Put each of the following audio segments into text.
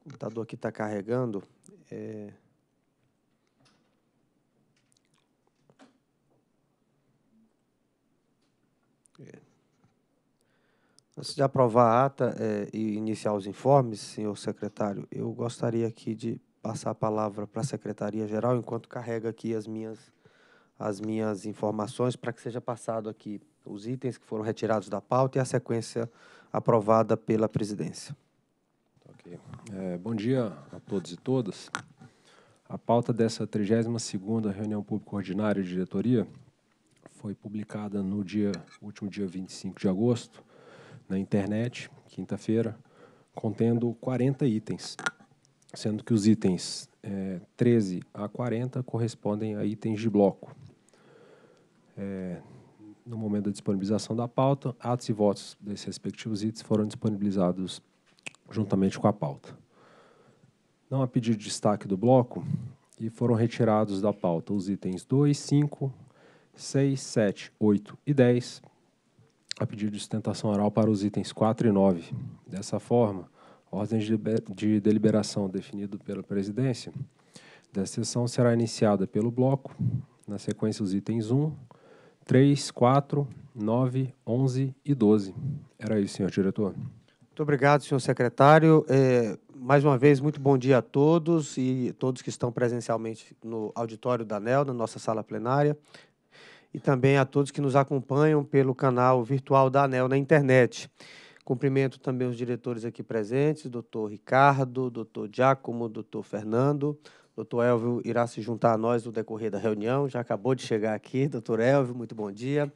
o computador aqui está carregando. É, é... Antes de aprovar a ata é, e iniciar os informes, senhor secretário, eu gostaria aqui de passar a palavra para a Secretaria-Geral, enquanto carrega aqui as minhas, as minhas informações, para que seja passado aqui os itens que foram retirados da pauta e a sequência aprovada pela presidência. É, bom dia a todos e todas. A pauta dessa 32ª reunião pública ordinária de diretoria foi publicada no dia último dia 25 de agosto na internet, quinta-feira, contendo 40 itens, sendo que os itens é, 13 a 40 correspondem a itens de bloco. É, no momento da disponibilização da pauta, atos e votos desses respectivos itens foram disponibilizados juntamente com a pauta. Não há pedido de destaque do bloco e foram retirados da pauta os itens 2, 5, 6, 7, 8 e 10, a pedido de sustentação oral para os itens 4 e 9. Dessa forma, a ordem de, deliberação definida pela presidência da sessão será iniciada pelo bloco, na sequência os itens 1, 3, 4, 9, 11 e 12. Era isso, senhor diretor. Muito obrigado, senhor secretário. É, mais uma vez, muito bom dia a todos e todos que estão presencialmente no auditório da ANEL, na nossa sala plenária, e também a todos que nos acompanham pelo canal virtual da ANEL na internet. Cumprimento também os diretores aqui presentes, doutor Ricardo, doutor Giacomo, doutor Fernando, doutor Elvio irá se juntar a nós no decorrer da reunião, já acabou de chegar aqui, doutor Elvio, muito bom dia.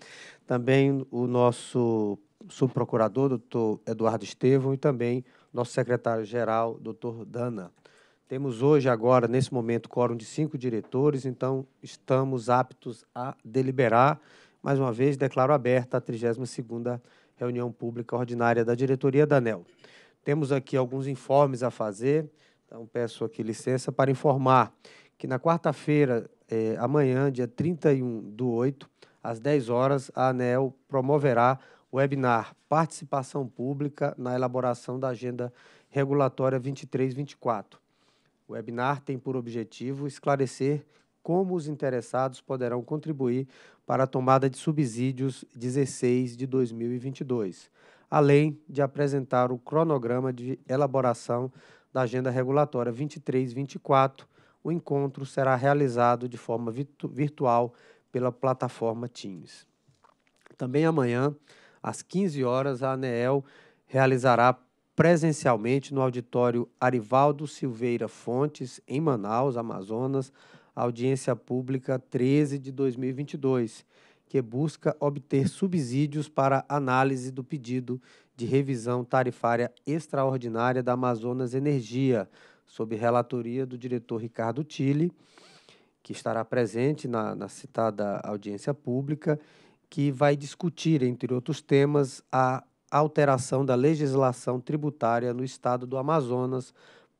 Também o nosso subprocurador, doutor Eduardo Estevão, e também nosso secretário-geral, doutor Dana. Temos hoje, agora, nesse momento, quórum de cinco diretores, então estamos aptos a deliberar. Mais uma vez, declaro aberta a 32ª reunião pública ordinária da diretoria da ANEL. Temos aqui alguns informes a fazer, então peço aqui licença para informar que na quarta-feira, eh, amanhã, dia 31 do 8, às 10 horas, a ANEL promoverá webinar Participação Pública na elaboração da Agenda Regulatória 2324. O webinar tem por objetivo esclarecer como os interessados poderão contribuir para a tomada de subsídios 16 de 2022, além de apresentar o cronograma de elaboração da Agenda Regulatória 2324. O encontro será realizado de forma virtu virtual pela plataforma Teams. Também amanhã, às 15 horas, a ANEEL realizará presencialmente no auditório Arivaldo Silveira Fontes, em Manaus, Amazonas, audiência pública 13 de 2022, que busca obter subsídios para análise do pedido de revisão tarifária extraordinária da Amazonas Energia, sob relatoria do diretor Ricardo Tille, que estará presente na, na citada audiência pública que vai discutir, entre outros temas, a alteração da legislação tributária no estado do Amazonas,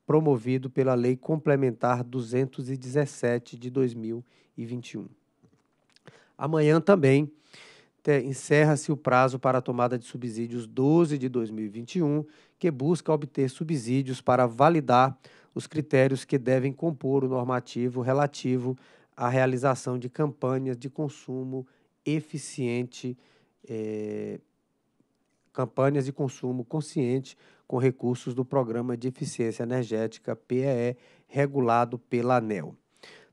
promovido pela Lei Complementar 217 de 2021. Amanhã também encerra-se o prazo para a tomada de subsídios 12 de 2021, que busca obter subsídios para validar os critérios que devem compor o normativo relativo à realização de campanhas de consumo eficiente, é, campanhas de consumo consciente com recursos do Programa de Eficiência Energética, PEE, regulado pela ANEL.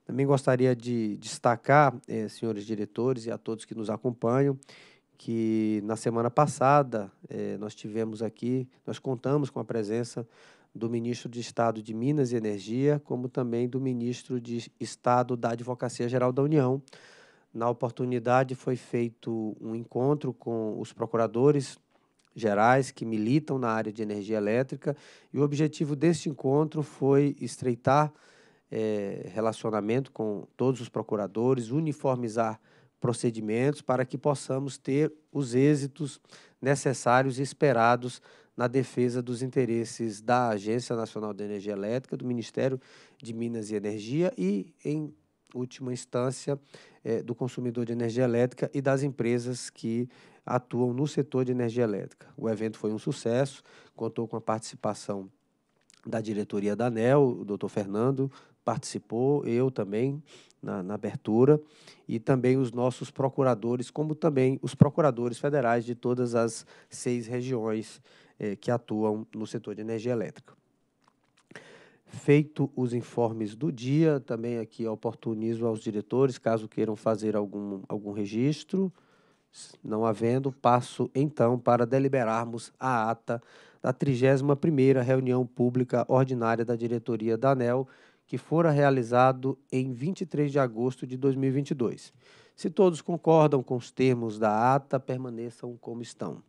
Também gostaria de destacar, é, senhores diretores e a todos que nos acompanham, que na semana passada é, nós tivemos aqui, nós contamos com a presença do ministro de Estado de Minas e Energia, como também do ministro de Estado da Advocacia Geral da União, na oportunidade, foi feito um encontro com os procuradores gerais que militam na área de energia elétrica e o objetivo deste encontro foi estreitar é, relacionamento com todos os procuradores, uniformizar procedimentos para que possamos ter os êxitos necessários e esperados na defesa dos interesses da Agência Nacional de Energia Elétrica, do Ministério de Minas e Energia e, em última instância, é, do consumidor de energia elétrica e das empresas que atuam no setor de energia elétrica. O evento foi um sucesso, contou com a participação da diretoria da ANEL, o doutor Fernando participou, eu também, na, na, abertura, e também os nossos procuradores, como também os procuradores federais de todas as seis regiões eh, que atuam no setor de energia elétrica feito os informes do dia, também aqui oportunizo aos diretores, caso queiram fazer algum, algum registro. Não havendo, passo então para deliberarmos a ata da 31ª reunião pública ordinária da diretoria da ANEL, que fora realizado em 23 de agosto de 2022. Se todos concordam com os termos da ata, permaneçam como estão.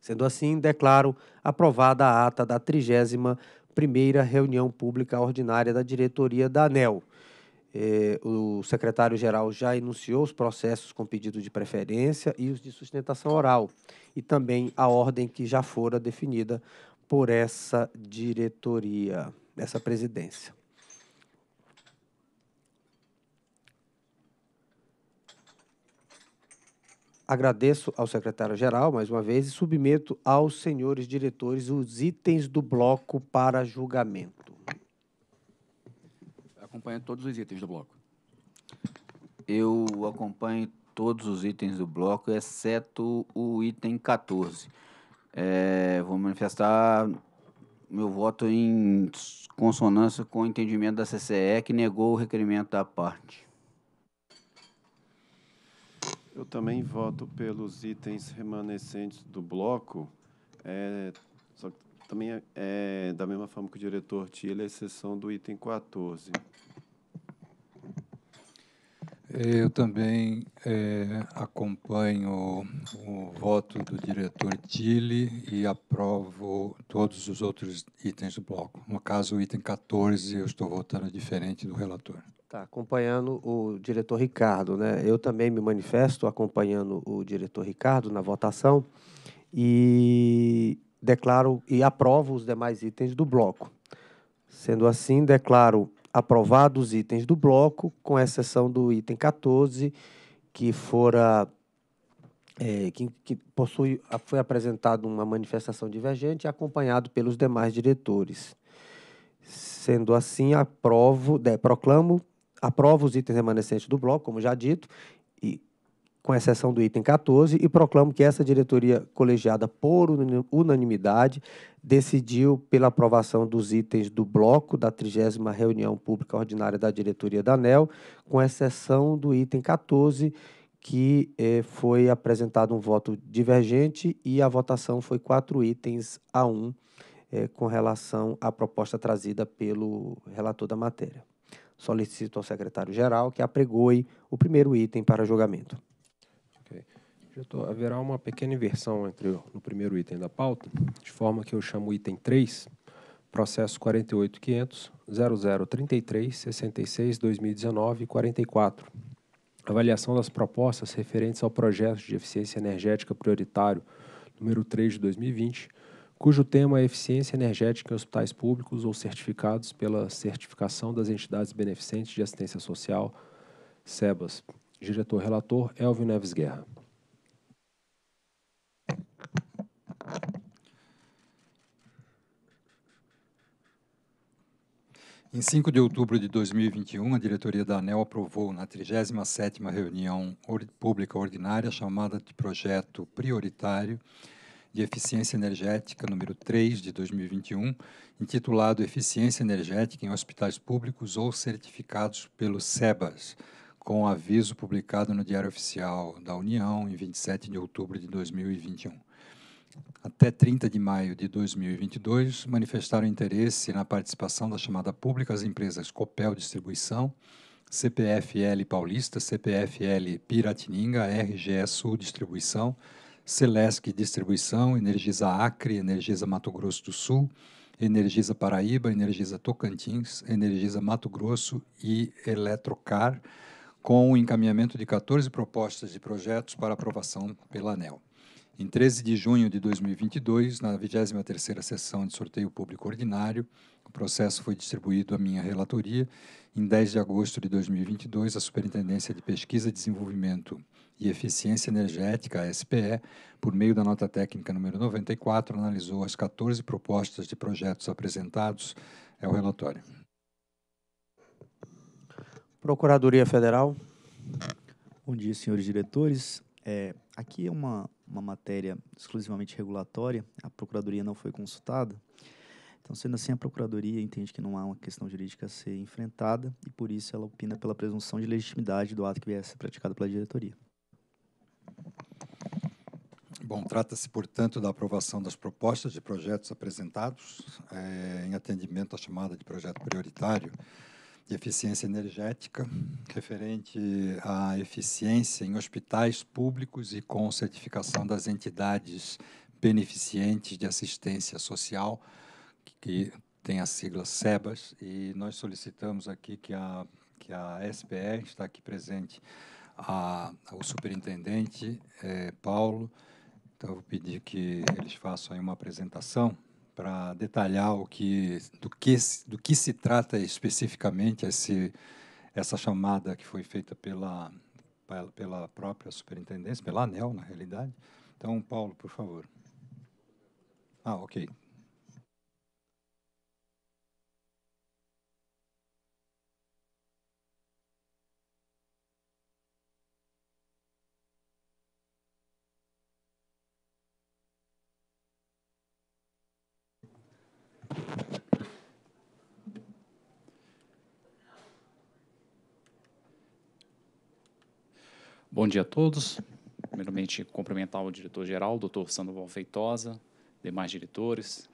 Sendo assim, declaro aprovada a ata da 31 primeira reunião pública ordinária da diretoria da ANEL. É, o secretário-geral já enunciou os processos com pedido de preferência e os de sustentação oral, e também a ordem que já fora definida por essa diretoria, essa presidência. Agradeço ao secretário-geral, mais uma vez, e submeto aos senhores diretores os itens do bloco para julgamento. Acompanho todos os itens do bloco. Eu acompanho todos os itens do bloco, exceto o item 14. É, vou manifestar meu voto em consonância com o entendimento da CCE, que negou o requerimento da parte. Eu também voto pelos itens remanescentes do bloco, é, só que também é, é, da mesma forma que o diretor tira, a exceção do item 14. Eu também é, acompanho o voto do diretor Tille e aprovo todos os outros itens do bloco. No caso, o item 14, eu estou votando diferente do relator. Tá, acompanhando o diretor Ricardo, né? Eu também me manifesto acompanhando o diretor Ricardo na votação e declaro e aprovo os demais itens do bloco. Sendo assim, declaro aprovados os itens do bloco, com exceção do item 14, que fora é, que, que, possui, foi apresentado uma manifestação divergente acompanhado pelos demais diretores. Sendo assim, aprovo, de, proclamo aprova os itens remanescentes do bloco, como já dito, e com exceção do item 14, e proclamo que essa diretoria colegiada, por unanimidade, decidiu pela aprovação dos itens do bloco da 30 reunião pública ordinária da diretoria da ANEL, com exceção do item 14, que eh, foi apresentado um voto divergente e a votação foi quatro itens a um eh, com relação à proposta trazida pelo relator da matéria. Solicito ao secretário-geral que apregoe o primeiro item para julgamento. Diretor, haverá uma pequena inversão entre o, no primeiro item da pauta, de forma que eu chamo o item 3, processo 48.500.0033.66.2019 e 44. Avaliação das propostas referentes ao projeto de eficiência energética prioritário número 3 de 2020 cujo tema é eficiência energética em hospitais públicos ou certificados pela certificação das entidades beneficentes de assistência social, SEBAS. Diretor-relator Elvio Neves Guerra. Em 5 de outubro de 2021, a diretoria da ANEL aprovou na 37ª reunião pública ordinária chamada de projeto prioritário de Eficiência Energética número 3 de 2021, intitulado Eficiência Energética em Hospitais Públicos ou Certificados pelo SEBAS, com aviso publicado no Diário Oficial da União em 27 de outubro de 2021. Até 30 de maio de 2022, manifestaram interesse na participação da chamada pública as empresas Copel Distribuição, CPFL Paulista, CPFL Piratininga, RGE Sul Distribuição, Celesc Distribuição, Energisa Acre, Energisa Mato Grosso do Sul, Energisa Paraíba, Energisa Tocantins, Energisa Mato Grosso e Eletrocar, com o encaminhamento de 14 propostas de projetos para aprovação pela ANEL. Em 13 de junho de 2022, na 23ª sessão de sorteio público ordinário, o processo foi distribuído à minha relatoria. Em 10 de agosto de 2022, a Superintendência de Pesquisa, Desenvolvimento e Eficiência Energética, a SPE, por meio da nota técnica número 94, analisou as 14 propostas de projetos apresentados. É o relatório. Procuradoria Federal. Bom dia, senhores diretores. É, aqui é uma, uma matéria exclusivamente regulatória, a Procuradoria não foi consultada. Então, sendo assim, a Procuradoria entende que não há uma questão jurídica a ser enfrentada e, por isso, ela opina pela presunção de legitimidade do ato que viesse praticado pela diretoria. Bom, trata-se, portanto, da aprovação das propostas de projetos apresentados é, em atendimento à chamada de projeto prioritário de eficiência energética, referente à eficiência em hospitais públicos e com certificação das entidades beneficientes de assistência social, que, que tem a sigla SEBAS, e nós solicitamos aqui que a, que a SPR está aqui presente, a, o superintendente eh, Paulo, então, eu vou pedir que eles façam aí uma apresentação para detalhar o que do, que do que se trata especificamente esse, essa chamada que foi feita pela, pela própria superintendência, pela ANEL, na realidade. Então, Paulo, por favor. Ah, ok. Bom dia a todos. Primeiramente, cumprimentar o diretor-geral, doutor Sandoval Feitosa, demais diretores,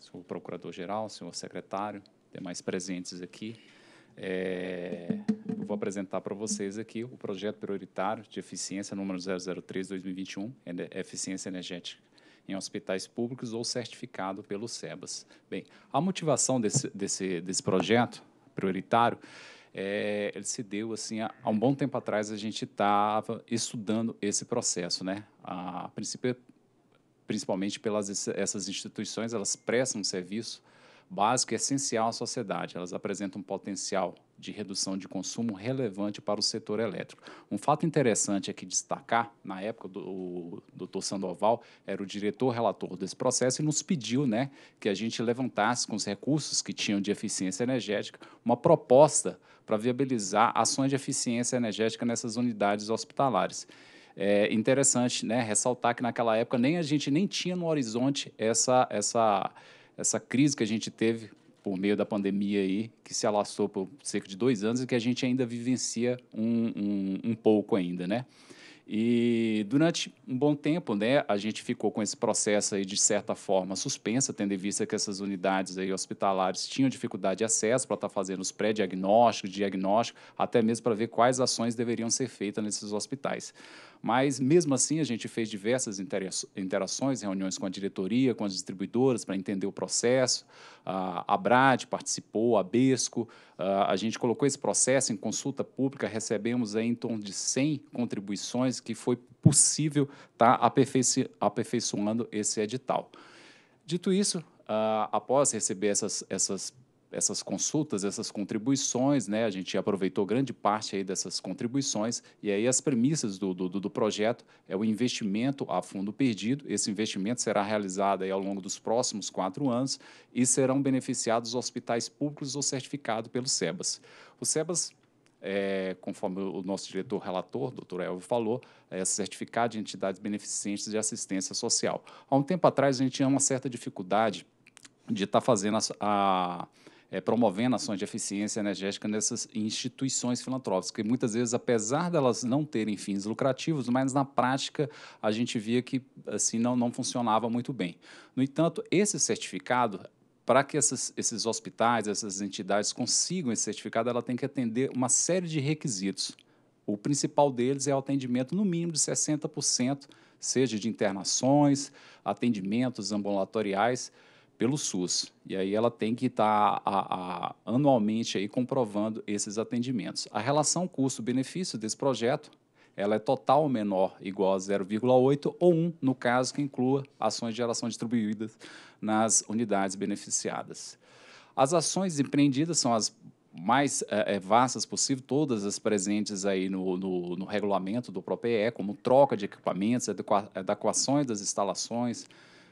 senhor procurador-geral, senhor secretário, demais presentes aqui. É, vou apresentar para vocês aqui o projeto prioritário de eficiência número 003-2021, é eficiência energética em hospitais públicos ou certificado pelo SEBAS. Bem, a motivação desse, desse, desse projeto prioritário é, ele se deu assim há, um bom tempo atrás a gente estava estudando esse processo, né? A princípio principalmente pelas essas instituições elas prestam serviço básico e essencial à sociedade. Elas apresentam um potencial de redução de consumo relevante para o setor elétrico. Um fato interessante aqui destacar, na época do, o Sandoval era o diretor relator desse processo e nos pediu, né, que a gente levantasse com os recursos que tinham de eficiência energética uma proposta para viabilizar ações de eficiência energética nessas unidades hospitalares. É interessante, né, ressaltar que naquela época nem a gente nem tinha no horizonte essa essa essa crise que a gente teve por meio da pandemia aí, que se alastrou por cerca de dois anos e que a gente ainda vivencia um, um, um pouco ainda, né? E durante um bom tempo, né, a gente ficou com esse processo aí de certa forma suspensa, tendo em vista que essas unidades aí hospitalares tinham dificuldade de acesso para estar tá fazendo os pré-diagnósticos, diagnóstico, até mesmo para ver quais ações deveriam ser feitas nesses hospitais. Mas, mesmo assim, a gente fez diversas interações, reuniões com a diretoria, com as distribuidoras, para entender o processo. A Brad participou, a Besco. A gente colocou esse processo em consulta pública, recebemos aí em torno de 100 contribuições que foi possível estar tá aperfeiçoando esse edital. Dito isso, após receber essas, essas essas consultas, essas contribuições, né? A gente aproveitou grande parte aí dessas contribuições e aí as premissas do, do, do projeto é o investimento a fundo perdido. Esse investimento será realizado aí ao longo dos próximos quatro anos e serão beneficiados hospitais públicos ou certificados pelo SEBAS. O SEBAS é, conforme o nosso diretor relator, doutor Elvio, falou, é certificado de entidades beneficentes de assistência social. Há um tempo atrás, a gente tinha uma certa dificuldade de estar tá fazendo a, a é, promovendo ações de eficiência energética nessas instituições filantrópicas, que muitas vezes, apesar delas não terem fins lucrativos, mas na prática a gente via que assim não, não funcionava muito bem. No entanto, esse certificado para que essas, esses hospitais, essas entidades consigam esse certificado, ela tem que atender uma série de requisitos. O principal deles é o atendimento, no mínimo, de 60%, seja de internações, atendimentos ambulatoriais, pelo SUS. E aí ela tem que estar tá, a, a, anualmente aí comprovando esses atendimentos. A relação custo-benefício desse projeto ela é total menor igual a 0,8 ou 1, no caso que inclua ações de geração distribuídas nas unidades beneficiadas. As ações empreendidas são as mais é, é vastas possível, todas as presentes aí no, no, no regulamento do PROPE, como troca de equipamentos, adequações das instalações,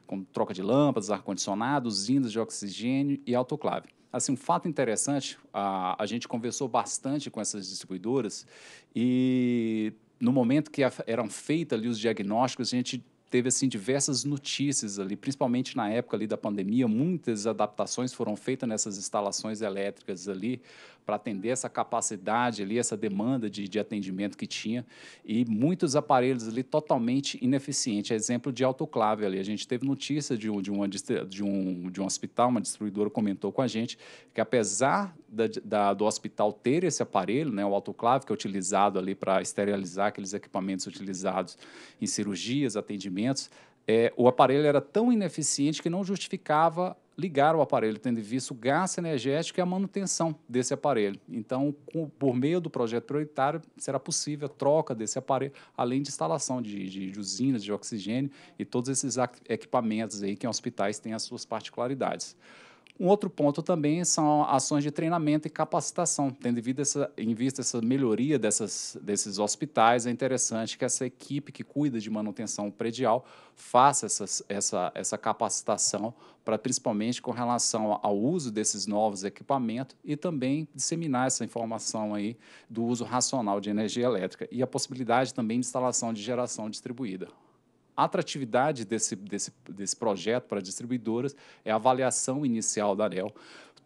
como troca de lâmpadas, ar-condicionado, usinas de oxigênio e autoclave. Assim, um fato interessante, a, a gente conversou bastante com essas distribuidoras e no momento que a, eram feitos ali os diagnósticos, a gente teve assim diversas notícias ali, principalmente na época ali da pandemia, muitas adaptações foram feitas nessas instalações elétricas ali para atender essa capacidade ali, essa demanda de, de atendimento que tinha, e muitos aparelhos ali totalmente ineficientes. É exemplo de autoclave ali. A gente teve notícia de um, de, uma, de, um, de um hospital, uma distribuidora comentou com a gente que apesar da, da, do hospital ter esse aparelho, né, o autoclave que é utilizado ali para esterilizar aqueles equipamentos utilizados em cirurgias, atendimentos, é, o aparelho era tão ineficiente que não justificava ligar o aparelho, tendo visto o gasto energético e a manutenção desse aparelho. Então, com, por meio do projeto prioritário, será possível a troca desse aparelho, além de instalação de, de, de usinas de oxigênio e todos esses equipamentos aí que em hospitais têm as suas particularidades. Um outro ponto também são ações de treinamento e capacitação. Tendo em, essa, em vista essa melhoria dessas, desses hospitais, é interessante que essa equipe que cuida de manutenção predial faça essas, essa, essa capacitação para principalmente com relação ao uso desses novos equipamentos e também disseminar essa informação aí do uso racional de energia elétrica e a possibilidade também de instalação de geração distribuída atratividade desse, desse, desse projeto para distribuidoras é a avaliação inicial da ANEL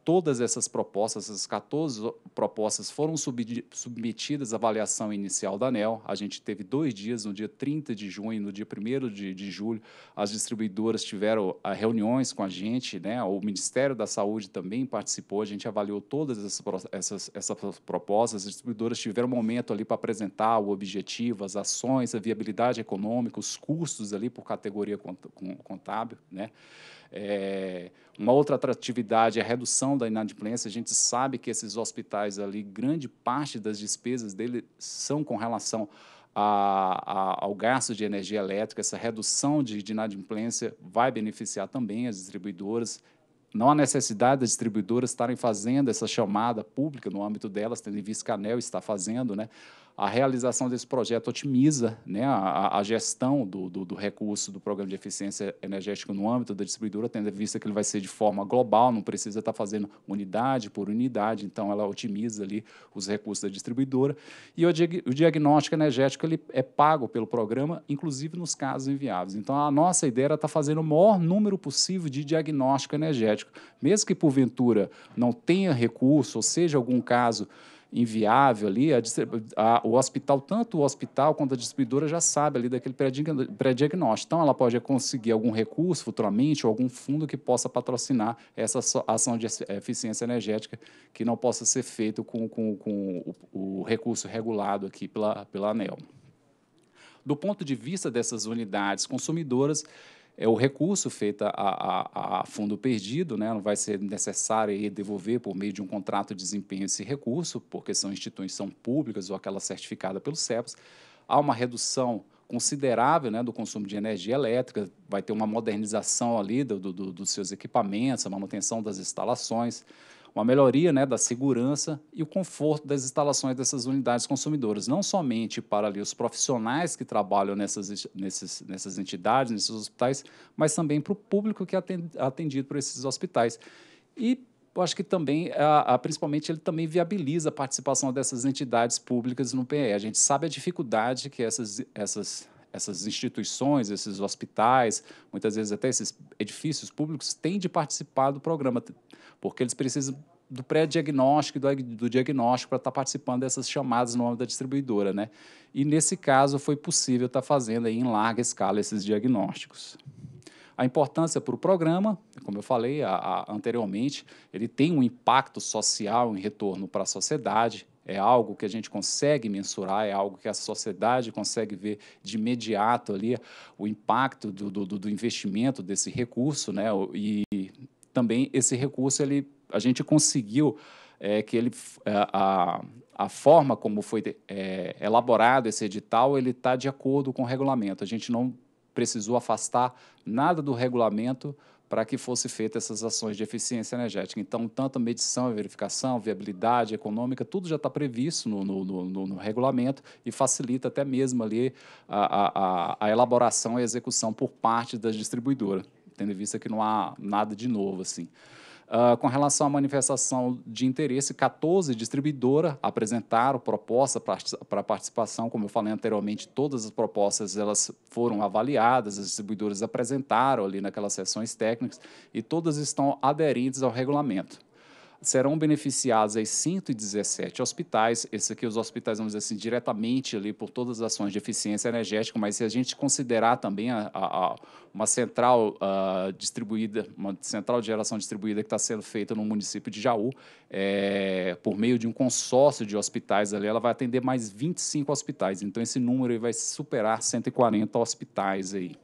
todas essas propostas, essas 14 propostas foram submetidas à avaliação inicial da ANEL. A gente teve dois dias, no dia 30 de junho e no dia 1 de, de julho, as distribuidoras tiveram a, ah, reuniões com a gente, né? o Ministério da Saúde também participou, a gente avaliou todas essas, essas, essas propostas, as distribuidoras tiveram um momento ali para apresentar o objetivo, as ações, a viabilidade econômica, os custos ali por categoria contábil. Né? É, uma outra atratividade é a redução da inadimplência. A gente sabe que esses hospitais ali, grande parte das despesas dele são com relação a, a, ao gasto de energia elétrica. Essa redução de, de inadimplência vai beneficiar também as distribuidoras. Não há necessidade das distribuidoras estarem fazendo essa chamada pública no âmbito delas, tendo em vista que a ANEL está fazendo, né? a realização desse projeto otimiza né, a, a gestão do, do, do, recurso do programa de eficiência energética no âmbito da distribuidora, tendo em vista que ele vai ser de forma global, não precisa estar fazendo unidade por unidade, então ela otimiza ali os recursos da distribuidora. E o, o diagnóstico energético ele é pago pelo programa, inclusive nos casos inviáveis. Então a nossa ideia era estar fazendo o maior número possível de diagnóstico energético, mesmo que porventura não tenha recurso, ou seja algum caso inviável ali, a, a, o hospital, tanto o hospital quanto a distribuidora já sabe ali daquele pré-diagnóstico. Então, ela pode conseguir algum recurso futuramente ou algum fundo que possa patrocinar essa ação de eficiência energética que não possa ser feito com, com, com o, o, recurso regulado aqui pela, pela ANEL. Do ponto de vista dessas unidades consumidoras, é o recurso feito a, a, a fundo perdido, né? não vai ser necessário devolver por meio de um contrato de desempenho esse recurso, porque são instituições públicas ou aquela certificada pelo CEPOS. Há uma redução considerável né, do consumo de energia elétrica, vai ter uma modernização ali do, do, dos seus equipamentos, a manutenção das instalações uma melhoria né, da segurança e o conforto das instalações dessas unidades consumidoras, não somente para ali, os profissionais que trabalham nessas, nesses, nessas entidades, nesses hospitais, mas também para o público que é atendido por esses hospitais. E eu acho que também, a, a, principalmente, ele também viabiliza a participação dessas entidades públicas no PE. A gente sabe a dificuldade que essas, essas essas instituições, esses hospitais, muitas vezes até esses edifícios públicos, têm de participar do programa, porque eles precisam do pré-diagnóstico do, do diagnóstico para estar tá participando dessas chamadas no âmbito da distribuidora, né? E nesse caso foi possível estar tá fazendo aí, em larga escala esses diagnósticos. A importância para o programa, como eu falei a, a, anteriormente, ele tem um impacto social, em retorno para a sociedade, é algo que a gente consegue mensurar, é algo que a sociedade consegue ver de imediato ali o impacto do, do, do investimento desse recurso, né? E também esse recurso ele, a gente conseguiu é, que ele é, a, a forma como foi é, elaborado esse edital ele está de acordo com o regulamento. A gente não precisou afastar nada do regulamento para que fosse feita essas ações de eficiência energética. Então, tanto a medição, a verificação, viabilidade econômica, tudo já está previsto no, no, no, no, regulamento e facilita até mesmo ali a, a, a elaboração e execução por parte das distribuidoras, tendo em vista que não há nada de novo assim. Uh, com relação à manifestação de interesse, 14 distribuidoras apresentaram proposta para participação. Como eu falei anteriormente, todas as propostas elas foram avaliadas, as distribuidoras apresentaram ali naquelas sessões técnicas e todas estão aderentes ao regulamento serão beneficiados aí 117 hospitais, esses aqui os hospitais, vamos dizer assim, diretamente ali por todas as ações de eficiência energética, mas se a gente considerar também a, a, a uma central uh, distribuída, uma central de geração distribuída que está sendo feita no município de Jaú, é, por meio de um consórcio de hospitais ali, ela vai atender mais 25 hospitais, então esse número vai superar 140 hospitais aí.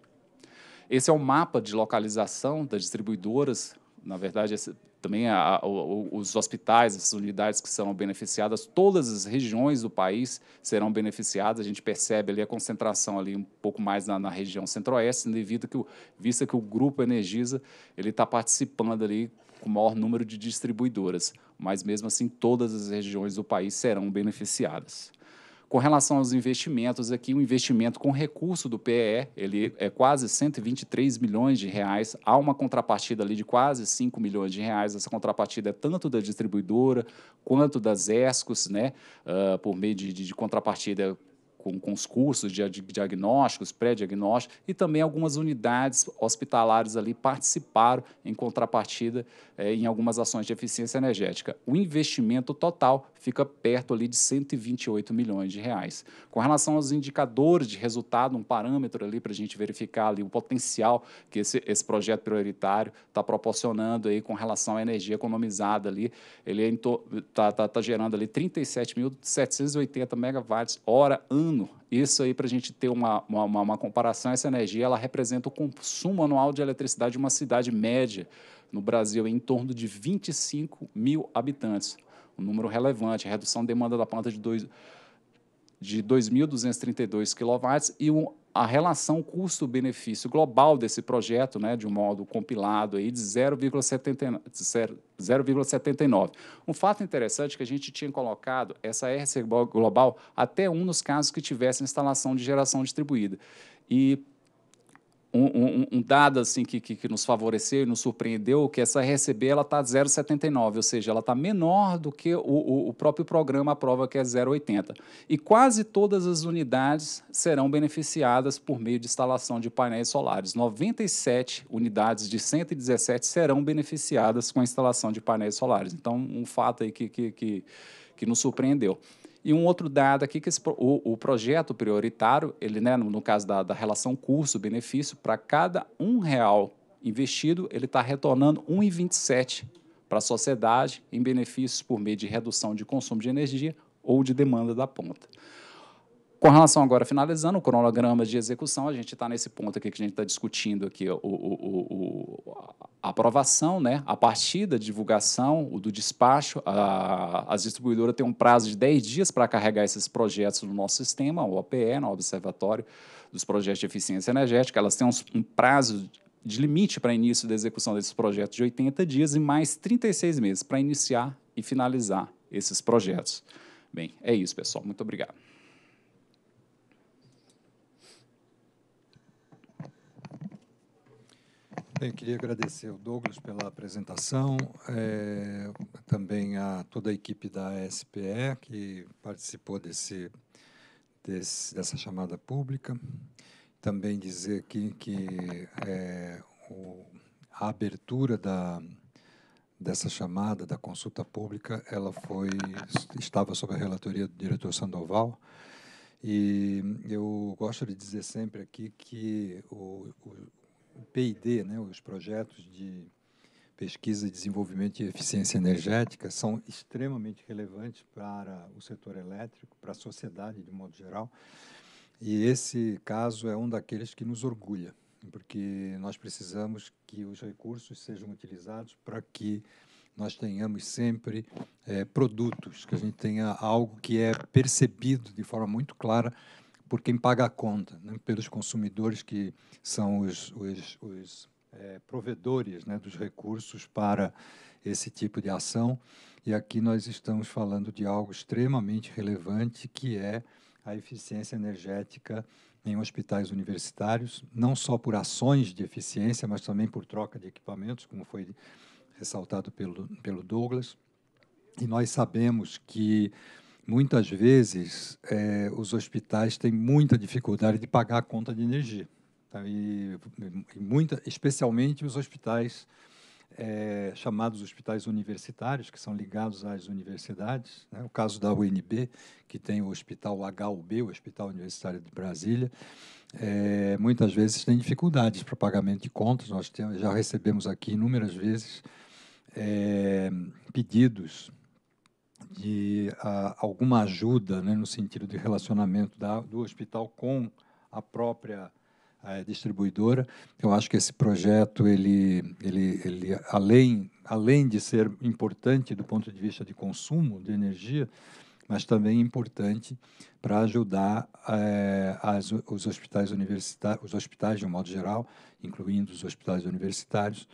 Esse é o mapa de localização das distribuidoras na verdade, esse também a, a, os hospitais, as unidades que são beneficiadas, todas as regiões do país serão beneficiadas. A gente percebe ali a concentração ali um pouco mais na, na região centro-oeste, né, devido que o, vista que o grupo Energisa ele está participando ali com o maior número de distribuidoras. Mas mesmo assim, todas as regiões do país serão beneficiadas. Com relação aos investimentos, aqui o um investimento com recurso do PE, ele é quase 123 milhões de reais. Há uma contrapartida ali de quase 5 milhões de reais. Essa contrapartida é tanto da distribuidora quanto das ESCOs, né? Uh, por meio de, de, de contrapartida com, com os cursos de diagnósticos, pré-diagnósticos, e também algumas unidades hospitalares ali participaram em contrapartida é, em algumas ações de eficiência energética. O investimento total fica perto ali de 128 milhões de reais. Com relação aos indicadores de resultado, um parâmetro ali para a gente verificar ali o potencial que esse, esse projeto prioritário está proporcionando aí com relação à energia economizada ali, ele está é tá, tá, tá gerando ali 37.780 megawatts hora ano ano. Isso aí, para a gente ter uma, uma, uma, comparação, essa energia ela representa o consumo anual de eletricidade de uma cidade média no Brasil, em torno de 25 mil habitantes. Um número relevante, redução da demanda da planta de, dois, de 2.232 kW e um a relação custo-benefício global desse projeto, né, de um modo compilado aí de 0,79. Um fato interessante é que a gente tinha colocado essa RC global até um nos casos que tivesse instalação de geração distribuída. E um, um, um, dado assim que, que, que, nos favoreceu e nos surpreendeu, que essa RCB está 0,79, ou seja, ela está menor do que o, o, o, próprio programa aprova, que é 0,80. E quase todas as unidades serão beneficiadas por meio de instalação de painéis solares. 97 unidades de 117 serão beneficiadas com a instalação de painéis solares. Então, um fato aí que, que, que, que nos surpreendeu. E um outro dado aqui que esse, o, o, projeto prioritário, ele, né, no, no caso da, da relação custo-benefício, para cada um real investido, ele está retornando 1,27 para a sociedade em benefícios por meio de redução de consumo de energia ou de demanda da ponta. Com relação agora, finalizando o cronograma de execução, a gente está nesse ponto aqui que a gente está discutindo aqui o, o, o, a aprovação, né? a partida, da divulgação, o do despacho. A, as distribuidoras têm um prazo de 10 dias para carregar esses projetos no nosso sistema, o OPE, no né? Observatório dos Projetos de Eficiência Energética. Elas têm uns, um prazo de limite para início da execução desses projetos de 80 dias e mais 36 meses para iniciar e finalizar esses projetos. Bem, é isso, pessoal. Muito obrigado. Bem, queria agradecer ao Douglas pela apresentação, é, também a toda a equipe da SPE que participou desse, desse, dessa chamada pública. Também dizer aqui que é, o, a abertura da, dessa chamada da consulta pública, ela foi estava sob a relatoria do diretor Sandoval. E eu gosto de dizer sempre aqui que o, o P&D, né, os projetos de pesquisa, desenvolvimento e eficiência energética, são extremamente relevantes para o setor elétrico, para a sociedade de modo geral. E esse caso é um daqueles que nos orgulha, porque nós precisamos que os recursos sejam utilizados para que nós tenhamos sempre é, produtos, que a gente tenha algo que é percebido de forma muito clara por quem paga a conta, né, pelos consumidores que são os, os, os é, provedores né, dos recursos para esse tipo de ação. E aqui nós estamos falando de algo extremamente relevante, que é a eficiência energética em hospitais universitários, não só por ações de eficiência, mas também por troca de equipamentos, como foi ressaltado pelo, pelo Douglas. E nós sabemos que Muitas vezes, é, os hospitais têm muita dificuldade de pagar a conta de energia. Tá? E, e muita, especialmente os hospitais é, chamados hospitais universitários, que são ligados às universidades. Né? O caso da UNB, que tem o Hospital HUB, o Hospital Universitário de Brasília, é, muitas vezes tem dificuldades para pagamento de contas. Nós temos, já recebemos aqui inúmeras vezes é, pedidos de a, ah, alguma ajuda né, no sentido de relacionamento da, do hospital com a própria a ah, distribuidora. Eu acho que esse projeto, ele, ele, ele além, além de ser importante do ponto de vista de consumo de energia, mas também importante para ajudar é, as, os hospitais universitários, os hospitais de um modo geral, incluindo os hospitais universitários,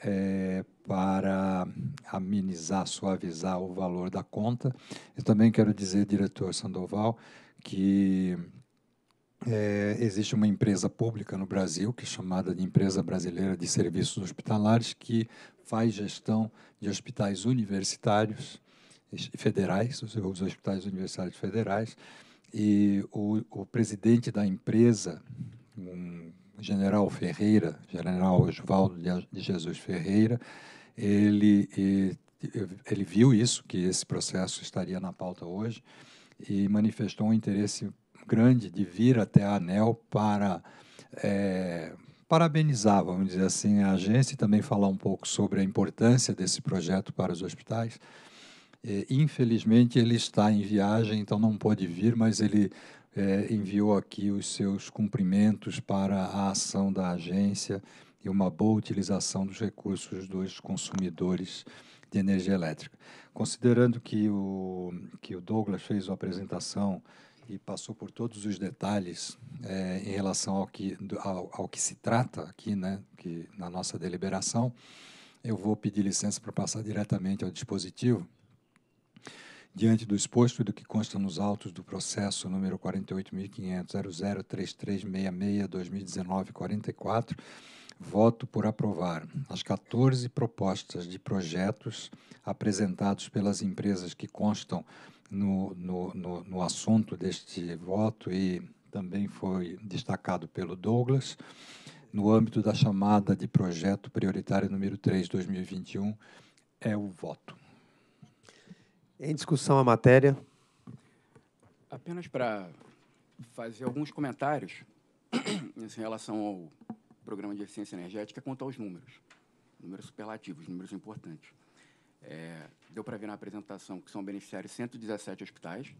é, para amenizar, suavizar o valor da conta. Eu também quero dizer, diretor Sandoval, que é, existe uma empresa pública no Brasil, que é chamada de Empresa Brasileira de Serviços Hospitalares, que faz gestão de hospitais universitários federais, os hospitais universitários federais, e o, o presidente da empresa, um general Ferreira, general Oswaldo de Jesus Ferreira, ele, ele viu isso, que esse processo estaria na pauta hoje, e manifestou um interesse grande de vir até a ANEL para é, parabenizar, vamos dizer assim, a agência e também falar um pouco sobre a importância desse projeto para os hospitais. E, infelizmente, ele está em viagem, então não pôde vir, mas ele é, enviou aqui os seus cumprimentos para a ação da agência e uma boa utilização dos recursos dos consumidores de energia elétrica. Considerando que o, que o Douglas fez a apresentação e passou por todos os detalhes é, em relação ao que, ao, ao, que se trata aqui, né, que, na nossa deliberação, eu vou pedir licença para passar diretamente ao dispositivo Diante do exposto e do que consta nos autos do processo número 48.500.003366-2019-44, voto por aprovar as 14 propostas de projetos apresentados pelas empresas que constam no, no, no, no assunto deste voto e também foi destacado pelo Douglas, no âmbito da chamada de projeto prioritário número 3 2021, é o voto. Em discussão a matéria. Apenas para fazer alguns comentários em relação ao programa de eficiência energética quanto aos números, números superlativos, números importantes. É, deu para ver na apresentação que são beneficiários 117 hospitais,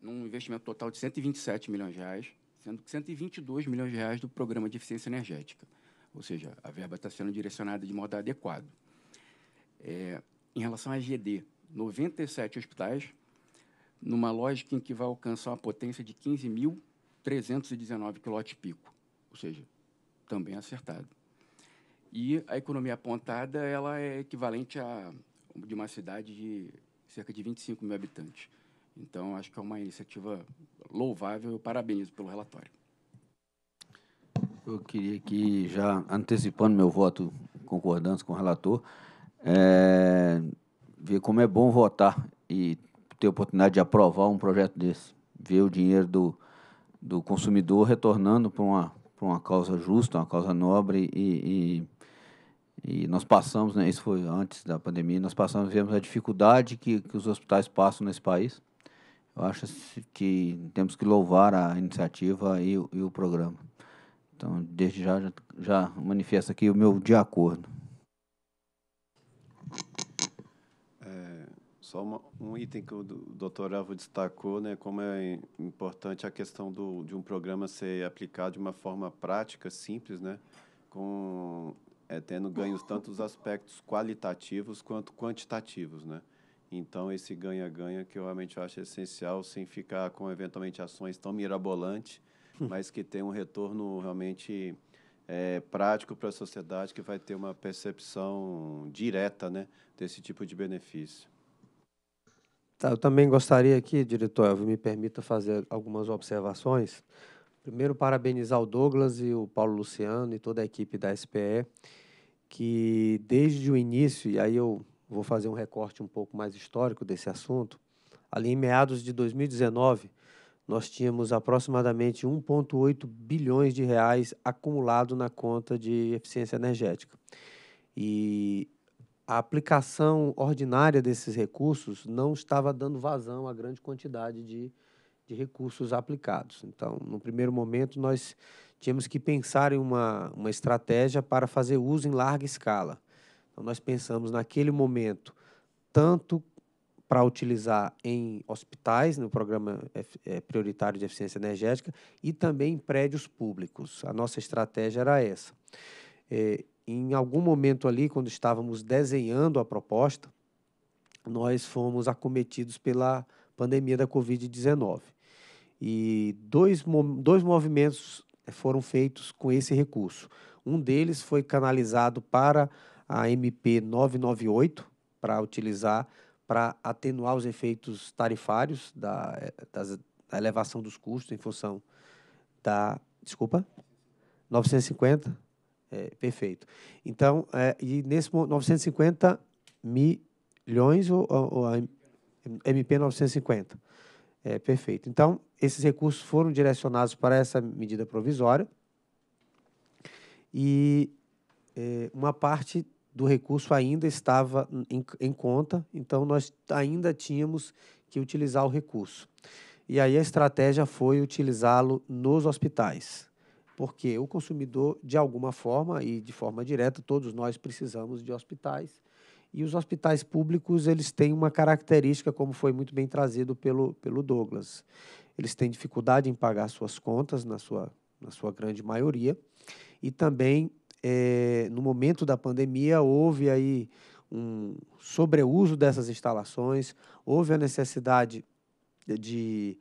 num investimento total de 127 milhões de reais, sendo que 122 milhões de reais do programa de eficiência energética. Ou seja, a verba está sendo direcionada de modo adequado. É, em relação à GD, 97 hospitais, numa lógica em que vai alcançar uma potência de 15.319 quilowatts pico, ou seja, também acertado. E a economia apontada ela é equivalente a de uma cidade de cerca de 25 mil habitantes. Então, acho que é uma iniciativa louvável, eu parabenizo pelo relatório. Eu queria que já antecipando meu voto concordância com o relator, é, ver como é bom votar e ter a oportunidade de aprovar um projeto desse. Ver o dinheiro do, do consumidor retornando para uma, uma causa justa, uma causa nobre e, e, e nós passamos, né, isso foi antes da pandemia, nós passamos, vemos a dificuldade que, que os hospitais passam nesse país. Eu acho que temos que louvar a iniciativa e, e o programa. Então, desde já, já, já manifesto aqui o meu de acordo. Só uma, um item que o doutor Alvo destacou, né, como é importante a questão do, de um programa ser aplicado de uma forma prática, simples, né, com é, tendo ganhos tanto os aspectos qualitativos quanto quantitativos, né. Então esse ganha-ganha que eu realmente acho essencial, sem ficar com eventualmente ações tão mirabolantes, hum. mas que tem um retorno realmente é, prático para a sociedade, que vai ter uma percepção direta, né, desse tipo de benefício. Tá, eu também gostaria aqui, diretor Elvio, me permita fazer algumas observações. Primeiro, parabenizar o Douglas e o Paulo Luciano e toda a equipe da SPE, que desde o início, e aí eu vou fazer um recorte um pouco mais histórico desse assunto, ali em meados de 2019, nós tínhamos aproximadamente 1,8 bilhões de reais acumulado na conta de eficiência energética. E a aplicação ordinária desses recursos não estava dando vazão à grande quantidade de, de recursos aplicados. Então, no primeiro momento, nós tínhamos que pensar em uma, uma estratégia para fazer uso em larga escala. Então, nós pensamos naquele momento, tanto para utilizar em hospitais, no programa é, é, prioritário de eficiência energética, e também em prédios públicos. A nossa estratégia era essa. É, em algum momento ali, quando estávamos desenhando a proposta, nós fomos acometidos pela pandemia da Covid-19. E dois, dois movimentos eh, foram feitos com esse recurso. Um deles foi canalizado para a MP 998, para utilizar para atenuar os efeitos tarifários da, eh, das, da elevação dos custos em função da. Desculpa? 950? É, perfeito. Então, é, e nesse 950 milhões ou, ou MP 950. É, perfeito. Então, esses recursos foram direcionados para essa medida provisória e é, uma parte do recurso ainda estava em, em, conta, então nós ainda tínhamos que utilizar o recurso. E aí a estratégia foi utilizá-lo nos hospitais porque o consumidor, de alguma forma e de forma direta, todos nós precisamos de hospitais. E os hospitais públicos, eles têm uma característica, como foi muito bem trazido pelo, pelo Douglas. Eles têm dificuldade em pagar suas contas, na sua, na sua grande maioria. E também, é, no momento da pandemia, houve aí um sobreuso dessas instalações, houve a necessidade de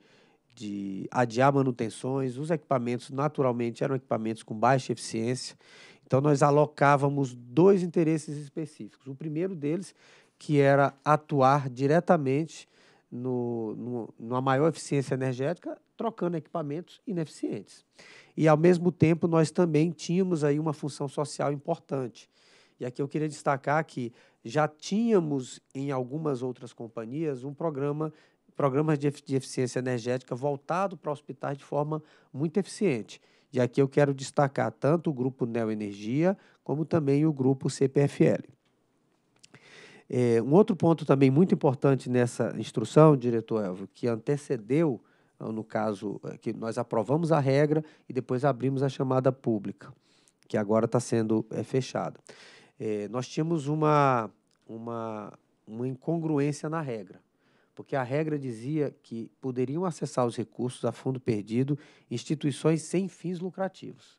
de adiar manutenções. Os equipamentos, naturalmente, eram equipamentos com baixa eficiência. Então, nós alocávamos dois interesses específicos. O primeiro deles, que era atuar diretamente no, no, numa maior eficiência energética, trocando equipamentos ineficientes. E, ao mesmo tempo, nós também tínhamos aí uma função social importante. E aqui eu queria destacar que já tínhamos em algumas outras companhias um programa programas de, de eficiência energética voltado para hospitais de forma muito eficiente. E aqui eu quero destacar tanto o grupo Neo Energia, como também o grupo CPFL. É, um outro ponto também muito importante nessa instrução, diretor Elvio, que antecedeu, ah, no caso, eh, que nós aprovamos a regra e depois abrimos a chamada pública, que agora está sendo é, fechada. É, nós tínhamos uma, uma, uma incongruência na regra porque a regra dizia que poderiam acessar os recursos a fundo perdido instituições sem fins lucrativos.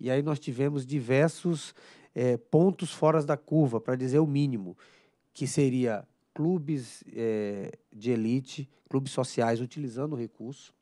E aí nós tivemos diversos é, pontos fora da curva, para dizer o mínimo, que seria clubes é, de elite, clubes sociais utilizando o recurso.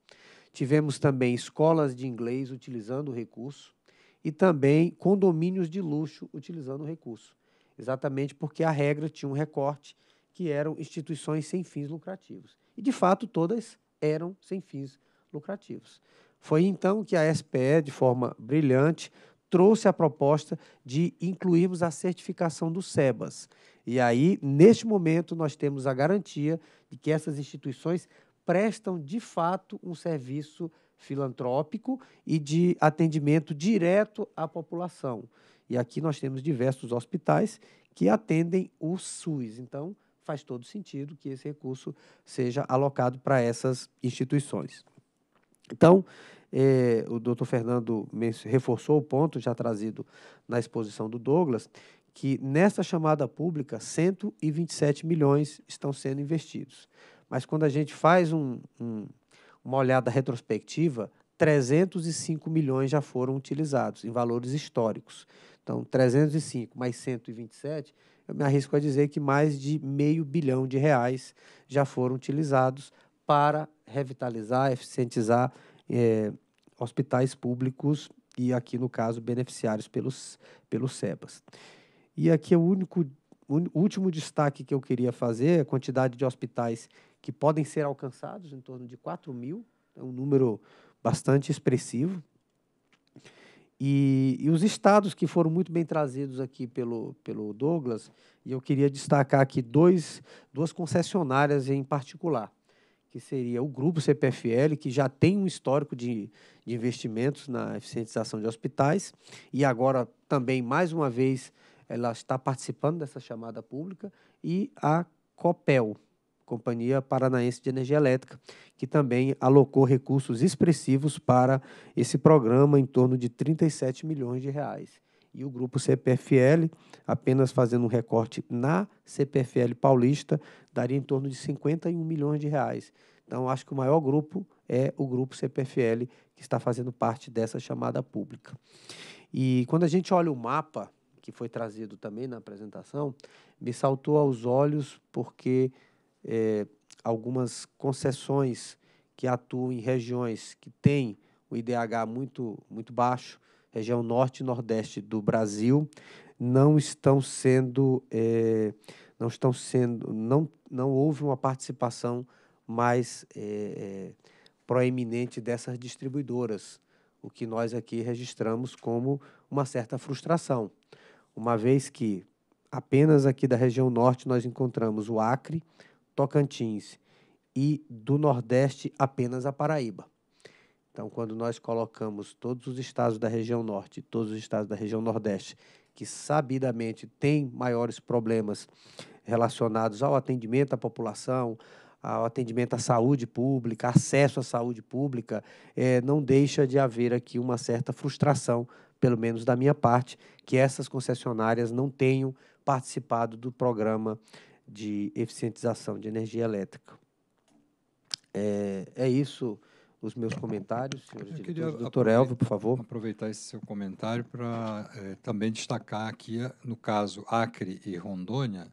Tivemos também escolas de inglês utilizando o recurso e também condomínios de luxo utilizando o recurso. Exatamente porque a regra tinha um recorte que eram instituições sem fins lucrativos. E, de fato, todas eram sem fins lucrativos. Foi então que a SPE, de forma brilhante, trouxe a proposta de incluirmos a certificação do SEBAS. E aí, neste momento, nós temos a garantia de que essas instituições prestam, de fato, um serviço filantrópico e de atendimento direto à população. E aqui nós temos diversos hospitais que atendem o SUS. Então, faz todo sentido que esse recurso seja alocado para essas instituições. Então, eh, o doutor Fernando reforçou o ponto já trazido na exposição do Douglas, que nessa chamada pública, 127 milhões estão sendo investidos. Mas quando a gente faz um, um, uma olhada retrospectiva, 305 milhões já foram utilizados em valores históricos. Então, 305 mais 127 eu me arrisco a dizer que mais de meio bilhão de reais já foram utilizados para revitalizar, eficientizar é, hospitais públicos e aqui no caso beneficiários pelos pelos Sebas. E aqui é o único último destaque que eu queria fazer é a quantidade de hospitais que podem ser alcançados, em torno de 4 mil, é um número bastante expressivo. E, e, os estados que foram muito bem trazidos aqui pelo, pelo Douglas, e eu queria destacar aqui dois, duas concessionárias em particular, que seria o Grupo CPFL, que já tem um histórico de, de investimentos na eficientização de hospitais, e agora também, mais uma vez, ela está participando dessa chamada pública, e a COPEL, Companhia Paranaense de Energia Elétrica, que também alocou recursos expressivos para esse programa, em torno de 37 milhões de reais. E o grupo CPFL, apenas fazendo um recorte na CPFL paulista, daria em torno de 51 milhões de reais. Então, acho que o maior grupo é o grupo CPFL, que está fazendo parte dessa chamada pública. E quando a gente olha o mapa, que foi trazido também na apresentação, me saltou aos olhos porque é, algumas concessões que atuam em regiões que têm o IDH muito, muito baixo, região norte e nordeste do Brasil, não estão sendo, é, não estão sendo, não, não houve uma participação mais é, é, proeminente dessas distribuidoras, o que nós aqui registramos como uma certa frustração, uma vez que apenas aqui da região norte nós encontramos o Acre, Tocantins e do Nordeste apenas a Paraíba. Então, quando nós colocamos todos os estados da região Norte, todos os estados da região Nordeste, que sabidamente têm maiores problemas relacionados ao atendimento à população, ao atendimento à saúde pública, acesso à saúde pública, é, não deixa de haver aqui uma certa frustração, pelo menos da minha parte, que essas concessionárias não tenham participado do programa de eficientização de energia elétrica. É, é isso os meus comentários, senhores Eu diretores. Doutor Elvio, por favor. Aproveitar esse seu comentário para é, também destacar aqui, no caso Acre e Rondônia,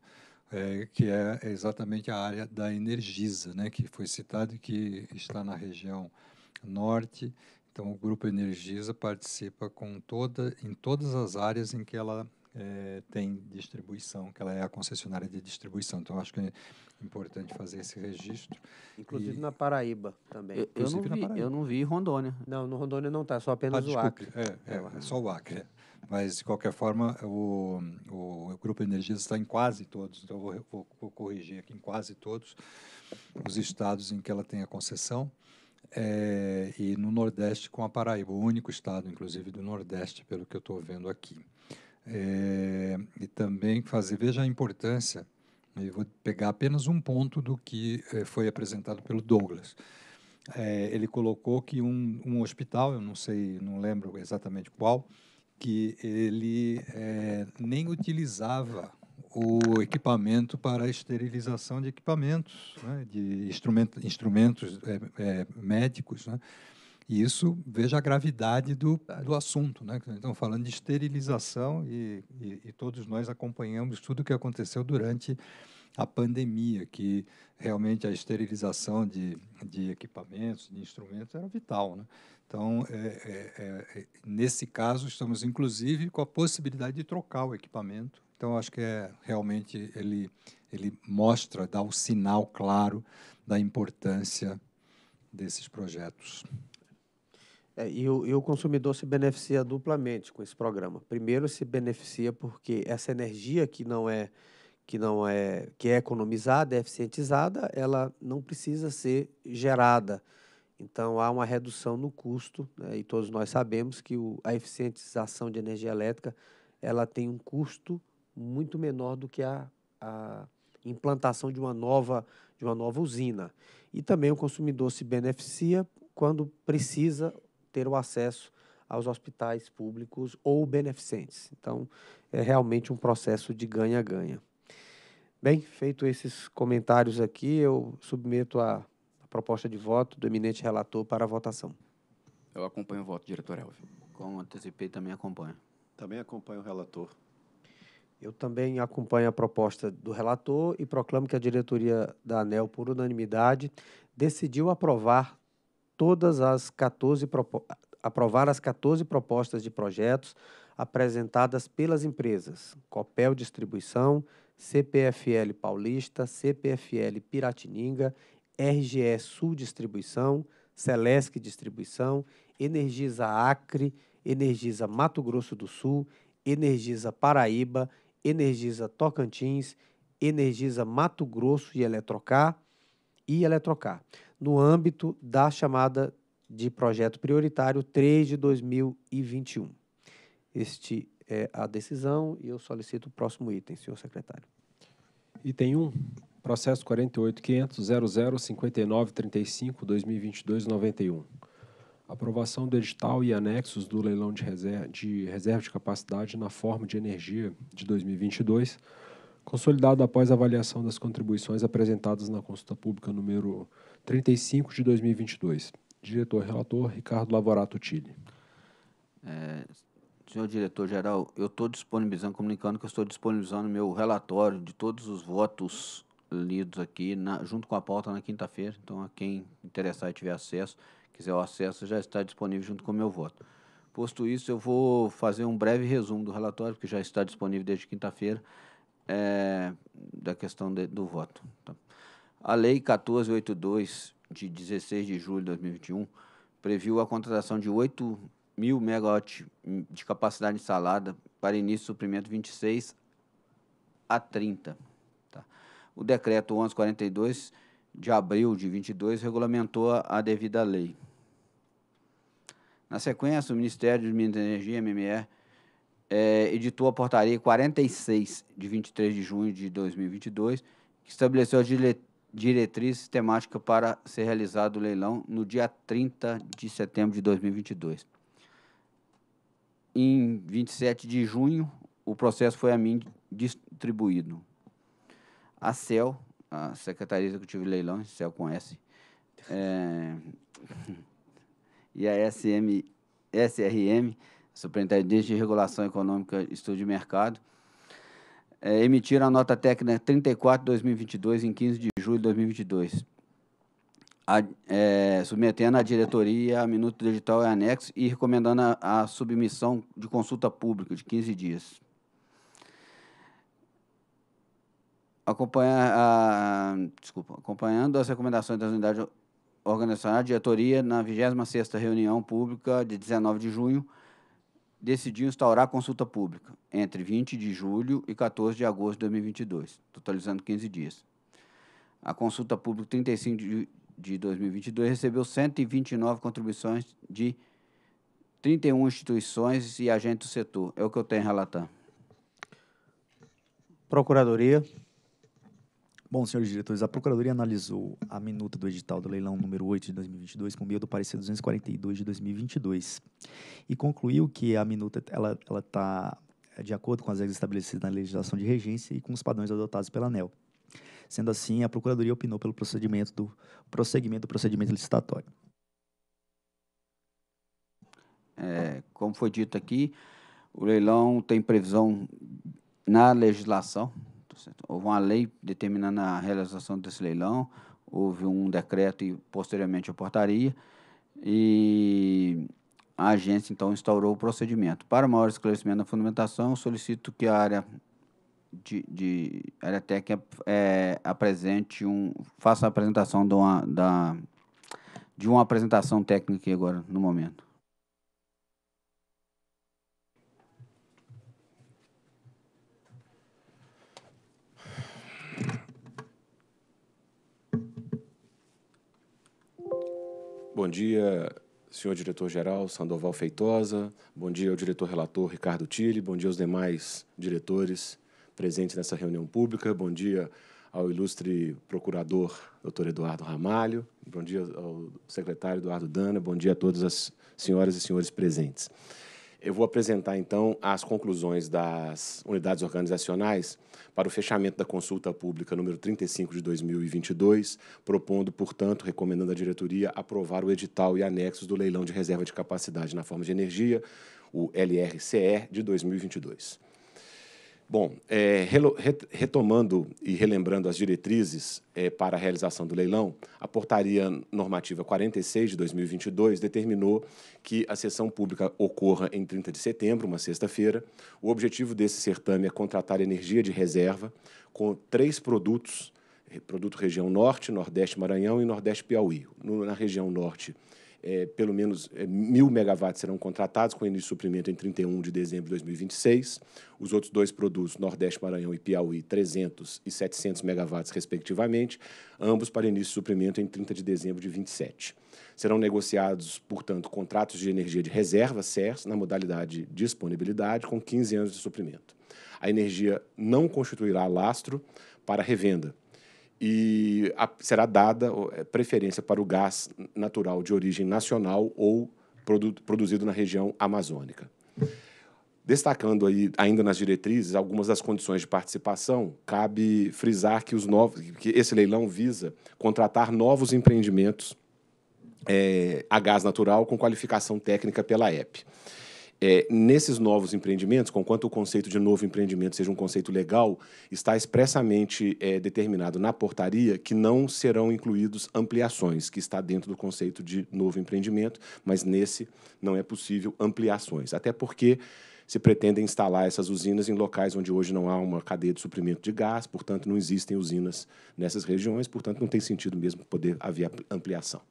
é, que é exatamente a área da Energisa, né, que foi citado e que está na região norte. Então, o Grupo Energisa participa com toda, em todas as áreas em que ela é, tem distribuição, que ela é a concessionária de distribuição. Então, acho que é importante fazer esse registro. Inclusive e... na Paraíba também. Eu, eu não vi, eu não vi Rondônia. Não, no Rondônia não está, é só apenas ah, o Acre. É, é, é, só o Acre. É. Mas, de qualquer forma, o, o, o Grupo Energia está em quase todos, então vou, vou, vou corrigir aqui, em quase todos os estados em que ela tem a concessão. É, e no Nordeste com a Paraíba, o único estado, inclusive, do Nordeste, pelo que eu estou vendo aqui é, e também fazer, veja a importância, eu vou pegar apenas um ponto do que eh, foi apresentado pelo Douglas. É, ele colocou que um, um, hospital, eu não sei, não lembro exatamente qual, que ele é, nem utilizava o equipamento para a esterilização de equipamentos, né, de instrumento, instrumentos é, é médicos, né, e isso, veja a gravidade do, do assunto. Né? Estamos então, falando de esterilização e, e, e todos nós acompanhamos tudo o que aconteceu durante a pandemia, que realmente a esterilização de, de equipamentos, de instrumentos era vital. Né? Então, é, é, é, é nesse caso, estamos inclusive com a possibilidade de trocar o equipamento. Então, acho que é realmente ele, ele mostra, dá o um sinal claro da importância desses projetos. É, e, o, e, o, consumidor se beneficia duplamente com esse programa. Primeiro se beneficia porque essa energia que não é que não é que é economizada, é eficientizada, ela não precisa ser gerada. Então há uma redução no custo né, e todos nós sabemos que o, a eficientização de energia elétrica ela tem um custo muito menor do que a, a implantação de uma nova de uma nova usina. E também o consumidor se beneficia quando precisa ter o acesso aos hospitais públicos ou beneficentes. Então, é realmente um processo de ganha-ganha. Bem, feito esses comentários aqui, eu submeto a, a, proposta de voto do eminente relator para a votação. Eu acompanho o voto, diretor Elvio. Como antecipei, também acompanho. Também acompanho o relator. Eu também acompanho a proposta do relator e proclamo que a diretoria da ANEL, por unanimidade, decidiu aprovar todas as 14 aprovar as 14 propostas de projetos apresentadas pelas empresas Copel Distribuição, CPFL Paulista, CPFL Piratininga, RGE Sul Distribuição, Celesc Distribuição, Energisa Acre, Energisa Mato Grosso do Sul, Energisa Paraíba, Energisa Tocantins, Energisa Mato Grosso e Eletrocar e Eletrocar no âmbito da chamada de projeto prioritário 3 de 2021. Este é a decisão e eu solicito o próximo item, senhor secretário. Item 1, processo 48.500.00.59.35.2022.91. Aprovação do edital e anexos do leilão de reserva, de reserva de capacidade na forma de energia de 2022, consolidado após avaliação das contribuições apresentadas na consulta pública número 35 de 2022. Diretor relator Ricardo Lavorato Tille. É, senhor diretor-geral, eu estou disponibilizando, comunicando que eu estou disponibilizando meu relatório de todos os votos lidos aqui, na, junto com a pauta na quinta-feira. Então, a quem interessar e tiver acesso, quiser o acesso, já está disponível junto com o meu voto. Posto isso, eu vou fazer um breve resumo do relatório, que já está disponível desde quinta-feira, é, da questão de, do voto. Tá? A Lei 1482, de 16 de julho de 2021, previu a contratação de 8 mil megawatts de capacidade instalada para início do suprimento 26 a 30. Tá? O decreto 1142 de abril de 22 regulamentou a devida lei. Na sequência, o Ministério de Minas e Energia, MME, é, editou a portaria 46 de 23 de junho de 2022, que estabeleceu as diretriz temática para ser realizado o leilão no dia 30 de setembro de 2022. Em 27 de junho, o processo foi a mim distribuído. A CEL, a Secretaria Executiva de Leilões, CEL com S, é, e a SM, SRM, Superintendência de Regulação Econômica e Estudo de Mercado, é, emitiram a nota técnica 34-2022, em 15 de julho de 2022, a, é, submetendo à diretoria a minuto digital e anexo e recomendando a, a submissão de consulta pública de 15 dias. Acompanha, a, desculpa, acompanhando as recomendações das unidades organizacionais, a diretoria, na 26ª reunião pública de 19 de junho, decidiu instaurar a consulta pública entre 20 de julho e 14 de agosto de 2022, totalizando 15 dias. A consulta pública 35 de, de 2022 recebeu 129 contribuições de 31 instituições e agentes do setor. É o que eu tenho a relatar. Procuradoria. Bom, senhores diretores, a Procuradoria analisou a minuta do edital do leilão número 8 de 2022 com meio do parecer 242 de 2022 e concluiu que a minuta ela ela está de acordo com as regras estabelecidas na legislação de regência e com os padrões adotados pela ANEL. Sendo assim, a Procuradoria opinou pelo procedimento do prosseguimento do procedimento licitatório. É, como foi dito aqui, o leilão tem previsão na legislação Certo? Houve uma lei determinando a realização desse leilão, houve um decreto e posteriormente a portaria, e a agência então instaurou o procedimento. Para maior esclarecimento da fundamentação, solicito que a área de, de área técnica é, apresente um faça a apresentação de uma, da, de uma apresentação técnica agora no momento. Bom dia, senhor diretor-geral Sandoval Feitosa. Bom dia ao diretor-relator Ricardo Tille. Bom dia aos demais diretores presentes nessa reunião pública. Bom dia ao ilustre procurador Dr. Eduardo Ramalho. Bom dia ao secretário Eduardo Dana. Bom dia a todas as senhoras e senhores presentes. Eu vou apresentar, então, as conclusões das unidades organizacionais para o fechamento da consulta pública número 35 de 2022, propondo, portanto, recomendando à diretoria aprovar o edital e anexos do leilão de reserva de capacidade na forma de energia, o LRCE, de 2022. Bom, é, retomando e relembrando as diretrizes é, para a realização do leilão, a portaria normativa 46 de 2022 determinou que a sessão pública ocorra em 30 de setembro, uma sexta-feira. O objetivo desse certame é contratar energia de reserva com três produtos, produto região norte, nordeste Maranhão e nordeste Piauí. No, na região norte, é, pelo menos é, mil megawatts serão contratados com início de suprimento em 31 de dezembro de 2026. Os outros dois produtos, Nordeste, Maranhão e Piauí, 300 e 700 megawatts, respectivamente, ambos para início de suprimento em 30 de dezembro de 27. Serão negociados, portanto, contratos de energia de reserva, CERS, na modalidade disponibilidade, com 15 anos de suprimento. A energia não constituirá lastro para revenda e a, será dada é, preferência para o gás natural de origem nacional ou produ, produzido na região amazônica. Destacando aí, ainda nas diretrizes, algumas das condições de participação, cabe frisar que, os novos, que esse leilão visa contratar novos empreendimentos é, a gás natural com qualificação técnica pela EPE é, nesses novos empreendimentos, conquanto o conceito de novo empreendimento seja um conceito legal, está expressamente é, determinado na portaria que não serão incluídos ampliações, que está dentro do conceito de novo empreendimento, mas nesse não é possível ampliações. Até porque se pretende instalar essas usinas em locais onde hoje não há uma cadeia de suprimento de gás, portanto, não existem usinas nessas regiões, portanto, não tem sentido mesmo poder haver ampliação.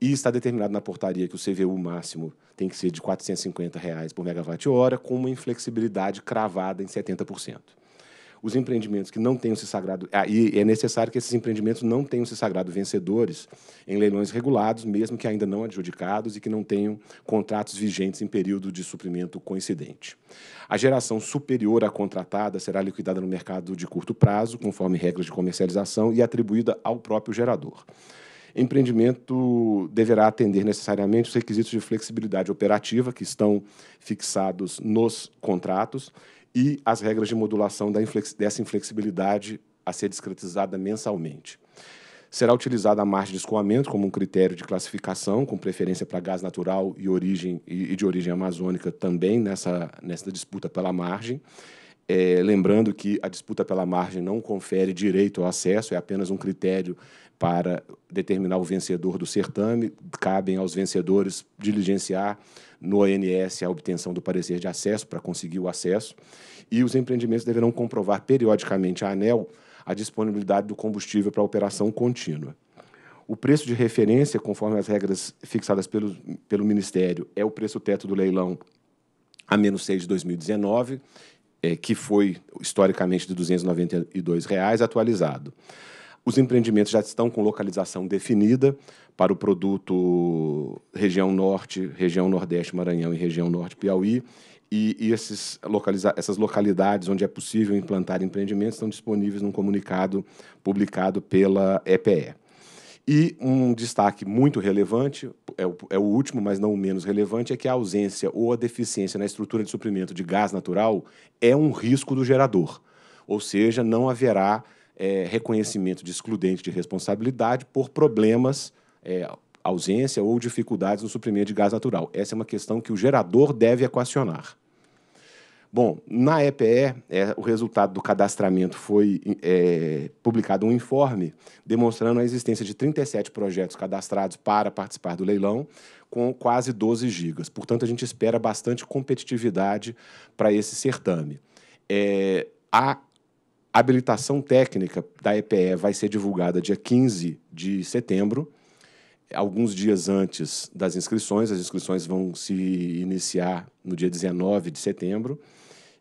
E está determinado na portaria que o CVU máximo tem que ser de R$ 450 reais por megawatt-hora, com uma inflexibilidade cravada em 70%. Os empreendimentos que não tenham se sagrado. aí ah, é necessário que esses empreendimentos não tenham se sagrado vencedores em leilões regulados, mesmo que ainda não adjudicados e que não tenham contratos vigentes em período de suprimento coincidente. A geração superior à contratada será liquidada no mercado de curto prazo, conforme regras de comercialização, e atribuída ao próprio gerador empreendimento deverá atender necessariamente os requisitos de flexibilidade operativa que estão fixados nos contratos e as regras de modulação inflex dessa inflexibilidade a ser discretizada mensalmente. Será utilizada a margem de escoamento como um critério de classificação, com preferência para gás natural e, origem, e de origem amazônica também nessa, nessa disputa pela margem. É, lembrando que a disputa pela margem não confere direito ao acesso, é apenas um critério para determinar o vencedor do certame. Cabem aos vencedores diligenciar no ONS a obtenção do parecer de acesso para conseguir o acesso. E os empreendimentos deverão comprovar periodicamente à ANEL a disponibilidade do combustível para operação contínua. O preço de referência, conforme as regras fixadas pelo, pelo Ministério, é o preço teto do leilão a menos 6 de 2019, é, eh, que foi historicamente de R$ 292, reais, atualizado. Os empreendimentos já estão com localização definida para o produto região norte, região nordeste, Maranhão e região norte, Piauí. E, e esses localiza essas localidades onde é possível implantar empreendimentos estão disponíveis num comunicado publicado pela EPE. E um destaque muito relevante, é o, é o, último, mas não o menos relevante, é que a ausência ou a deficiência na estrutura de suprimento de gás natural é um risco do gerador. Ou seja, não haverá é, reconhecimento de excludente de responsabilidade por problemas, é, ausência ou dificuldades no suprimento de gás natural. Essa é uma questão que o gerador deve equacionar. Bom, na EPE, é, o resultado do cadastramento foi é, publicado um informe demonstrando a existência de 37 projetos cadastrados para participar do leilão, com quase 12 gigas. Portanto, a gente espera bastante competitividade para esse certame. É, há a habilitação técnica da EPE vai ser divulgada dia 15 de setembro, alguns dias antes das inscrições. As inscrições vão se iniciar no dia 19 de setembro,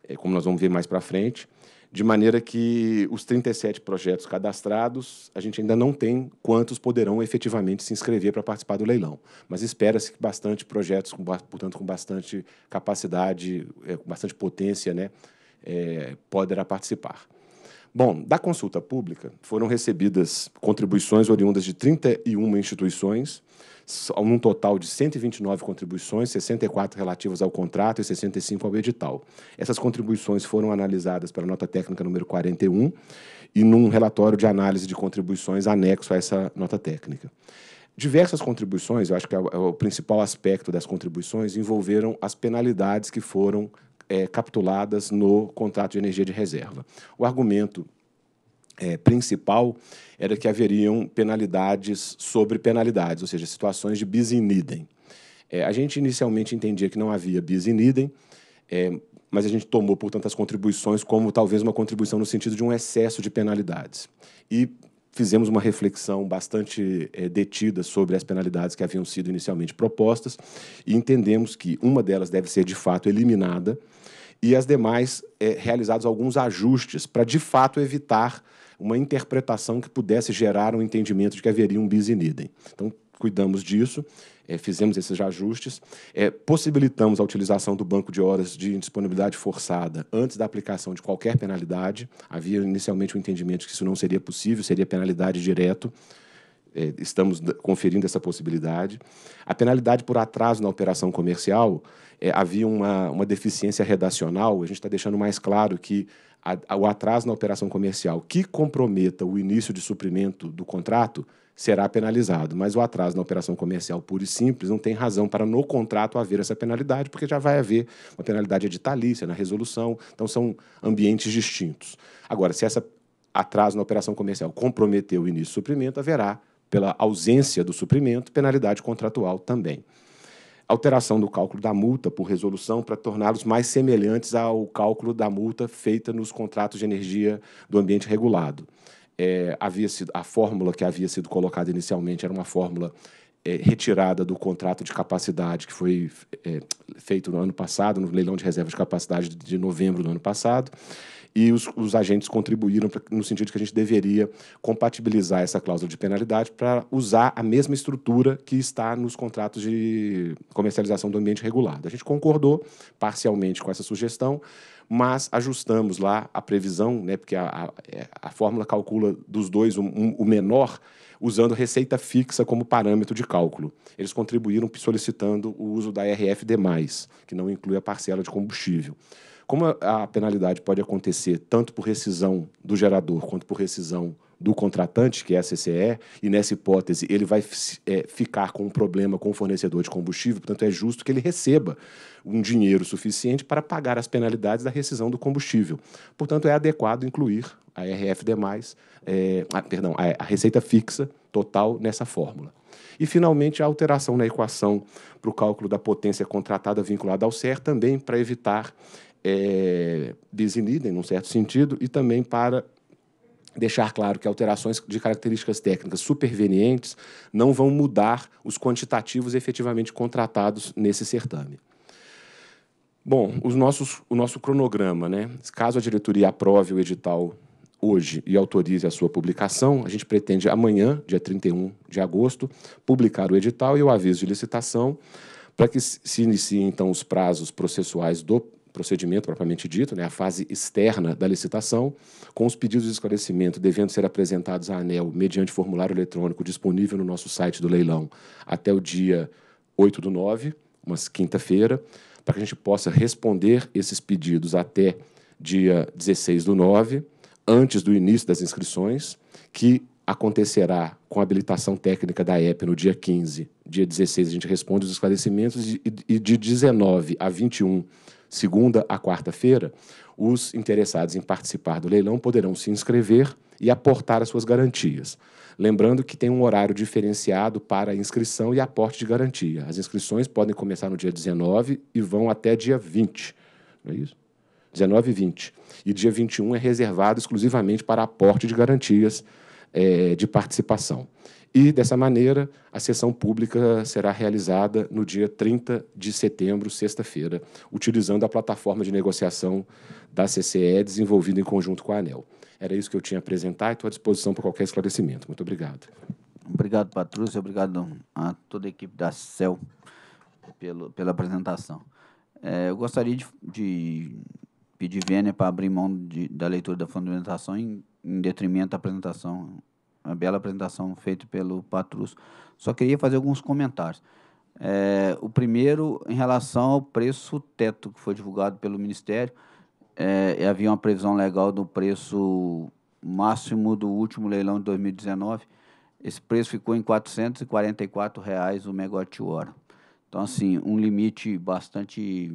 é, como nós vamos ver mais para frente, de maneira que os 37 projetos cadastrados, a gente ainda não tem quantos poderão efetivamente se inscrever para participar do leilão. Mas espera-se que bastante projetos, portanto, com bastante capacidade, é, com bastante potência, né, é, poderá participar. Bom, da consulta pública foram recebidas contribuições oriundas de 31 instituições, num total de 129 contribuições, 64 relativas ao contrato e 65 ao edital. Essas contribuições foram analisadas pela nota técnica número 41 e num relatório de análise de contribuições anexo a essa nota técnica. Diversas contribuições, eu acho que é o, é o principal aspecto das contribuições, envolveram as penalidades que foram é, capituladas no contrato de energia de reserva. O argumento é, principal era que haveriam penalidades sobre penalidades, ou seja, situações de bis in idem. É, a gente inicialmente entendia que não havia bis in idem, é, mas a gente tomou, portanto, as contribuições como talvez uma contribuição no sentido de um excesso de penalidades. E fizemos uma reflexão bastante é, detida sobre as penalidades que haviam sido inicialmente propostas e entendemos que uma delas deve ser de fato eliminada e as demais é, realizados alguns ajustes para de fato evitar uma interpretação que pudesse gerar um entendimento de que haveria um bis in idem. Então, cuidamos disso é, fizemos esses ajustes, é, possibilitamos a utilização do banco de horas de indisponibilidade forçada antes da aplicação de qualquer penalidade. Havia inicialmente o um entendimento que isso não seria possível, seria penalidade direto. É, estamos conferindo essa possibilidade. A penalidade por atraso na operação comercial, é, havia uma, uma deficiência redacional, a gente está deixando mais claro que a, a, o atraso na operação comercial que comprometa o início de suprimento do contrato será penalizado. Mas o atraso na operação comercial pura e simples não tem razão para no contrato haver essa penalidade, porque já vai haver uma penalidade editalícia na resolução. Então são ambientes distintos. Agora, se essa atraso na operação comercial comprometer o início do suprimento, haverá, pela ausência do suprimento, penalidade contratual também. Alteração do cálculo da multa por resolução para torná-los mais semelhantes ao cálculo da multa feita nos contratos de energia do ambiente regulado é, havia sido, a fórmula que havia sido colocada inicialmente era uma fórmula é, retirada do contrato de capacidade que foi é, feito no ano passado, no leilão de reserva de capacidade de novembro do ano passado. E os, os agentes contribuíram pra, no sentido de que a gente deveria compatibilizar essa cláusula de penalidade para usar a mesma estrutura que está nos contratos de comercialização do ambiente regulado. A gente concordou parcialmente com essa sugestão, mas ajustamos lá a previsão, né, porque a, a, é, a fórmula calcula dos dois um, um, o menor, usando receita fixa como parâmetro de cálculo. Eles contribuíram solicitando o uso da RFD, que não inclui a parcela de combustível. Como a, a penalidade pode acontecer tanto por rescisão do gerador quanto por rescisão do contratante, que é a CCE, e nessa hipótese ele vai é, ficar com um problema com o fornecedor de combustível, portanto é justo que ele receba um dinheiro suficiente para pagar as penalidades da rescisão do combustível. Portanto, é adequado incluir a RFD+, é, a, perdão, a, a receita fixa total nessa fórmula. E, finalmente, a alteração na equação para o cálculo da potência contratada vinculada ao CER, também para evitar é, bis in num certo sentido, e também para deixar claro que alterações de características técnicas supervenientes não vão mudar os quantitativos efetivamente contratados nesse certame. Bom, os nossos, o nosso cronograma, né? Caso a diretoria aprove o edital hoje e autorize a sua publicação, a gente pretende amanhã, dia 31 de agosto, publicar o edital e o aviso de licitação para que se iniciem então os prazos processuais do procedimento propriamente dito, né, a fase externa da licitação, com os pedidos de esclarecimento devendo ser apresentados à ANEL mediante formulário eletrônico disponível no nosso site do leilão até o dia 8 do 9, uma quinta-feira, para que a gente possa responder esses pedidos até dia 16 do 9, antes do início das inscrições, que acontecerá com a habilitação técnica da EP no dia 15. Dia 16 a gente responde os esclarecimentos e, e de 19 a 21 segunda a quarta-feira, os interessados em participar do leilão poderão se inscrever e aportar as suas garantias. Lembrando que tem um horário diferenciado para inscrição e aporte de garantia. As inscrições podem começar no dia 19 e vão até dia 20. Não é isso? 19 e 20. E dia 21 é reservado exclusivamente para aporte de garantias é, de participação. E, dessa maneira, a sessão pública será realizada no dia 30 de setembro, sexta-feira, utilizando a plataforma de negociação da CCE, desenvolvida em conjunto com a ANEL. Era isso que eu tinha a apresentar e estou à disposição para qualquer esclarecimento. Muito obrigado. Obrigado, Patrúcio. Obrigado a toda a equipe da CEL pelo, pela apresentação. É, eu gostaria de, de pedir Vênia para abrir mão de, da leitura da fundamentação em, em detrimento da apresentação uma bela apresentação feita pelo Patrus. Só queria fazer alguns comentários. É, o primeiro, em relação ao preço teto que foi divulgado pelo Ministério, é, havia uma previsão legal do preço máximo do último leilão de 2019. Esse preço ficou em R$ 444 reais o megawatt-hora. Então, assim, um limite bastante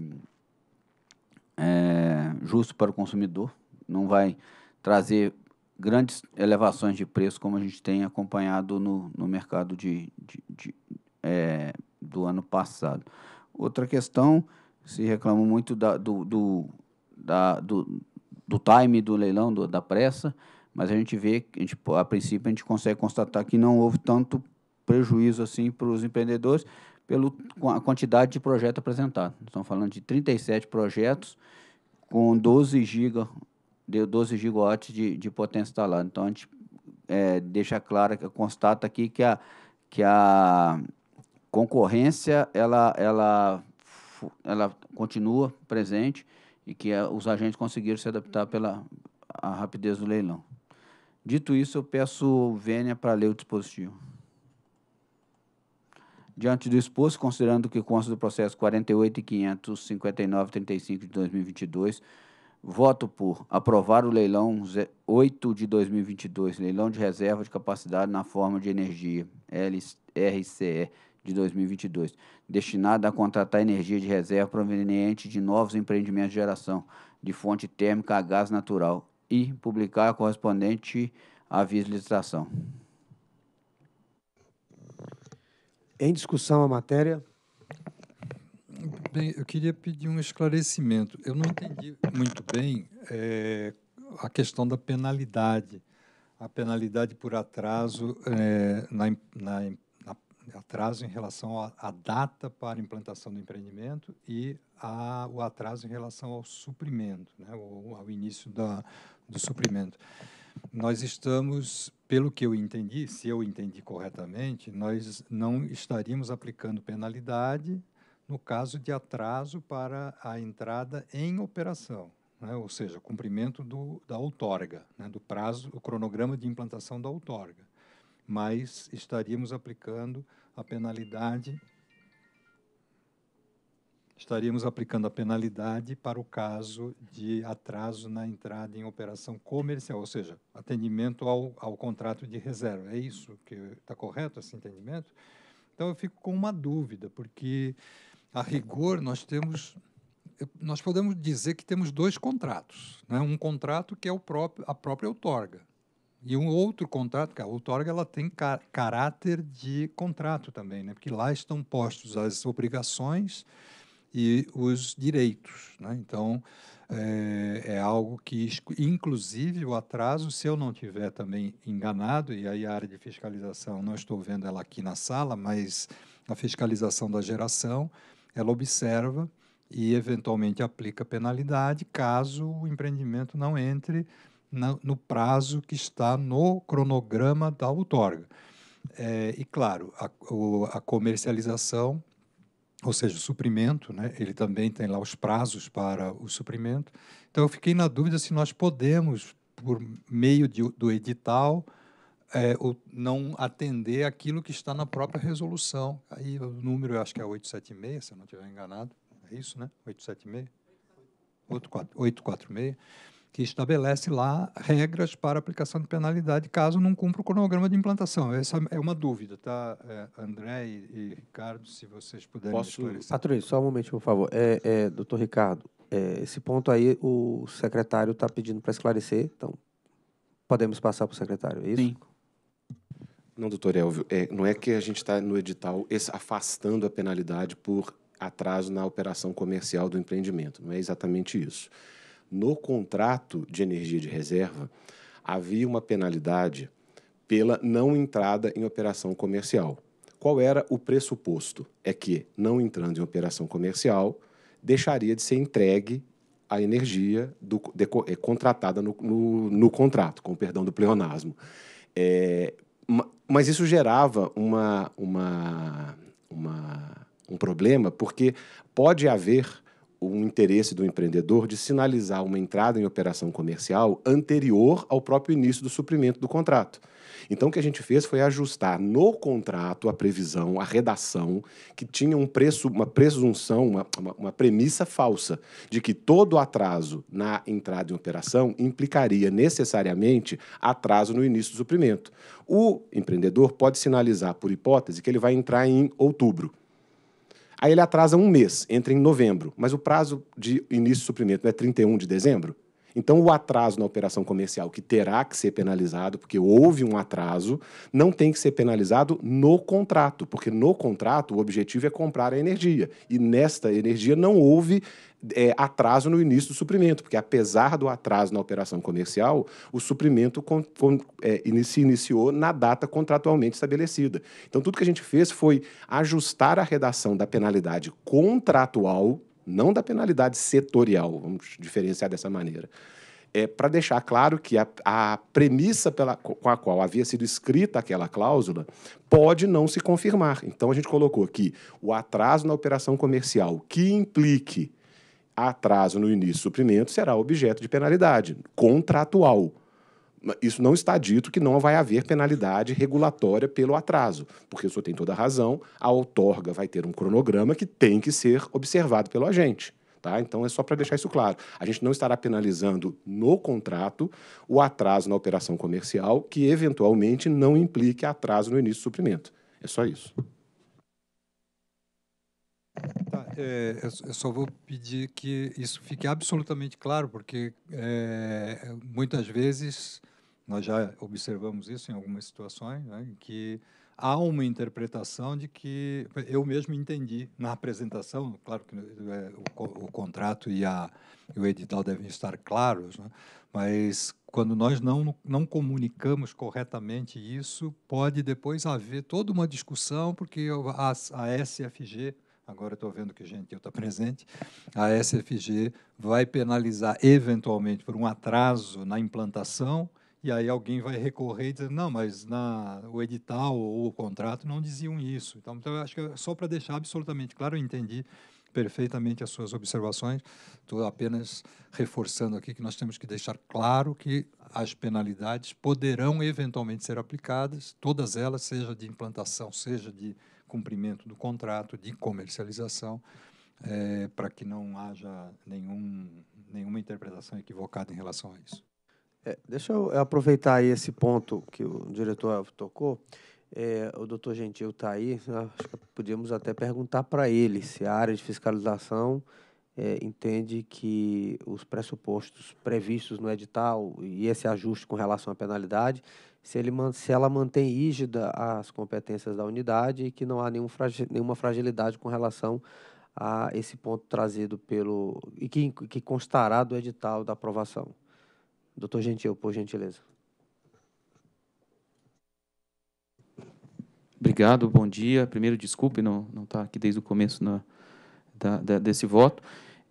é, justo para o consumidor. Não vai trazer grandes elevações de preço, como a gente tem acompanhado no, no mercado de, de, de é, do ano passado. Outra questão, se reclama muito da, do, do, da, do, do time do leilão, do, da pressa, mas a gente vê, a, gente, a princípio, a gente consegue constatar que não houve tanto prejuízo assim para os empreendedores pela quantidade de projetos apresentados. Estamos falando de 37 projetos com 12 gigas deu 12 gigawatts de, de potência instalada. Então a gente é, deixa claro, constata aqui que a, que a concorrência ela, ela, ela continua presente e que a, é, os agentes conseguiram se adaptar pela a rapidez do leilão. Dito isso, eu peço Vênia para ler o dispositivo. Diante do exposto, considerando que consta do processo 48 e de 2022, Voto por aprovar o leilão 8 de 2022, leilão de reserva de capacidade na forma de energia, LRCE de 2022, destinado a contratar energia de reserva proveniente de novos empreendimentos de geração de fonte térmica a gás natural e publicar a correspondente aviso de licitação. Em discussão a matéria. Bem, eu queria pedir um esclarecimento. Eu não entendi muito bem é, a questão da penalidade. A penalidade por atraso, é, na, na, na, atraso em relação à data para implantação do empreendimento e a, o atraso em relação ao suprimento, né, ou ao início da, do suprimento. Nós estamos, pelo que eu entendi, se eu entendi corretamente, nós não estaríamos aplicando penalidade no caso de atraso para a entrada em operação, né, ou seja, cumprimento do, da outorga, né, do prazo, o cronograma de implantação da outorga. Mas estaríamos aplicando a penalidade estaríamos aplicando a penalidade para o caso de atraso na entrada em operação comercial, ou seja, atendimento ao, ao contrato de reserva. É isso que está correto esse entendimento? Então eu fico com uma dúvida, porque a rigor, nós temos nós podemos dizer que temos dois contratos, né? Um contrato que é o próprio a própria outorga e um outro contrato, que a outorga ela tem car caráter de contrato também, né? Porque lá estão postos as obrigações e os direitos, né? Então, é, é, algo que, inclusive, o atraso, se eu não tiver também enganado, e aí a área de fiscalização, não estou vendo ela aqui na sala, mas a fiscalização da geração, ela observa e eventualmente aplica penalidade caso o empreendimento não entre no prazo que está no cronograma da outorga. É, e claro, a, o, a, comercialização, ou seja, o suprimento, né, ele também tem lá os prazos para o suprimento. Então eu fiquei na dúvida se nós podemos, por meio de, do edital, é, o não atender aquilo que está na própria resolução. Aí o número, eu acho que é 876, se eu não estiver enganado. É isso, né? 876? 846, que estabelece lá regras para aplicação de penalidade caso não cumpra o cronograma de implantação. Essa é uma dúvida, tá, é, André e, e Ricardo, se vocês puderem Posso... esclarecer. só um momento por favor. É, é, doutor Ricardo, é, esse ponto aí o secretário está pedindo para esclarecer, então podemos passar para o secretário, é isso? Sim. Não, doutor Elvio, é, não é que a gente está no edital afastando a penalidade por atraso na operação comercial do empreendimento. Não é exatamente isso. No contrato de energia de reserva, havia uma penalidade pela não entrada em operação comercial. Qual era o pressuposto? É que, não entrando em operação comercial, deixaria de ser entregue a energia do, de, é, contratada no, no, no contrato, com o perdão do pleonasmo. É, mas isso gerava uma, uma, uma, um problema, porque pode haver um interesse do empreendedor de sinalizar uma entrada em operação comercial anterior ao próprio início do suprimento do contrato. Então, o que a gente fez foi ajustar no contrato a previsão, a redação, que tinha um preço, uma presunção, uma, uma, uma, premissa falsa de que todo atraso na entrada em operação implicaria necessariamente atraso no início do suprimento o empreendedor pode sinalizar, por hipótese, que ele vai entrar em outubro. Aí ele atrasa um mês, entra em novembro, mas o prazo de início de suprimento não é 31 de dezembro? Então, o atraso na operação comercial, que terá que ser penalizado, porque houve um atraso, não tem que ser penalizado no contrato, porque no contrato o objetivo é comprar a energia. E nesta energia não houve é, atraso no início do suprimento, porque apesar do atraso na operação comercial, o suprimento é, se iniciou na data contratualmente estabelecida. Então, tudo que a gente fez foi ajustar a redação da penalidade contratual não da penalidade setorial, vamos diferenciar dessa maneira. É, para deixar claro que a, a premissa pela, com a qual havia sido escrita aquela cláusula pode não se confirmar. Então a gente colocou aqui o atraso na operação comercial que implique atraso no início do suprimento será objeto de penalidade contratual. Isso não está dito que não vai haver penalidade regulatória pelo atraso, porque o senhor tem toda a razão, a outorga vai ter um cronograma que tem que ser observado pelo agente. Tá? Então, é só para deixar isso claro. A gente não estará penalizando no contrato o atraso na operação comercial, que eventualmente não implique atraso no início do suprimento. É só isso. Tá, é, é eu só vou pedir que isso fique absolutamente claro, porque é, muitas vezes nós já observamos isso em algumas situações, né, em que há uma interpretação de que eu mesmo entendi na apresentação, claro que é, o, o contrato e, a, o edital devem estar claros, né? mas quando nós não, não comunicamos corretamente isso, pode depois haver toda uma discussão, porque a, a SFG, agora estou vendo que gente está presente, a SFG vai penalizar eventualmente por um atraso na implantação, e aí alguém vai recorrer e dizer, não, mas na, o edital ou o contrato não diziam isso. Então, então eu acho que é só para deixar absolutamente claro, eu entendi perfeitamente as suas observações. Estou apenas reforçando aqui que nós temos que deixar claro que as penalidades poderão eventualmente ser aplicadas, todas elas, seja de implantação, seja de cumprimento do contrato, de comercialização, é, eh, para que não haja nenhum, nenhuma interpretação equivocada em relação a isso. É, deixa eu aproveitar esse ponto que o diretor tocou. É, o doutor Gentil está aí, né? acho que podíamos até perguntar para ele se a área de fiscalização é, entende que os pressupostos previstos no edital e esse ajuste com relação à penalidade, se, ele, se ela mantém rígida as competências da unidade e que não há nenhum, nenhuma fragilidade com relação a esse ponto trazido pelo. e que, que constará do edital da aprovação. Doutor Gentil, por gentileza. Obrigado, bom dia. Primeiro, desculpe não estar não tá aqui desde o começo na, da, da, desse voto.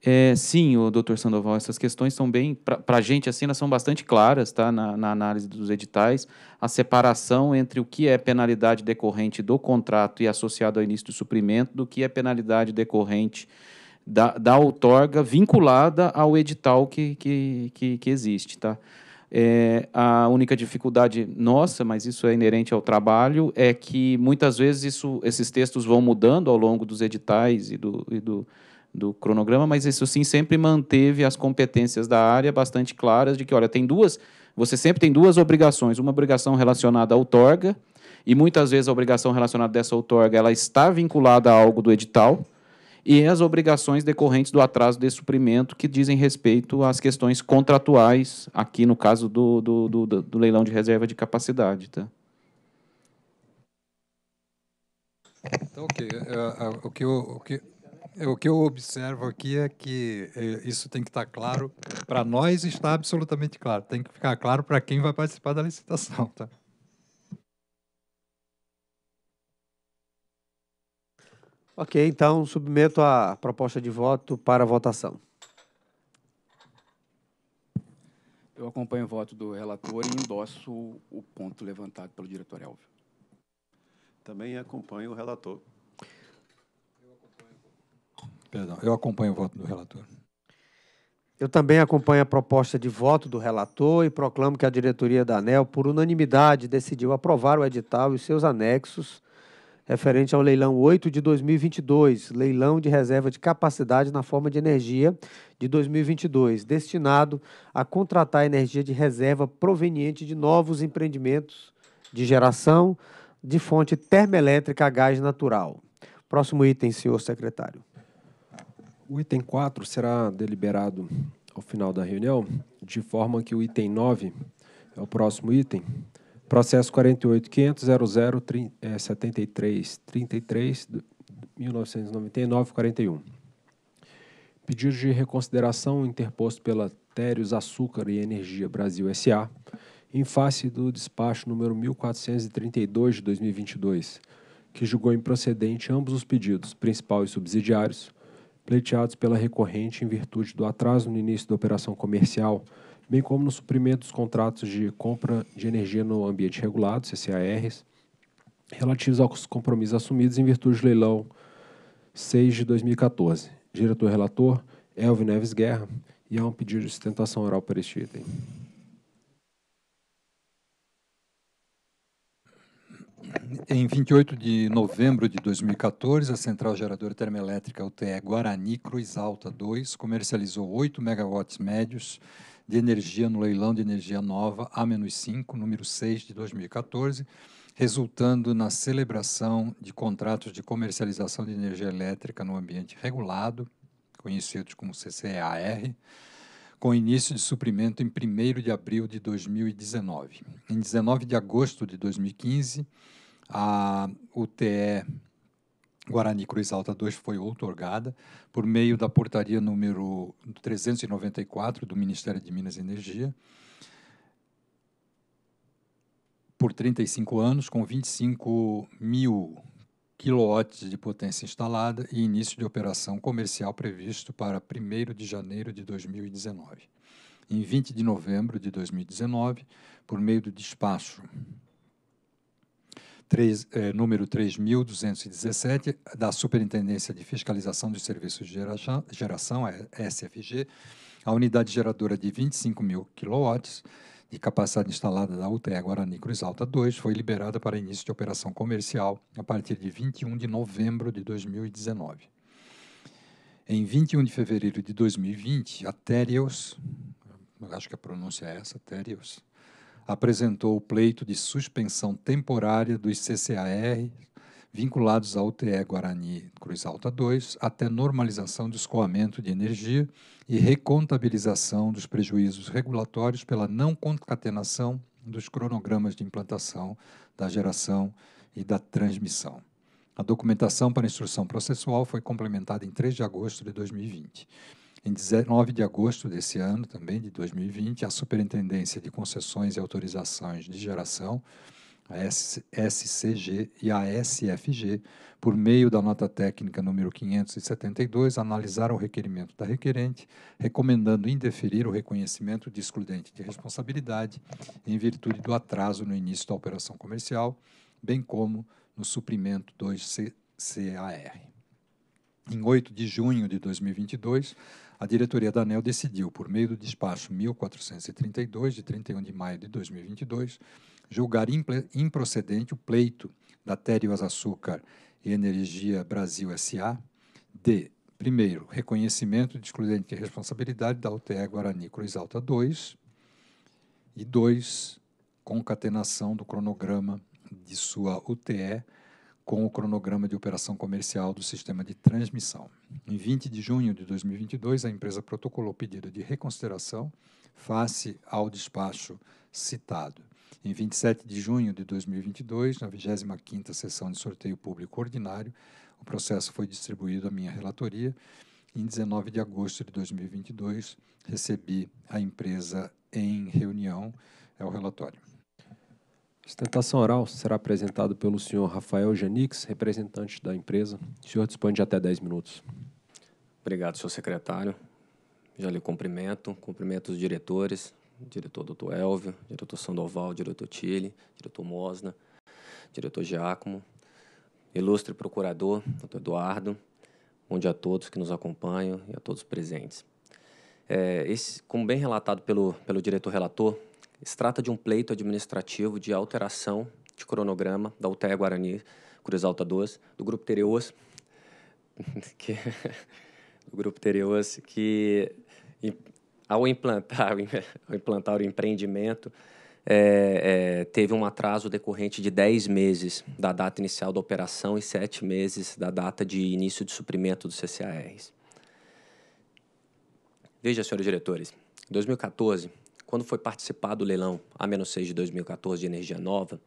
É, sim, o doutor Sandoval, essas questões são bem, para a gente, assim, elas são bastante claras tá? Na, na, análise dos editais. A separação entre o que é penalidade decorrente do contrato e associado ao início do suprimento do que é penalidade decorrente da, da outorga vinculada ao edital que, que, que, que existe. Tá? É, a única dificuldade nossa, mas isso é inerente ao trabalho, é que muitas vezes isso, esses textos vão mudando ao longo dos editais e do, e do, do cronograma, mas isso sim sempre manteve as competências da área bastante claras de que, olha, tem duas, você sempre tem duas obrigações, uma obrigação relacionada à outorga, e muitas vezes a obrigação relacionada dessa outorga ela está vinculada a algo do edital, e as obrigações decorrentes do atraso de suprimento que dizem respeito às questões contratuais, aqui no caso do, do, do, do leilão de reserva de capacidade. Tá? Então, okay. uh, uh, o, que eu, o, que, o que eu observo aqui é que uh, isso tem que estar claro. Para nós está absolutamente claro. Tem que ficar claro para quem vai participar da licitação. Tá? Ok, então submeto a proposta de voto para votação. Eu acompanho o voto do relator e endosso o ponto levantado pelo diretor Elvio. Também acompanho o relator. Eu acompanho, Perdão, eu acompanho o voto do relator. Eu também acompanho a proposta de voto do relator e proclamo que a diretoria da ANEL, por unanimidade, decidiu aprovar o edital e seus anexos referente ao leilão 8 de 2022, leilão de reserva de capacidade na forma de energia de 2022, destinado a contratar energia de reserva proveniente de novos empreendimentos de geração de fonte termoelétrica a gás natural. Próximo item, senhor secretário. O item 4 será deliberado ao final da reunião, de forma que o item 9 é o próximo item Processo 48.500.0073.33.1999-41. Pedido de reconsideração interposto pela Térios Açúcar e Energia Brasil S.A. em face do despacho número 1432 de 2022, que julgou improcedente ambos os pedidos, principal e subsidiários, pleiteados pela recorrente em virtude do atraso no início da operação comercial bem como no suprimento dos contratos de compra de energia no ambiente regulado, CCARs, relativos aos compromissos assumidos em virtude do leilão 6 de 2014. Diretor-relator, Elvio Neves Guerra, e há um pedido de sustentação oral para este item. Em 28 de novembro de 2014, a central geradora termoelétrica UTE Guarani Cruz Alta 2 comercializou 8 megawatts médios de energia no leilão de energia nova A-5, número 6 de 2014, resultando na celebração de contratos de comercialização de energia elétrica no ambiente regulado, conhecidos como CCAR, com início de suprimento em 1 de abril de 2019. Em 19 de agosto de 2015, a UTE Guarani Cruz Alta 2 foi outorgada por meio da portaria número 394 do Ministério de Minas e Energia por 35 anos, com 25 mil quilowatts de potência instalada e início de operação comercial previsto para 1 de janeiro de 2019. Em 20 de novembro de 2019, por meio do despacho 3, é, número 3.217 da Superintendência de Fiscalização dos Serviços de Geração, geração a é, SFG, a unidade geradora de 25 mil quilowatts de capacidade instalada da UTE Guarani Cruz Alta 2 foi liberada para início de operação comercial a partir de 21 de novembro de 2019. Em 21 de fevereiro de 2020, a Terios, acho que a pronúncia é essa, Terios, apresentou o pleito de suspensão temporária dos CCAR vinculados ao TE Guarani Cruz Alta 2 até normalização do escoamento de energia e recontabilização dos prejuízos regulatórios pela não concatenação dos cronogramas de implantação da geração e da transmissão. A documentação para instrução processual foi complementada em 3 de agosto de 2020. Em 19 de agosto desse ano, também de 2020, a Superintendência de Concessões e Autorizações de Geração, a SCG e a SFG, por meio da nota técnica número 572, analisaram o requerimento da requerente, recomendando indeferir o reconhecimento de excludente de responsabilidade em virtude do atraso no início da operação comercial, bem como no suprimento 2 CAR. Em 8 de junho de 2022, a diretoria da ANEL decidiu, por meio do despacho 1432, de 31 de maio de 2022, julgar improcedente o pleito da Térios Açúcar e Energia Brasil S.A. de, primeiro, reconhecimento de excludente de responsabilidade da UTE Guarani Cruz Alta 2 e 2, concatenação do cronograma de sua UTE com o cronograma de operação comercial do sistema de transmissão. Em 20 de junho de 2022, a empresa protocolou pedido de reconsideração face ao despacho citado. Em 27 de junho de 2022, na 25ª sessão de sorteio público ordinário, o processo foi distribuído à minha relatoria. Em 19 de agosto de 2022, recebi a empresa em reunião, é o relatório. Sustentação oral será apresentada pelo senhor Rafael Janix, representante da empresa. O senhor dispõe de até 10 minutos. Obrigado, senhor secretário. Já lhe cumprimento, cumprimento os diretores, diretor doutor Elvio, diretor Sandoval, diretor Tille, diretor Mosna, diretor Giacomo, ilustre procurador, doutor Eduardo, bom dia a todos que nos acompanham e a todos presentes. É, esse, como bem relatado pelo, pelo diretor relator, se trata de um pleito administrativo de alteração de cronograma da UTE Guarani Cruz Alta 12, do Grupo Tereuas, que, do Grupo Tereuas, que ao implantar, ao implantar o empreendimento, é, é, teve um atraso decorrente de 10 meses da data inicial da operação e 7 meses da data de início de suprimento dos CCARs. Veja, senhores diretores, em 2014, quando foi participado o leilão A-6 de 2014 de energia nova,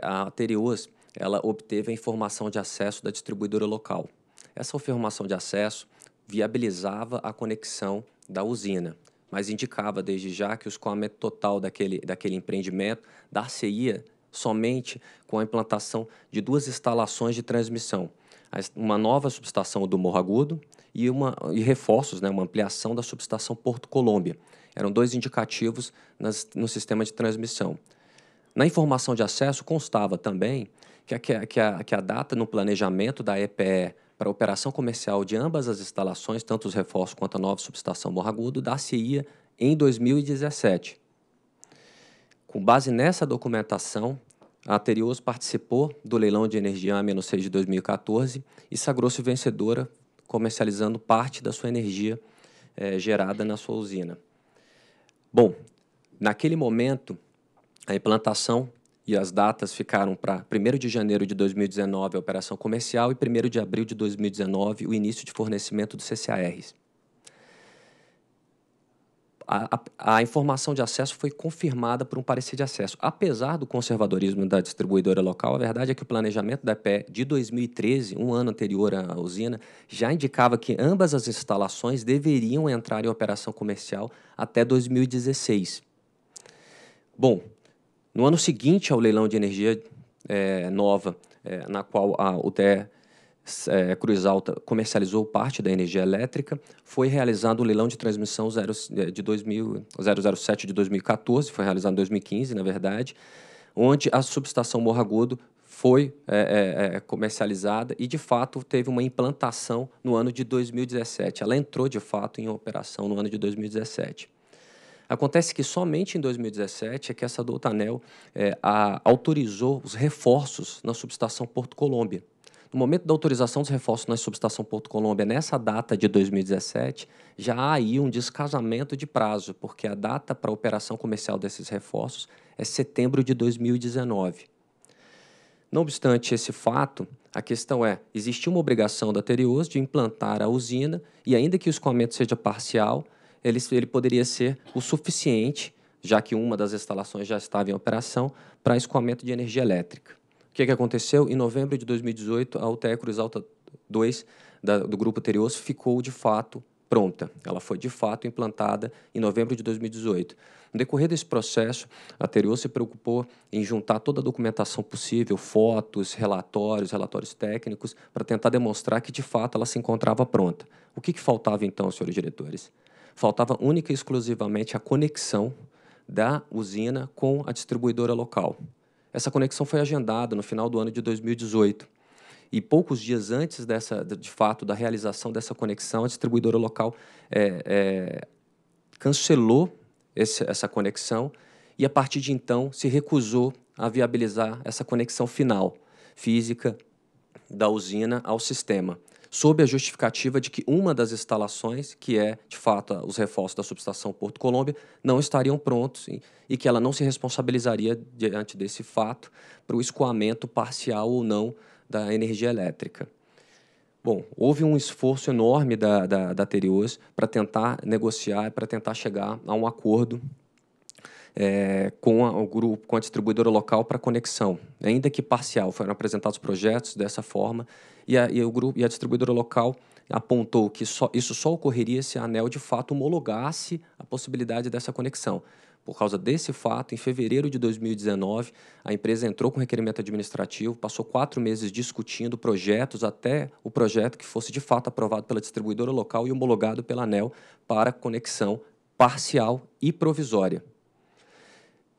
a Aterius ela obteve a informação de acesso da distribuidora local. Essa informação de acesso viabilizava a conexão da usina, mas indicava desde já que o escoamento total daquele, daquele empreendimento dar-se-ia somente com a implantação de duas instalações de transmissão, uma nova subestação do Morro Agudo e, uma, e reforços, né, uma ampliação da subestação Porto Colômbia, eram dois indicativos nas, no sistema de transmissão. Na informação de acesso constava também que a, que a, que a data no planejamento da EPE para a operação comercial de ambas as instalações, tanto os reforços quanto a nova subestação Morro dar-se-ia em 2017. Com base nessa documentação, a Aterios participou do leilão de energia A-6 de 2014 e sagrou-se vencedora, comercializando parte da sua energia eh, gerada na sua usina. Bom, naquele momento, a implantação e as datas ficaram para 1 de janeiro de 2019 a operação comercial e 1 de abril de 2019 o início de fornecimento dos CCARs a, a, informação de acesso foi confirmada por um parecer de acesso. Apesar do conservadorismo da distribuidora local, a verdade é que o planejamento da EPE de 2013, um ano anterior à usina, já indicava que ambas as instalações deveriam entrar em operação comercial até 2016. Bom, no ano seguinte ao leilão de energia é, nova, é, na qual a UTE é, Cruz Alta comercializou parte da energia elétrica, foi realizado um leilão de transmissão zero, é, de 2000, 007 de 2014, foi realizado em 2015, na verdade, onde a subestação Morro Agudo foi é, é, é, comercializada e, de fato, teve uma implantação no ano de 2017. Ela entrou, de fato, em operação no ano de 2017. Acontece que somente em 2017 é que essa Doutanel é, a, autorizou os reforços na subestação Porto Colômbia, no momento da autorização dos reforços na subestação Porto Colômbia, nessa data de 2017, já há aí um descasamento de prazo, porque a data para a operação comercial desses reforços é setembro de 2019. Não obstante esse fato, a questão é: existe uma obrigação da Terios de implantar a usina, e ainda que o escoamento seja parcial, ele, ele poderia ser o suficiente, já que uma das instalações já estava em operação, para escoamento de energia elétrica que, é que aconteceu? Em novembro de 2018, a UTE Cruz Alta 2 da, do Grupo Terioso ficou de fato pronta. Ela foi de fato implantada em novembro de 2018. No decorrer desse processo, a Terio se preocupou em juntar toda a documentação possível, fotos, relatórios, relatórios técnicos, para tentar demonstrar que de fato ela se encontrava pronta. O que, que faltava então, senhores diretores? Faltava única e exclusivamente a conexão da usina com a distribuidora local. Essa conexão foi agendada no final do ano de 2018. E poucos dias antes dessa, de fato, da realização dessa conexão, a distribuidora local é, é, cancelou esse, essa conexão e, a partir de então, se recusou a viabilizar essa conexão final, física da usina ao sistema, sob a justificativa de que uma das instalações, que é de fato os reforços da subestação Porto Colômbia, não estariam prontos e, e que ela não se responsabilizaria diante desse fato para o escoamento parcial ou não da energia elétrica. Bom, houve um esforço enorme da, da, da para tentar negociar, para tentar chegar a um acordo é, com a, o grupo, com a distribuidora local para conexão, ainda que parcial. Foram apresentados projetos dessa forma e a, e o grupo, e a distribuidora local apontou que só, isso só ocorreria se a ANEL de fato homologasse a possibilidade dessa conexão. Por causa desse fato, em fevereiro de 2019, a empresa entrou com requerimento administrativo, passou quatro meses discutindo projetos até o projeto que fosse de fato aprovado pela distribuidora local e homologado pela ANEL para conexão parcial e provisória.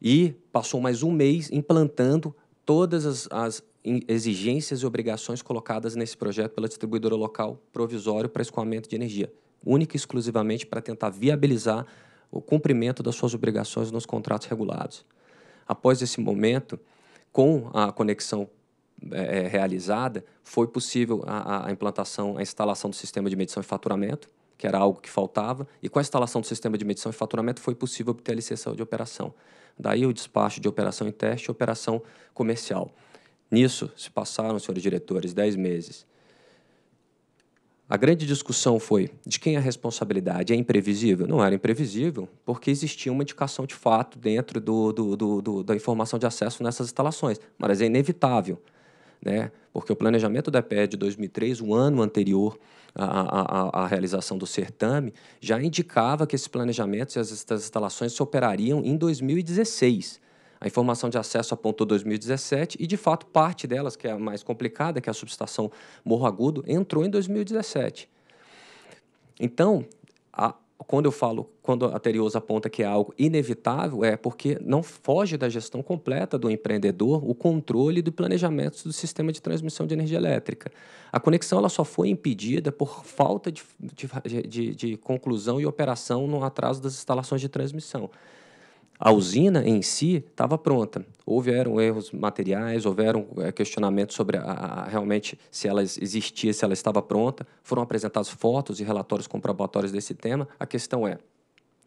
E passou mais um mês implantando todas as, as exigências e obrigações colocadas nesse projeto pela distribuidora local provisório para escoamento de energia, única e exclusivamente para tentar viabilizar o cumprimento das suas obrigações nos contratos regulados. Após esse momento, com a conexão é, é realizada, foi possível a, a implantação, a instalação do sistema de medição e faturamento, que era algo que faltava, e com a instalação do sistema de medição e faturamento foi possível obter a licença de operação. Daí o despacho de operação em teste e operação comercial. Nisso se passaram, senhores diretores, 10 meses. A grande discussão foi de quem é a responsabilidade? É imprevisível? Não era imprevisível, porque existia uma indicação de fato dentro do, do, do, da informação de acesso nessas instalações, mas é inevitável né? porque o planejamento da PE de 2003, um ano anterior à, realização do certame, já indicava que esse planejamento e as, as instalações se operariam em 2016. A informação de acesso apontou 2017 e, de fato, parte delas, que é a mais complicada, que é a subestação Morro Agudo, entrou em 2017. Então, a, quando eu falo, quando a Terioso aponta que é algo inevitável, é porque não foge da gestão completa do empreendedor o controle do planejamento do sistema de transmissão de energia elétrica. A conexão ela só foi impedida por falta de, de, de, de conclusão e operação no atraso das instalações de transmissão. A usina em si estava pronta. Houveram erros materiais, houveram eh, questionamentos sobre a, a, realmente se ela existia, se ela estava pronta. Foram apresentadas fotos e relatórios comprobatórios desse tema. A questão é,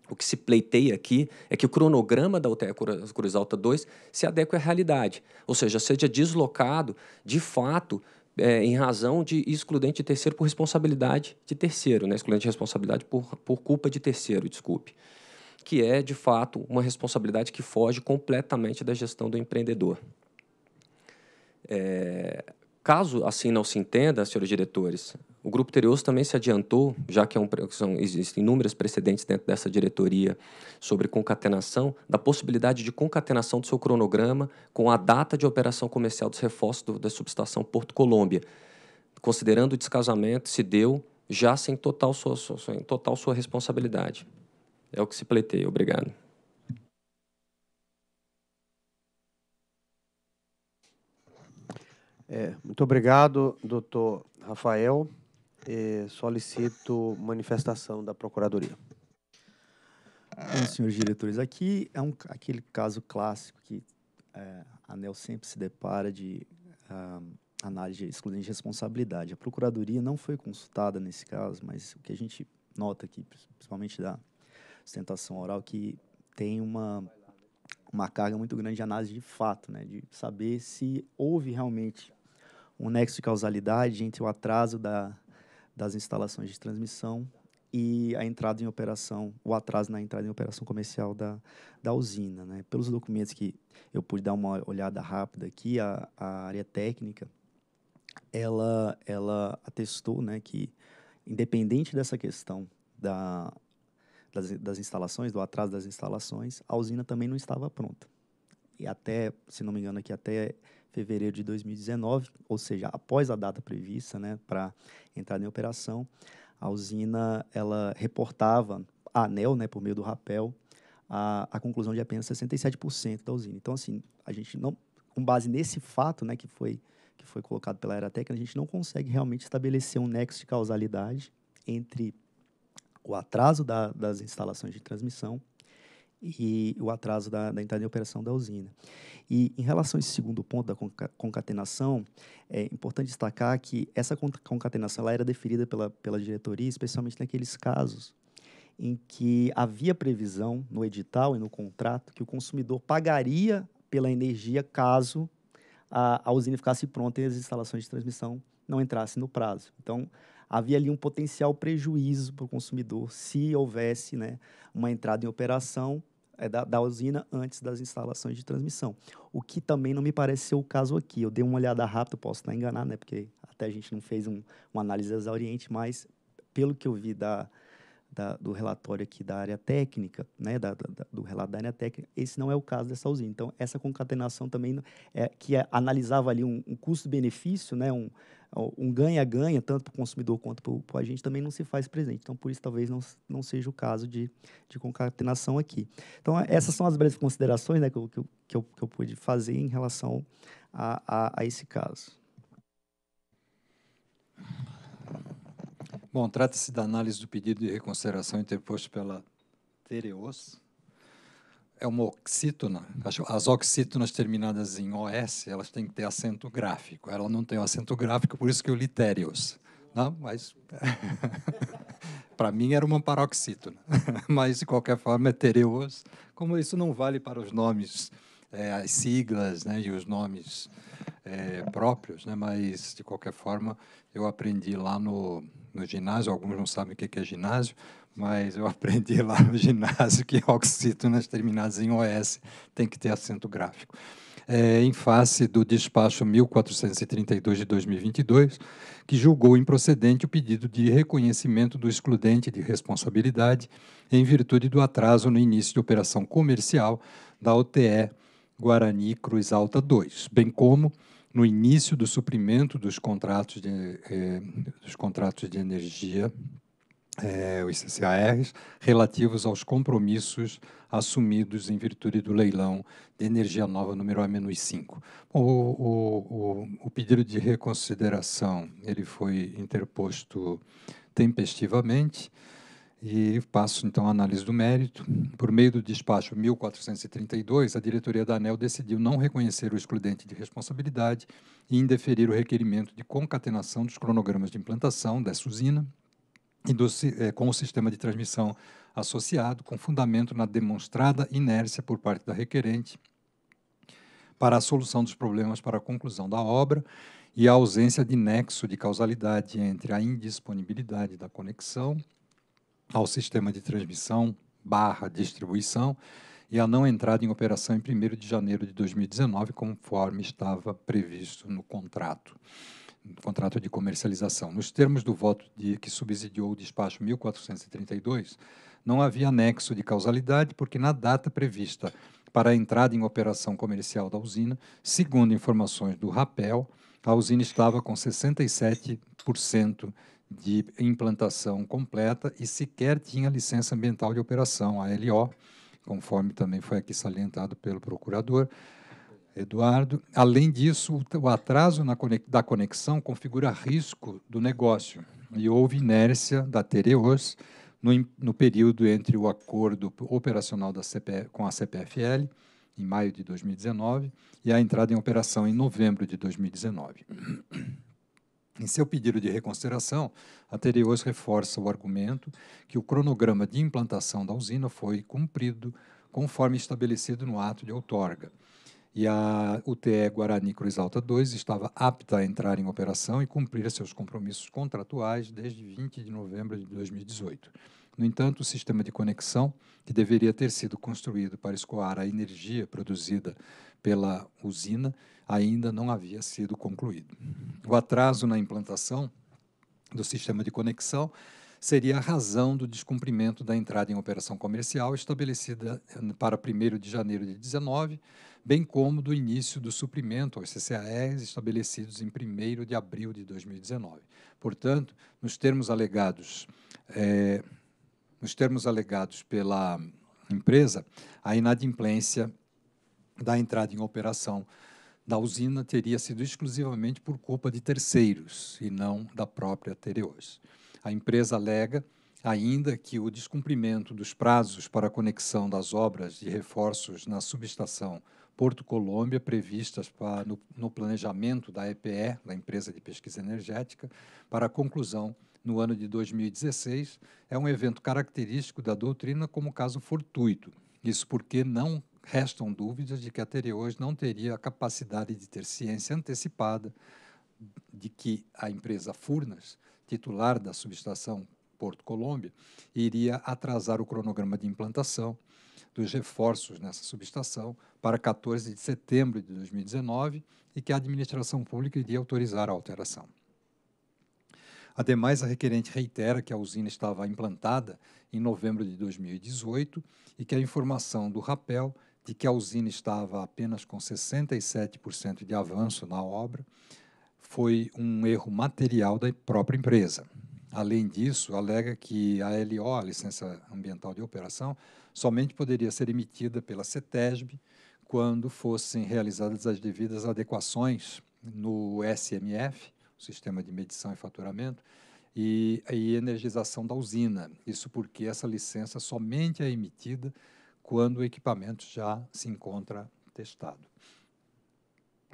o que se pleiteia aqui é que o cronograma da UTE Cruz Alta 2 se adeque à realidade, ou seja, seja deslocado de fato é, em razão de excludente de terceiro por responsabilidade de terceiro, né? excludente de responsabilidade por, por culpa de terceiro, desculpe que é, de fato, uma responsabilidade que foge completamente da gestão do empreendedor. É, caso assim não se entenda, senhores diretores, o Grupo Terioso também se adiantou, já que é um, são, existem inúmeros precedentes dentro dessa diretoria sobre concatenação, da possibilidade de concatenação do seu cronograma com a data de operação comercial dos reforços do, da subestação Porto Colômbia, considerando o descasamento se deu já sem total sua, sua, sua, total sua responsabilidade. É o que se pleiteia. Obrigado. É, muito obrigado, doutor Rafael. E solicito manifestação da Procuradoria. Bom, senhores diretores, aqui é um, aquele caso clássico que é, a ANEL sempre se depara de ah, análise excludente de responsabilidade. A Procuradoria não foi consultada nesse caso, mas o que a gente nota aqui, principalmente da sustentação oral que tem uma uma carga muito grande de análise de fato, né, de saber se houve realmente um nexo de causalidade entre o atraso da, das instalações de transmissão e a entrada em operação, o atraso na entrada em operação comercial da, da usina. Né? Pelos documentos que eu pude dar uma olhada rápida aqui, a, a área técnica, ela, ela atestou né, que, independente dessa questão da, das, das instalações, do atraso das instalações, a usina também não estava pronta. E até, se não me engano, aqui até fevereiro de 2019, ou seja, após a data prevista né, para entrar em operação, a usina ela reportava a ANEL, né, por meio do rapel, a, a conclusão de apenas 67% da usina. Então, assim, a gente não, com base nesse fato né, que, foi, que foi colocado pela Aeratec, a gente não consegue realmente estabelecer um nexo de causalidade entre o atraso da, das instalações de transmissão e o atraso da, da entrada em operação da usina. E em relação a esse segundo ponto da concatenação, é importante destacar que essa concatenação ela era deferida pela, pela diretoria, especialmente naqueles casos em que havia previsão no edital e no contrato que o consumidor pagaria pela energia caso a, a usina ficasse pronta e as instalações de transmissão não entrassem no prazo. Então, havia ali um potencial prejuízo para o consumidor se houvesse né, uma entrada em operação é, da, da, usina antes das instalações de transmissão. O que também não me parece ser o caso aqui. Eu dei uma olhada rápida, posso estar enganado, né, porque até a gente não fez um, uma análise exauriente, mas pelo que eu vi da, da, do relatório aqui da área técnica, né, da, da, do relato da área técnica, esse não é o caso dessa usina. Então, essa concatenação também, é, que é, analisava ali um, um custo-benefício, né, um, um ganha-ganha, tanto para o consumidor quanto para o agente, também não se faz presente. Então, por isso, talvez não, não seja o caso de, de concatenação aqui. Então, é, essas são as breves considerações né, que, eu, que, eu, que, eu, que eu pude fazer em relação a, a, a esse caso. Bom, trata-se da análise do pedido de reconsideração interposto pela Tereos, é uma oxítona. As oxítonas terminadas em OS, elas têm que ter acento gráfico. Ela não tem o acento gráfico, por isso que eu li Não, mas para mim era uma paroxítona. mas, de qualquer forma, é tereos. Como isso não vale para os nomes, é, as siglas né, e os nomes é, próprios, né, mas, de qualquer forma, eu aprendi lá no, no ginásio, alguns não sabem o que é ginásio, mas eu aprendi lá no ginásio que oxítonas terminadas em OS tem que ter acento gráfico. É, em face do despacho 1432 de 2022, que julgou improcedente o pedido de reconhecimento do excludente de responsabilidade em virtude do atraso no início de operação comercial da OTE Guarani Cruz Alta 2, bem como no início do suprimento dos contratos de, eh, dos contratos de energia é, os CCARs, relativos aos compromissos assumidos em virtude do leilão de energia nova número A-5. O, o, o, o, pedido de reconsideração ele foi interposto tempestivamente e passo então à análise do mérito. Por meio do despacho 1432, a diretoria da ANEL decidiu não reconhecer o excludente de responsabilidade e indeferir o requerimento de concatenação dos cronogramas de implantação dessa usina eh, com o sistema de transmissão associado, com fundamento na demonstrada inércia por parte da requerente para a solução dos problemas para a conclusão da obra e a ausência de nexo de causalidade entre a indisponibilidade da conexão ao sistema de transmissão barra distribuição e a não entrada em operação em 1 de janeiro de 2019, conforme estava previsto no contrato contrato de comercialização. Nos termos do voto de, que subsidiou o despacho 1432, não havia anexo de causalidade, porque na data prevista para a entrada em operação comercial da usina, segundo informações do Rapel, a usina estava com 67% de implantação completa e sequer tinha licença ambiental de operação, a LO, conforme também foi aqui salientado pelo procurador. Eduardo. Além disso, o atraso conex da conexão configura risco do negócio e houve inércia da Tereos no, no período entre o acordo operacional CP, com a CPFL, em maio de 2019, e a entrada em operação em novembro de 2019. Em seu pedido de reconsideração, a Tereos reforça o argumento que o cronograma de implantação da usina foi cumprido conforme estabelecido no ato de outorga e a UTE Guarani Cruz Alta 2 estava apta a entrar em operação e cumprir seus compromissos contratuais desde 20 de novembro de 2018. No entanto, o sistema de conexão, que deveria ter sido construído para escoar a energia produzida pela usina, ainda não havia sido concluído. O atraso na implantação do sistema de conexão seria a razão do descumprimento da entrada em operação comercial estabelecida eh, para 1 de janeiro de 2019 bem como do início do suprimento aos CCAEs estabelecidos em 1 de abril de 2019. Portanto, nos termos alegados, é, nos termos alegados pela empresa, a inadimplência da entrada em operação da usina teria sido exclusivamente por culpa de terceiros e não da própria Tereos. A empresa alega ainda que o descumprimento dos prazos para a conexão das obras de reforços na subestação Porto Colômbia, previstas pra, no, no planejamento da EPE, da Empresa de Pesquisa Energética, para a conclusão no ano de 2016, é um evento característico da doutrina como caso fortuito. Isso porque não restam dúvidas de que até hoje não teria a capacidade de ter ciência antecipada de que a empresa Furnas, titular da subestação Porto Colômbia, iria atrasar o cronograma de implantação dos reforços nessa subestação para 14 de setembro de 2019 e que a administração pública iria autorizar a alteração. Ademais, a requerente reitera que a usina estava implantada em novembro de 2018 e que a informação do rapel de que a usina estava apenas com 67% de avanço na obra foi um erro material da própria empresa. Além disso, alega que a LO, a licença ambiental de operação, somente poderia ser emitida pela CETESB quando fossem realizadas as devidas adequações no SMF, Sistema de Medição e Faturamento, e, e energização da usina. Isso porque essa licença somente é emitida quando o equipamento já se encontra testado.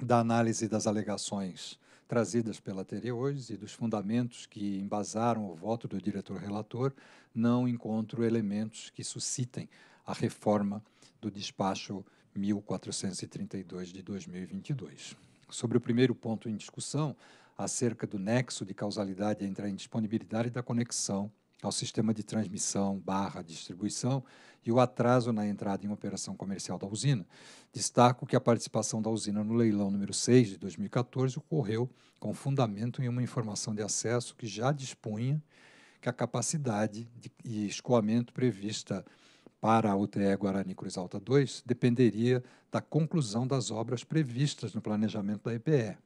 Da análise das alegações trazidas pela TD hoje e dos fundamentos que embasaram o voto do diretor relator, não encontro elementos que suscitem a reforma do despacho 1432 de 2022. Sobre o primeiro ponto em discussão, acerca do nexo de causalidade entre a indisponibilidade da conexão ao sistema de transmissão barra distribuição e o atraso na entrada em operação comercial da usina. Destaco que a participação da usina no leilão número 6 de 2014 ocorreu com fundamento em uma informação de acesso que já dispunha que a capacidade de, e escoamento prevista para a UTE Guarani Cruz Alta 2 dependeria da conclusão das obras previstas no planejamento da EPE.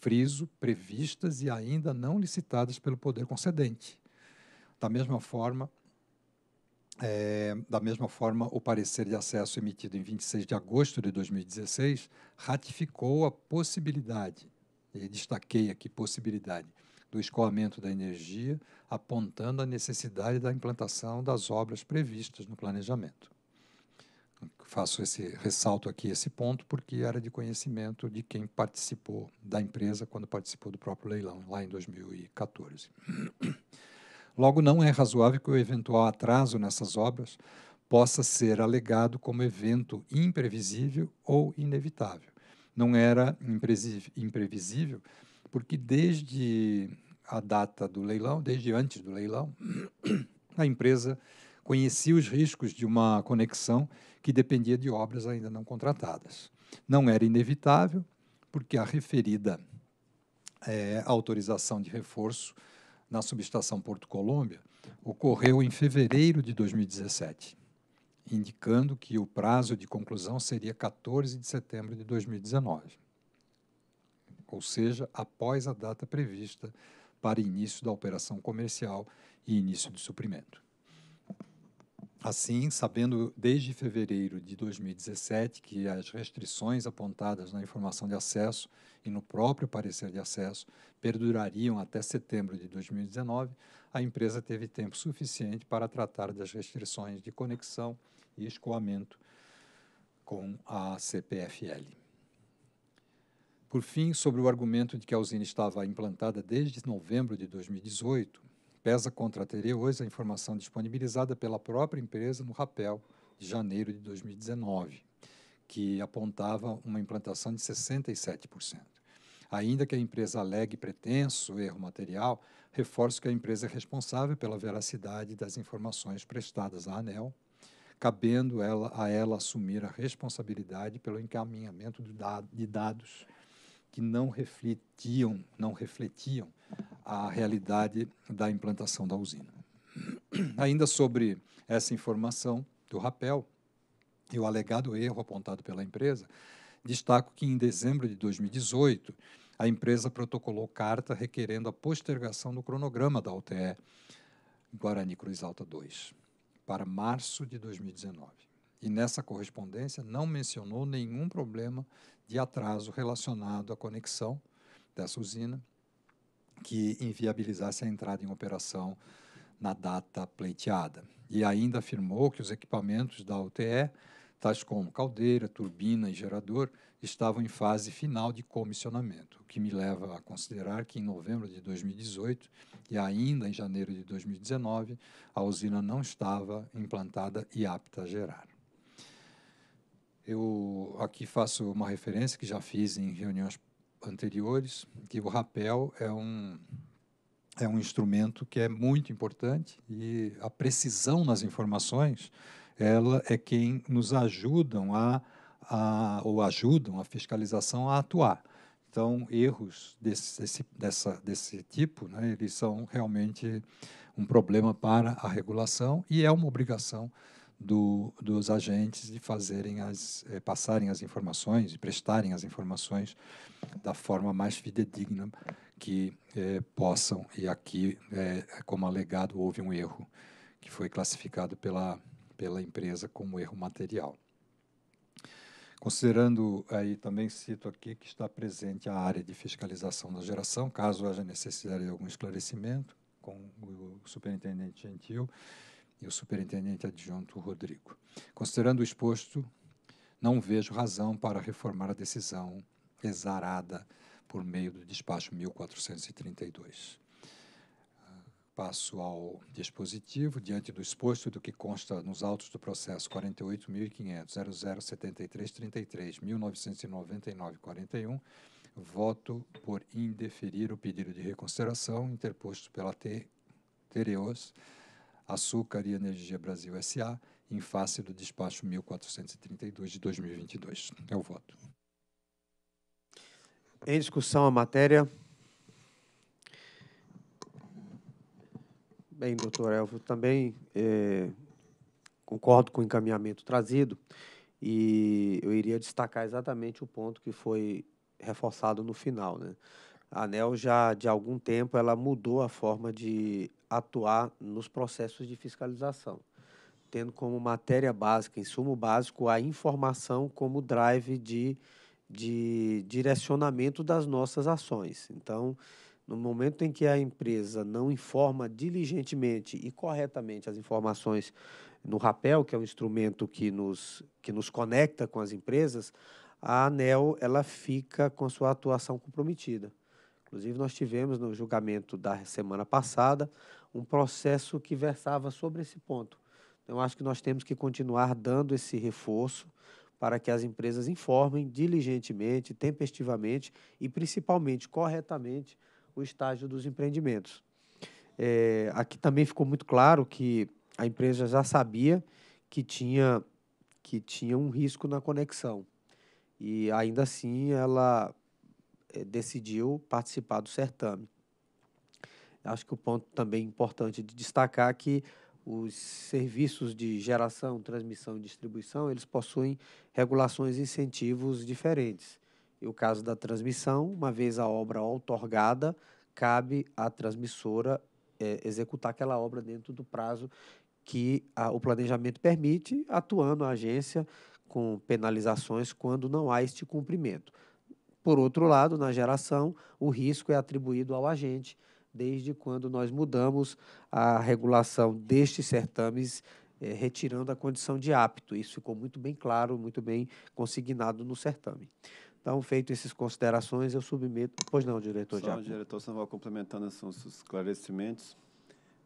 Friso, previstas e ainda não licitadas pelo poder concedente. Da mesma forma, é, da mesma forma, o parecer de acesso emitido em 26 de agosto de 2016 ratificou a possibilidade, e destaquei aqui possibilidade, do escoamento da energia apontando a necessidade da implantação das obras previstas no planejamento. Faço esse ressalto aqui, esse ponto, porque era de conhecimento de quem participou da empresa quando participou do próprio leilão, lá em 2014. Logo, não é razoável que o eventual atraso nessas obras possa ser alegado como evento imprevisível ou inevitável. Não era imprevisível, porque desde a data do leilão, desde antes do leilão, a empresa conhecia os riscos de uma conexão que dependia de obras ainda não contratadas. Não era inevitável, porque a referida é, autorização de reforço na subestação Porto Colômbia ocorreu em fevereiro de 2017, indicando que o prazo de conclusão seria 14 de setembro de 2019, ou seja, após a data prevista para início da operação comercial e início de suprimento. Assim, sabendo desde fevereiro de 2017 que as restrições apontadas na informação de acesso e no próprio parecer de acesso perdurariam até setembro de 2019, a empresa teve tempo suficiente para tratar das restrições de conexão e escoamento com a CPFL. Por fim, sobre o argumento de que a usina estava implantada desde novembro de 2018, pesa contra a Tere hoje a informação disponibilizada pela própria empresa no rapel de janeiro de 2019, que apontava uma implantação de 67%. Ainda que a empresa alegue pretenso erro material, reforço que a empresa é responsável pela veracidade das informações prestadas à ANEL, cabendo ela, a ela assumir a responsabilidade pelo encaminhamento de dados que não refletiam, não refletiam a realidade da implantação da usina. Ainda sobre essa informação do rapel e o alegado erro apontado pela empresa, destaco que em dezembro de 2018 a empresa protocolou carta requerendo a postergação do cronograma da UTE Guarani Cruz Alta 2 para março de 2019 e nessa correspondência não mencionou nenhum problema de atraso relacionado à conexão dessa usina que inviabilizasse a entrada em operação na data pleiteada. E ainda afirmou que os equipamentos da UTE, tais como caldeira, turbina e gerador, estavam em fase final de comissionamento, o que me leva a considerar que em novembro de 2018 e ainda em janeiro de 2019, a usina não estava implantada e apta a gerar. Eu aqui faço uma referência que já fiz em reuniões anteriores, que o rapel é um é um instrumento que é muito importante e a precisão nas informações, ela é quem nos ajudam a, a ou ajudam a fiscalização a atuar. Então, erros desse, desse, dessa, desse tipo, né, eles são realmente um problema para a regulação e é uma obrigação do, dos agentes de fazerem as, eh, passarem as informações e prestarem as informações da forma mais fidedigna que eh, possam. E aqui, eh, como alegado, houve um erro que foi classificado pela, pela empresa como erro material. Considerando aí, também cito aqui que está presente a área de fiscalização da geração, caso haja necessidade de algum esclarecimento com o superintendente Gentil e o superintendente adjunto Rodrigo. Considerando o exposto, não vejo razão para reformar a decisão exarada por meio do despacho 1432. Passo ao dispositivo. Diante do exposto do que consta nos autos do processo 48.500.0073.33.1999.41, voto por indeferir o pedido de reconsideração interposto pela T. Tereos Açúcar e Energia Brasil S.A., em face do despacho 1432 de 2022. É o voto. Em discussão a matéria. Bem, doutor Elvo, também é, concordo com o encaminhamento trazido e eu iria destacar exatamente o ponto que foi reforçado no final. Né? A ANEL já de algum tempo ela mudou a forma de atuar nos processos de fiscalização, tendo como matéria básica, insumo básico, a informação como drive de, de direcionamento das nossas ações. Então, no momento em que a empresa não informa diligentemente e corretamente as informações no rapel, que é um instrumento que nos, que nos conecta com as empresas, a ANEL ela fica com a sua atuação comprometida. Inclusive, nós tivemos no julgamento da semana passada um processo que versava sobre esse ponto. Então, acho que nós temos que continuar dando esse reforço para que as empresas informem diligentemente, tempestivamente e principalmente corretamente o estágio dos empreendimentos. É, aqui também ficou muito claro que a empresa já sabia que tinha que tinha um risco na conexão e ainda assim ela eh, decidiu participar do certame. Acho que o ponto também importante de destacar é que os serviços de geração, transmissão e distribuição, eles possuem regulações e incentivos diferentes. E o caso da transmissão, uma vez a obra outorgada, cabe à transmissora é, executar aquela obra dentro do prazo que a, o planejamento permite, atuando a agência com penalizações quando não há este cumprimento. Por outro lado, na geração, o risco é atribuído ao agente, desde quando nós mudamos a regulação destes certames, eh, retirando a condição de apto. Isso ficou muito bem claro, muito bem consignado no certame. Então, feito essas considerações, eu submeto. Pois não, diretor Só, de diretor vou complementando os esclarecimentos,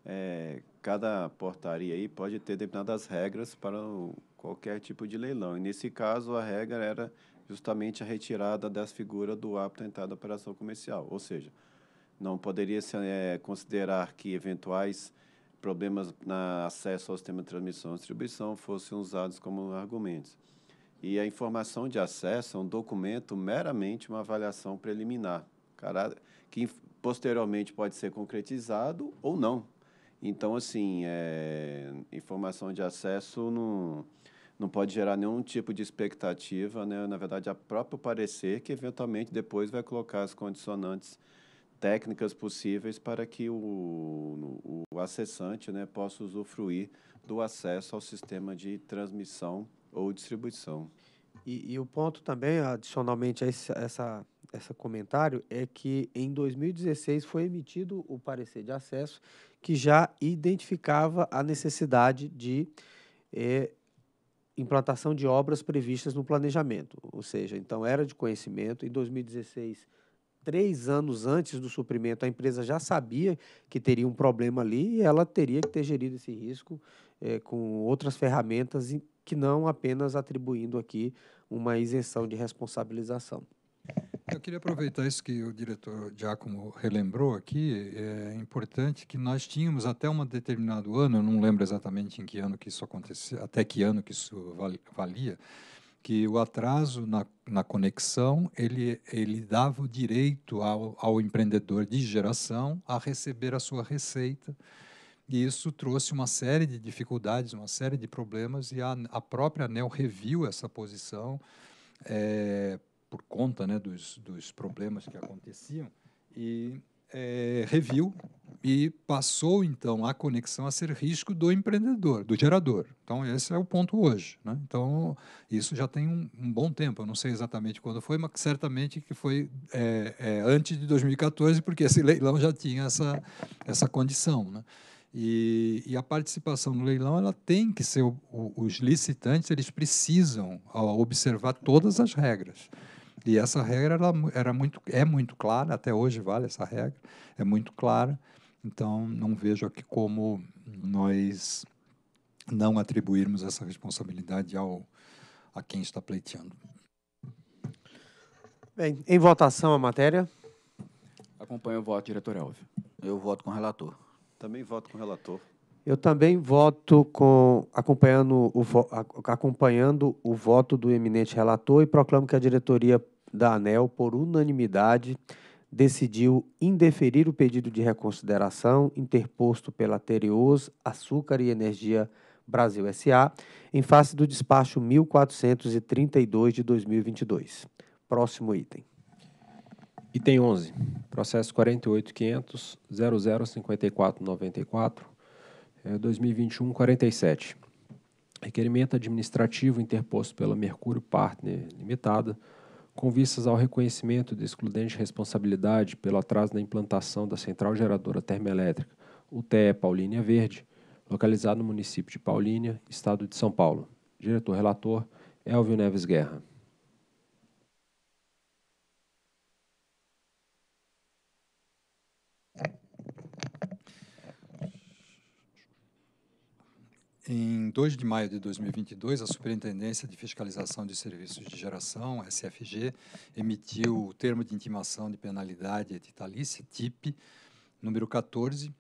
é, cada portaria aí pode ter determinadas regras para o, qualquer tipo de leilão. E nesse caso, a regra era justamente a retirada dessa figura do apto à da operação comercial. Ou seja, não poderia se é, considerar que eventuais problemas na acesso ao sistema de transmissão e distribuição fossem usados como argumentos. E a informação de acesso é um documento meramente uma avaliação preliminar, que posteriormente pode ser concretizado ou não. Então, assim, é, informação de acesso não não pode gerar nenhum tipo de expectativa, né? na verdade, a próprio parecer que eventualmente depois vai colocar as condicionantes técnicas possíveis para que o, o acessante né, possa usufruir do acesso ao sistema de transmissão ou distribuição. E, e o ponto também, adicionalmente a esse, essa, essa comentário, é que em 2016 foi emitido o parecer de acesso que já identificava a necessidade de eh, implantação de obras previstas no planejamento, ou seja, então era de conhecimento. Em 2016, três anos antes do suprimento, a empresa já sabia que teria um problema ali e ela teria que ter gerido esse risco é, com outras ferramentas que não apenas atribuindo aqui uma isenção de responsabilização. Eu queria aproveitar isso que o diretor Giacomo relembrou aqui. É importante que nós tínhamos até um determinado ano, eu não lembro exatamente em que ano que isso aconteceu, até que ano que isso valia, que o atraso na, na conexão ele, ele dava o direito ao, ao empreendedor de geração a receber a sua receita. E isso trouxe uma série de dificuldades, uma série de problemas, e a, a própria ANEL reviu essa posição. É, por conta né, dos, dos problemas que aconteciam, e é, reviu e passou então a conexão a ser risco do empreendedor, do gerador. Então esse é o ponto hoje. Né? Então isso já tem um, um, bom tempo. Eu não sei exatamente quando foi, mas certamente que foi é, é, antes de 2014, porque esse leilão já tinha essa essa condição. Né? E, e, a participação no leilão ela tem que ser o, o, os licitantes eles precisam observar todas as regras. E essa regra ela é era muito, é muito clara, até hoje vale essa regra, é muito clara. Então, não vejo aqui como nós não atribuirmos essa responsabilidade ao, a quem está pleiteando. Bem, em votação a matéria. Acompanho o voto, diretor Elvio. Eu voto com o relator. Também voto com o relator. Eu também voto com, acompanhando, o, acompanhando o voto do eminente relator e proclamo que a diretoria da ANEL, por unanimidade, decidiu indeferir o pedido de reconsideração interposto pela Tereos Açúcar e Energia Brasil S.A. em face do despacho 1432 de 2022. Próximo item. Item 11. Processo 48.500.005494 2021-47. É, Requerimento administrativo interposto pela Mercúrio Partner Limitada, com vistas ao reconhecimento de excludente responsabilidade pelo atraso na implantação da central geradora termoelétrica UTE Paulínia Verde, localizada no município de Paulínia, estado de São Paulo. Diretor-relator Elvio Neves Guerra. Em 2 de maio de 2022, a Superintendência de Fiscalização de Serviços de Geração, SFG, emitiu o termo de intimação de penalidade editalícia, TIP, número 14,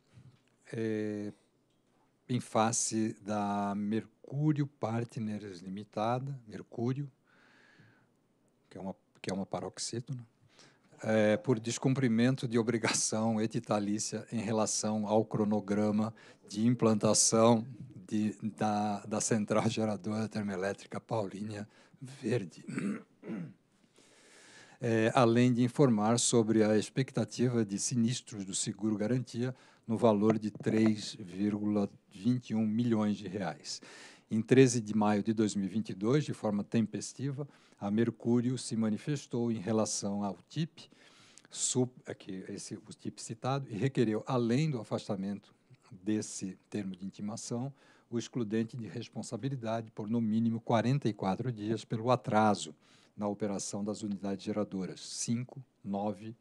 é, eh, em face da Mercúrio Partners Limitada, Mercúrio, que é uma, que é uma paroxítona, é, por descumprimento de obrigação editalícia em relação ao cronograma de implantação de, da, da central geradora termoelétrica Paulínia Verde. É, além de informar sobre a expectativa de sinistros do seguro garantia no valor de 3,21 milhões de reais. Em 13 de maio de 2022, de forma tempestiva, a Mercúrio se manifestou em relação ao TIP, sub, aqui, é esse, o TIP citado, e requereu, além do afastamento desse termo de intimação, o excludente de responsabilidade por no mínimo 44 dias pelo atraso na operação das unidades geradoras, 5, 9,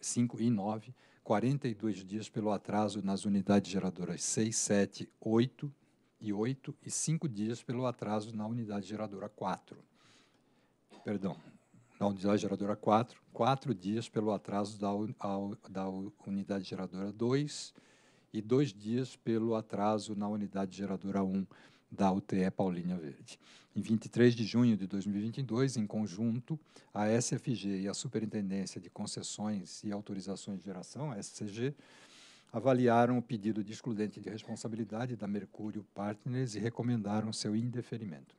5 e 9, 42 dias pelo atraso nas unidades geradoras 6, 7, 8 e 8 e 5 dias pelo atraso na unidade geradora 4. Perdão, na unidade geradora 4, 4 dias pelo atraso da, da unidade geradora 2 e dois dias pelo atraso na unidade geradora 1 da UTE Paulinha Verde. Em 23 de junho de 2022, em conjunto, a SFG e a Superintendência de Concessões e Autorizações de Geração, SCG, avaliaram o pedido de excludente de responsabilidade da Mercúrio Partners e recomendaram seu indeferimento.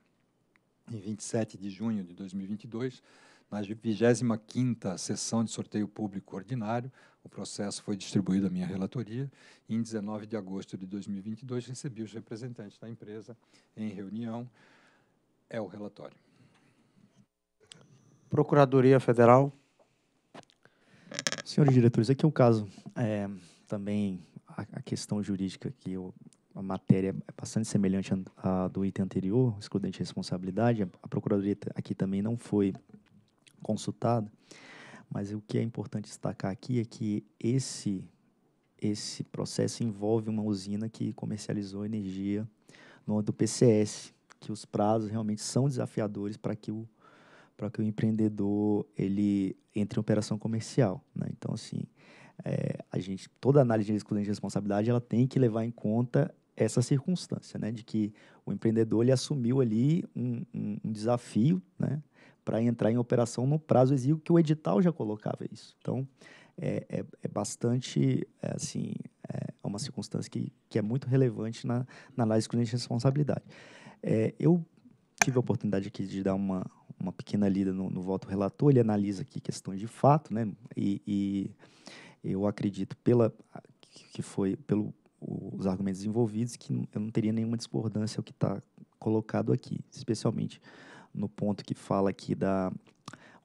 Em 27 de junho de 2022, na 25ª sessão de sorteio público ordinário, o processo foi distribuído à minha relatoria e, em 19 de agosto de 2022, recebi os representantes da empresa em reunião. É o relatório. Procuradoria Federal. Senhores diretores, aqui é um caso é, também a, a, questão jurídica que eu, a matéria é bastante semelhante à do item anterior, excludente de responsabilidade. A procuradoria aqui também não foi consultada, mas o que é importante destacar aqui é que esse, esse processo envolve uma usina que comercializou energia no âmbito do PCS, que os prazos realmente são desafiadores para que o para que o empreendedor ele entre em operação comercial, né? Então assim, é, a gente toda análise de risco de responsabilidade ela tem que levar em conta essa circunstância, né, de que o empreendedor ele assumiu ali um, um, um desafio, né, para entrar em operação no prazo exíguo, que o edital já colocava isso. Então, é, é, é bastante, é, assim, é, é uma circunstância que, que é muito relevante na, na análise de responsabilidade. É, eu tive a oportunidade aqui de dar uma, uma pequena lida no, no voto relator, ele analisa aqui questões de fato, né? E, e eu acredito pela que foi pelo os argumentos envolvidos que eu não teria nenhuma discordância ao que está colocado aqui, especialmente no ponto que fala aqui da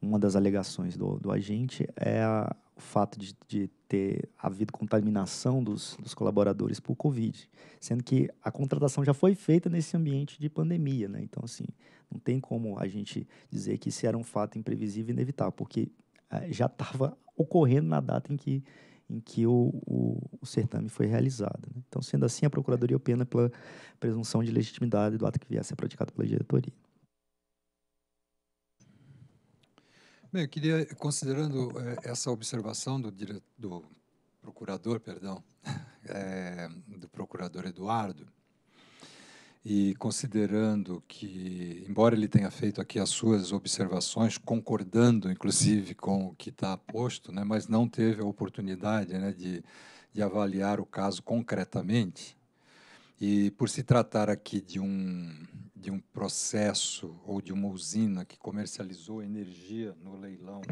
uma das alegações do, do agente é a, o fato de, de, ter havido contaminação dos, dos, colaboradores por Covid, sendo que a contratação já foi feita nesse ambiente de pandemia, né? Então, assim, não tem como a gente dizer que isso era um fato imprevisível e inevitável, porque é, já estava ocorrendo na data em que, em que o, o, o certame foi realizado. Né? Então, sendo assim, a Procuradoria pena pela presunção de legitimidade do ato que viesse a ser praticado pela diretoria. Bem, eu queria, considerando eh, essa observação do, dire... do procurador, perdão, é, do procurador Eduardo, e considerando que, embora ele tenha feito aqui as suas observações, concordando inclusive com o que está posto, né, mas não teve a oportunidade né, de, de avaliar o caso concretamente, e por se tratar aqui de um, de um processo ou de uma usina que comercializou energia no leilão,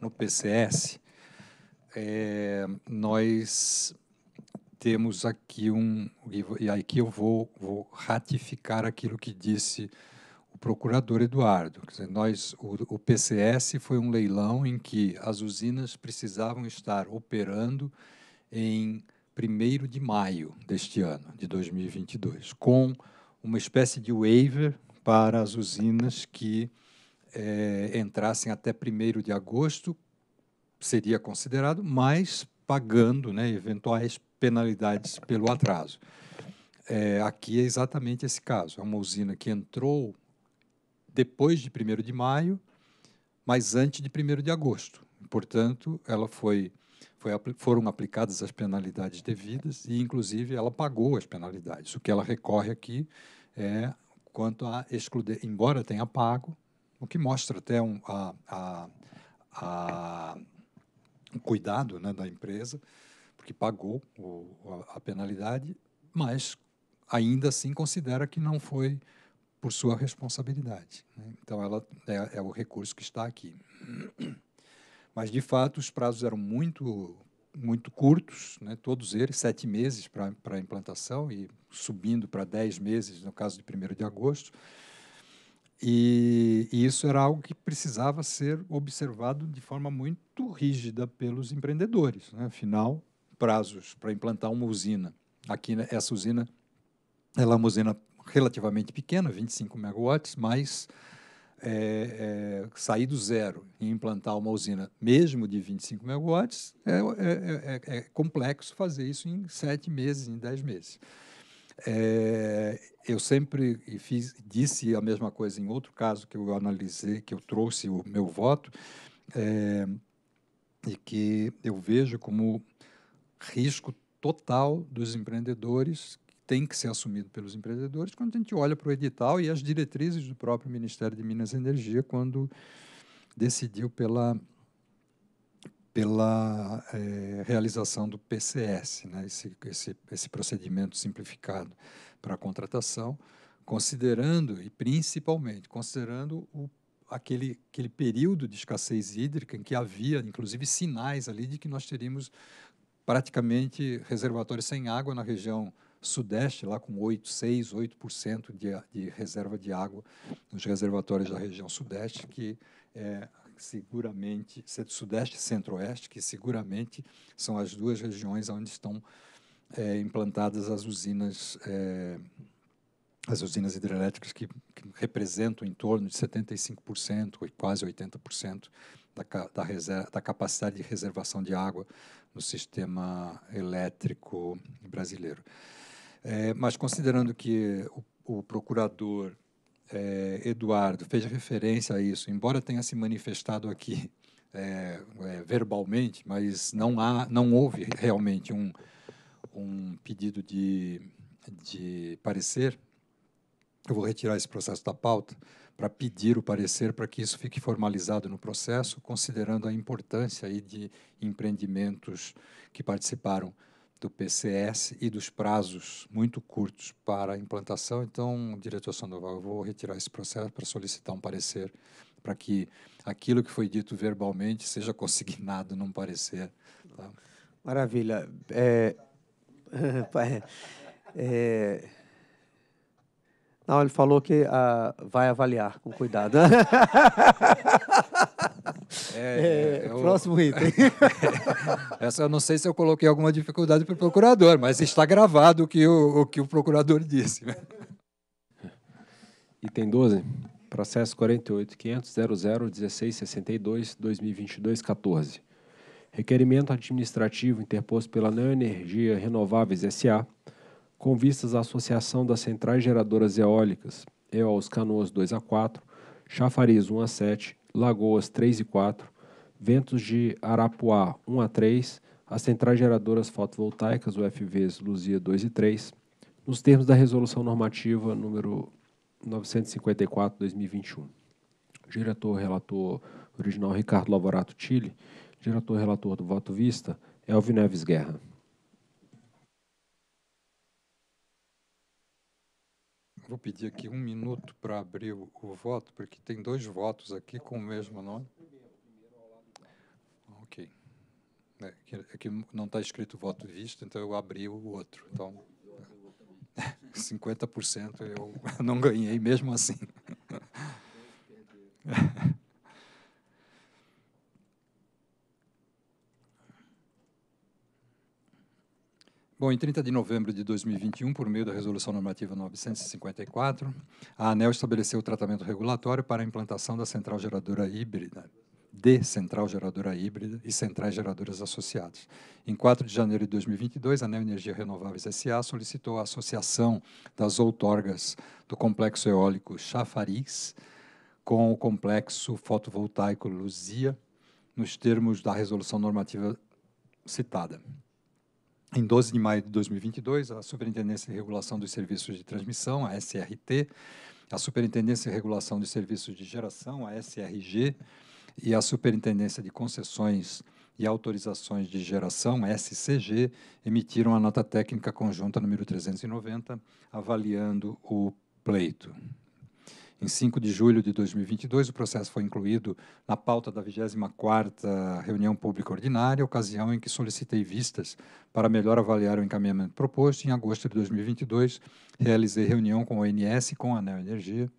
no PCS, é, nós temos aqui um e aqui eu vou, vou ratificar aquilo que disse o procurador Eduardo. Dizer, nós o, o PCS foi um leilão em que as usinas precisavam estar operando em 1 de maio deste ano, de 2022, com uma espécie de waiver para as usinas que é, entrassem até 1 de agosto, seria considerado, mas pagando né, eventuais penalidades pelo atraso. É, aqui é exatamente esse caso. É uma usina que entrou depois de 1 de maio, mas antes de 1 de agosto. Portanto, ela foi foi, foram aplicadas as penalidades devidas e, inclusive, ela pagou as penalidades. O que ela recorre aqui é quanto a excluir, embora tenha pago, o que mostra até um, a, a, a um cuidado né, da empresa, porque pagou o, a, a penalidade, mas ainda assim considera que não foi por sua responsabilidade. Né? Então, ela é, é o recurso que está aqui. Mas, de fato, os prazos eram muito muito curtos, né, todos eles, sete meses para a implantação e subindo para dez meses, no caso de 1 de agosto. E, e, isso era algo que precisava ser observado de forma muito rígida pelos empreendedores. Né? Afinal, prazos para implantar uma usina. Aqui, né, essa usina ela é uma usina relativamente pequena, 25 megawatts, mas é, é, sair do zero e implantar uma usina, mesmo de 25 megawatts, é é, é, é, é complexo fazer isso em sete meses, em dez meses. eu sempre fiz, disse a mesma coisa em outro caso que eu analisei, que eu trouxe o meu voto, e que eu vejo como risco total dos empreendedores tem que ser assumido pelos empreendedores quando a gente olha para o edital e as diretrizes do próprio Ministério de Minas e Energia quando decidiu pela pela é, realização do PCS, né, esse, esse, esse procedimento simplificado para a contratação, considerando, e principalmente considerando o, aquele, aquele período de escassez hídrica em que havia, inclusive, sinais ali de que nós teríamos praticamente reservatórios sem água na região Sudeste, lá com 8, 6, 8% de, de reserva de água nos reservatórios da região Sudeste, que é seguramente, é Sudeste e Centro-Oeste, que seguramente são as duas regiões onde estão é, implantadas as usinas é, as usinas hidrelétricas que, que, representam em torno de 75% ou quase 80% da, da, reserva, da capacidade de reservação de água no sistema elétrico brasileiro. É, mas considerando que o, o procurador é, Eduardo fez referência a isso, embora tenha se manifestado aqui é, é, verbalmente, mas não há, não houve realmente um, um pedido de, de parecer. Eu vou retirar esse processo da pauta para pedir o parecer para que isso fique formalizado no processo, considerando a importância aí de empreendimentos que participaram do PCS e dos prazos muito curtos para a implantação. Então, diretor Sandoval, eu vou retirar esse processo para solicitar um parecer para que aquilo que foi dito verbalmente seja consignado num parecer. Tá? Maravilha. É... é... Não, ele falou que ah, vai avaliar com cuidado. É, é, é Próximo item. Essa eu não sei se eu coloquei alguma dificuldade para o procurador, mas está gravado o que o, o, que o procurador disse. Item 12, processo 48.500.00.16.62.2022.14. Requerimento administrativo interposto pela Neoenergia Renováveis S.A., com vistas à associação das centrais geradoras eólicas EOLS Canoas 2 a 4, Chafariz 1 a 7, Lagoas 3 e 4, ventos de Arapuá 1 a 3, as centrais geradoras fotovoltaicas UFVs Luzia 2 e 3, nos termos da resolução normativa número 954/2021. Diretor relator original Ricardo Lavorato Tille, diretor relator do voto vista Elvio Neves Guerra. Vou pedir aqui um minuto para abrir o, o, voto, porque tem dois votos aqui com o mesmo nome. Ok. É, é não está escrito voto visto, então eu abri o outro. Então, 50% eu não ganhei mesmo assim. Bom, em 30 de novembro de 2021, por meio da Resolução Normativa 954, a ANEL estabeleceu o tratamento regulatório para a implantação da central geradora híbrida, de central geradora híbrida e centrais geradoras associadas. Em 4 de janeiro de 2022, a ANEL Energia Renováveis SA solicitou a associação das outorgas do complexo eólico Chafariz com o complexo fotovoltaico Luzia, nos termos da resolução normativa citada. Em 12 de maio de 2022, a Superintendência de Regulação dos Serviços de Transmissão, a SRT, a Superintendência de Regulação dos Serviços de Geração, a SRG, e a Superintendência de Concessões e Autorizações de Geração, SCG, emitiram a nota técnica conjunta número 390, avaliando o pleito. Em 5 de julho de 2022, o processo foi incluído na pauta da 24ª reunião pública ordinária, ocasião em que solicitei vistas para melhor avaliar o encaminhamento proposto. Em agosto de 2022, realizei reunião com a ONS, com a Neo Energia,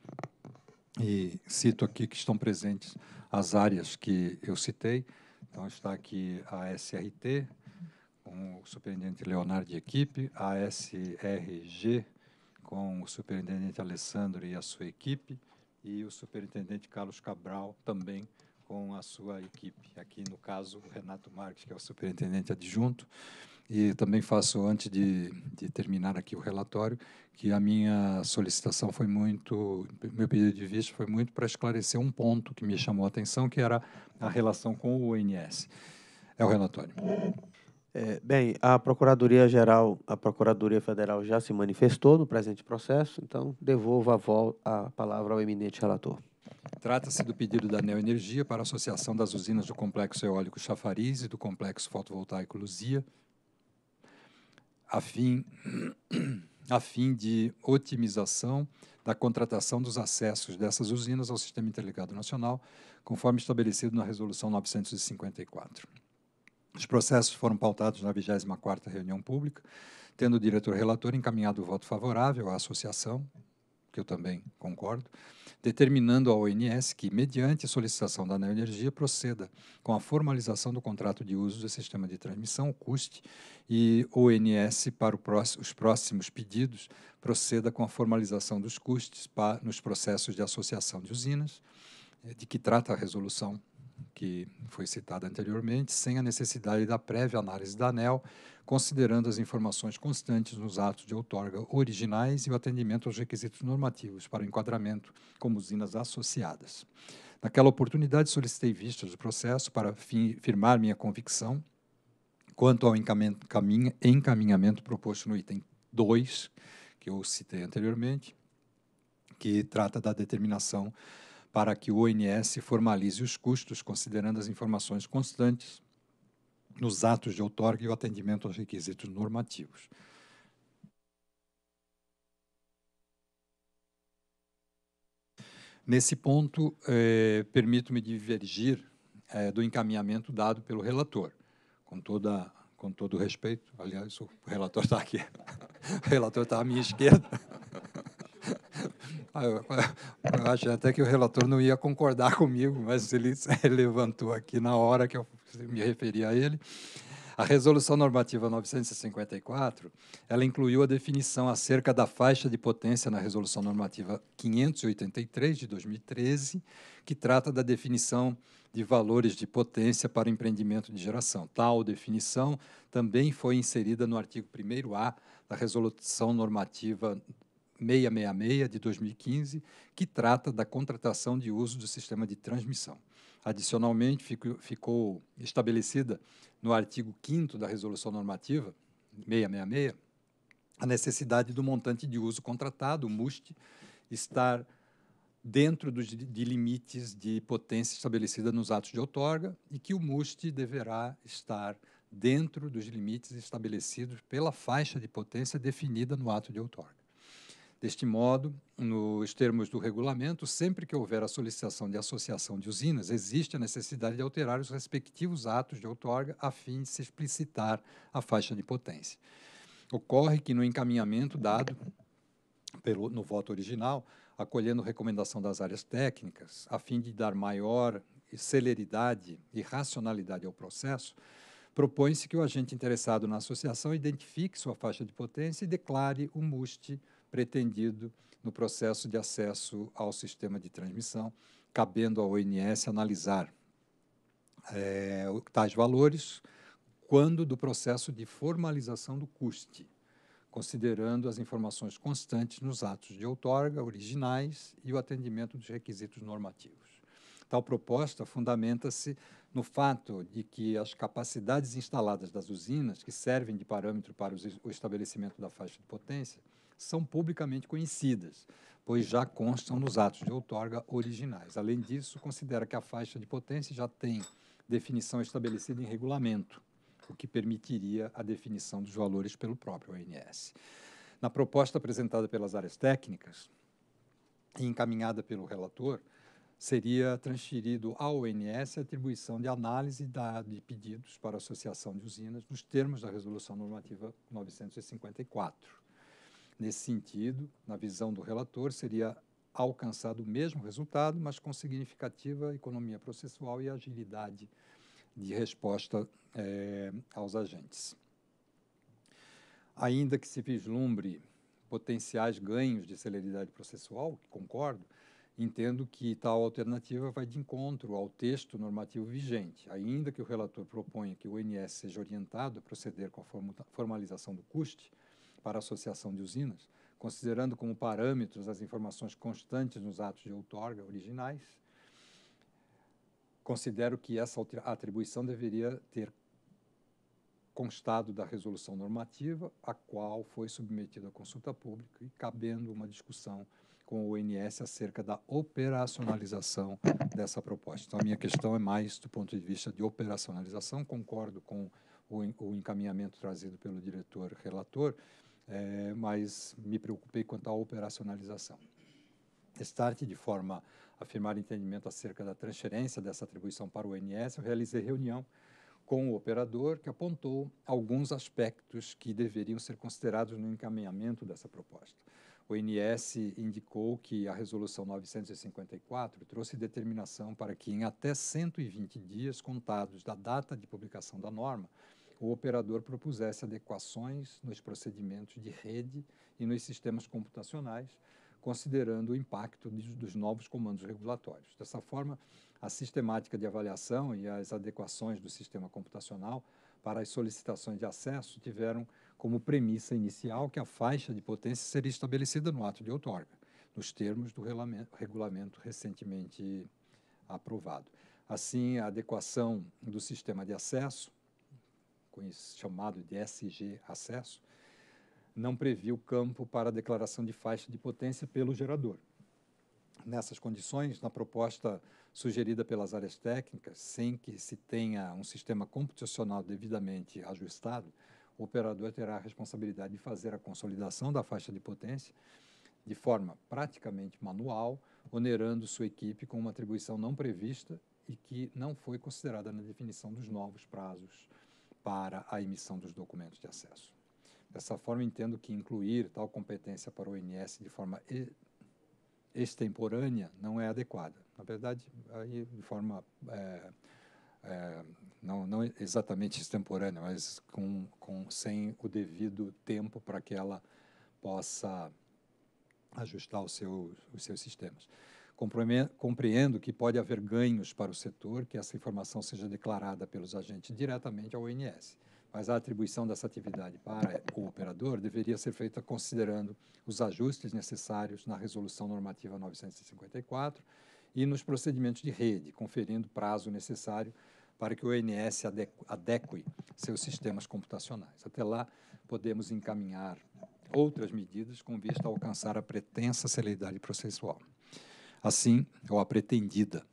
e cito aqui que estão presentes as áreas que eu citei. Então, está aqui a SRT, com o superintendente Leonardo de equipe, a SRG, com o superintendente Alessandro e a sua equipe, e o superintendente Carlos Cabral também com a sua equipe. Aqui, no caso, o Renato Marques, que é o superintendente adjunto. E também faço, antes de, de terminar aqui o relatório, que a minha solicitação foi muito, meu pedido de vista foi muito para esclarecer um ponto que me chamou a atenção, que era a relação com o ONS. É o relatório. É, bem, a Procuradoria Geral, a Procuradoria Federal já se manifestou no presente processo, então devolvo a, a palavra ao eminente relator. Trata-se do pedido da Neoenergia para a associação das usinas do Complexo Eólico Chafariz e do Complexo Fotovoltaico Luzia, a fim, a fim de otimização da contratação dos acessos dessas usinas ao Sistema Interligado Nacional, conforme estabelecido na Resolução 954. Os processos foram pautados na 24ª reunião pública, tendo o diretor relator encaminhado o voto favorável à associação, que eu também concordo, determinando à ONS que, mediante solicitação da Neoenergia, proceda com a formalização do contrato de uso do sistema de transmissão, o CUST, e ONS, para os próximos pedidos, proceda com a formalização dos custos nos processos de associação de usinas, eh, de que trata a resolução que foi citada anteriormente, sem a necessidade da prévia análise da ANEL, considerando as informações constantes nos atos de outorga originais e o atendimento aos requisitos normativos para o enquadramento como usinas associadas. Naquela oportunidade, solicitei vistas do processo para firmar minha convicção quanto ao encaminhamento proposto no item 2, que eu citei anteriormente, que trata da determinação para que o ONS formalize os custos, considerando as informações constantes nos atos de outorga e o atendimento aos requisitos normativos. Nesse ponto, é, permito-me divergir é, do encaminhamento dado pelo relator, com, toda, com todo respeito. Aliás, o relator está aqui. O relator está à minha esquerda. Ah, eu, eu até que o relator não ia concordar comigo, mas ele levantou aqui na hora que eu me referi a ele. A Resolução Normativa 954, ela incluiu a definição acerca da faixa de potência na Resolução Normativa 583 de 2013, que trata da definição de valores de potência para o empreendimento de geração. Tal definição também foi inserida no artigo 1º A da Resolução Normativa 666 de 2015, que trata da contratação de uso do sistema de transmissão. Adicionalmente, fico, ficou estabelecida no artigo 5 da Resolução Normativa 666 a necessidade do montante de uso contratado, o MUST, estar dentro dos de limites de potência estabelecida nos atos de outorga e que o MUST deverá estar dentro dos limites estabelecidos pela faixa de potência definida no ato de outorga. Deste modo, nos termos do regulamento, sempre que houver a solicitação de associação de usinas, existe a necessidade de alterar os respectivos atos de outorga a fim de se explicitar a faixa de potência. Ocorre que no encaminhamento dado pelo, no voto original, acolhendo recomendação das áreas técnicas, a fim de dar maior celeridade e racionalidade ao processo, propõe-se que o agente interessado na associação identifique sua faixa de potência e declare o MUST pretendido no processo de acesso ao sistema de transmissão, cabendo à ONS analisar é, tais valores quando do processo de formalização do custe, considerando as informações constantes nos atos de outorga originais e o atendimento dos requisitos normativos. Tal proposta fundamenta-se no fato de que as capacidades instaladas das usinas, que servem de parâmetro para o estabelecimento da faixa de potência, são publicamente conhecidas, pois já constam nos atos de outorga originais. Além disso, considera que a faixa de potência já tem definição estabelecida em regulamento, o que permitiria a definição dos valores pelo próprio ONS. Na proposta apresentada pelas áreas técnicas e encaminhada pelo relator, seria transferido ao ONS a atribuição de análise de pedidos para a associação de usinas nos termos da Resolução Normativa 954. Nesse sentido, na visão do relator, seria alcançado o mesmo resultado, mas com significativa economia processual e agilidade de resposta eh, aos agentes. Ainda que se vislumbre potenciais ganhos de celeridade processual, concordo, entendo que tal alternativa vai de encontro ao texto normativo vigente, ainda que o relator proponha que o INS seja orientado a proceder com a formalização do custe, para a Associação de Usinas, considerando como parâmetros as informações constantes nos atos de outorga originais, considero que essa atribuição deveria ter constado da resolução normativa, a qual foi submetida à consulta pública e cabendo uma discussão com o ONS acerca da operacionalização dessa proposta. Então, a minha questão é mais do ponto de vista de operacionalização, concordo com o, encaminhamento trazido pelo diretor relator, é, mas me preocupei quanto à operacionalização. Start, de forma a firmar entendimento acerca da transferência dessa atribuição para o INS, eu realizei reunião com o operador que apontou alguns aspectos que deveriam ser considerados no encaminhamento dessa proposta. O INS indicou que a Resolução 954 trouxe determinação para que, em até 120 dias contados da data de publicação da norma, o operador propusesse adequações nos procedimentos de rede e nos sistemas computacionais, considerando o impacto dos novos comandos regulatórios. Dessa forma, a sistemática de avaliação e as adequações do sistema computacional para as solicitações de acesso tiveram como premissa inicial que a faixa de potência seria estabelecida no ato de outorga, nos termos do regulamento recentemente aprovado. Assim, a adequação do sistema de acesso chamado de SG acesso, não previa o campo para a declaração de faixa de potência pelo gerador. Nessas condições, na proposta sugerida pelas áreas técnicas, sem que se tenha um sistema computacional devidamente ajustado, o operador terá a responsabilidade de fazer a consolidação da faixa de potência de forma praticamente manual, onerando sua equipe com uma atribuição não prevista e que não foi considerada na definição dos novos prazos para a emissão dos documentos de acesso. Dessa forma, entendo que incluir tal competência para o INS de forma extemporânea não é adequada. Na verdade, aí de forma é, é, não, não, exatamente extemporânea, mas com, com, sem o devido tempo para que ela possa ajustar seu, os seus sistemas. Compreendo que pode haver ganhos para o setor que essa informação seja declarada pelos agentes diretamente ao ONS, mas a atribuição dessa atividade para o operador deveria ser feita considerando os ajustes necessários na Resolução Normativa 954 e nos procedimentos de rede, conferindo prazo necessário para que o ONS adeque seus sistemas computacionais. Até lá, podemos encaminhar outras medidas com vista a alcançar a pretensa celeridade processual assim ou é a pretendida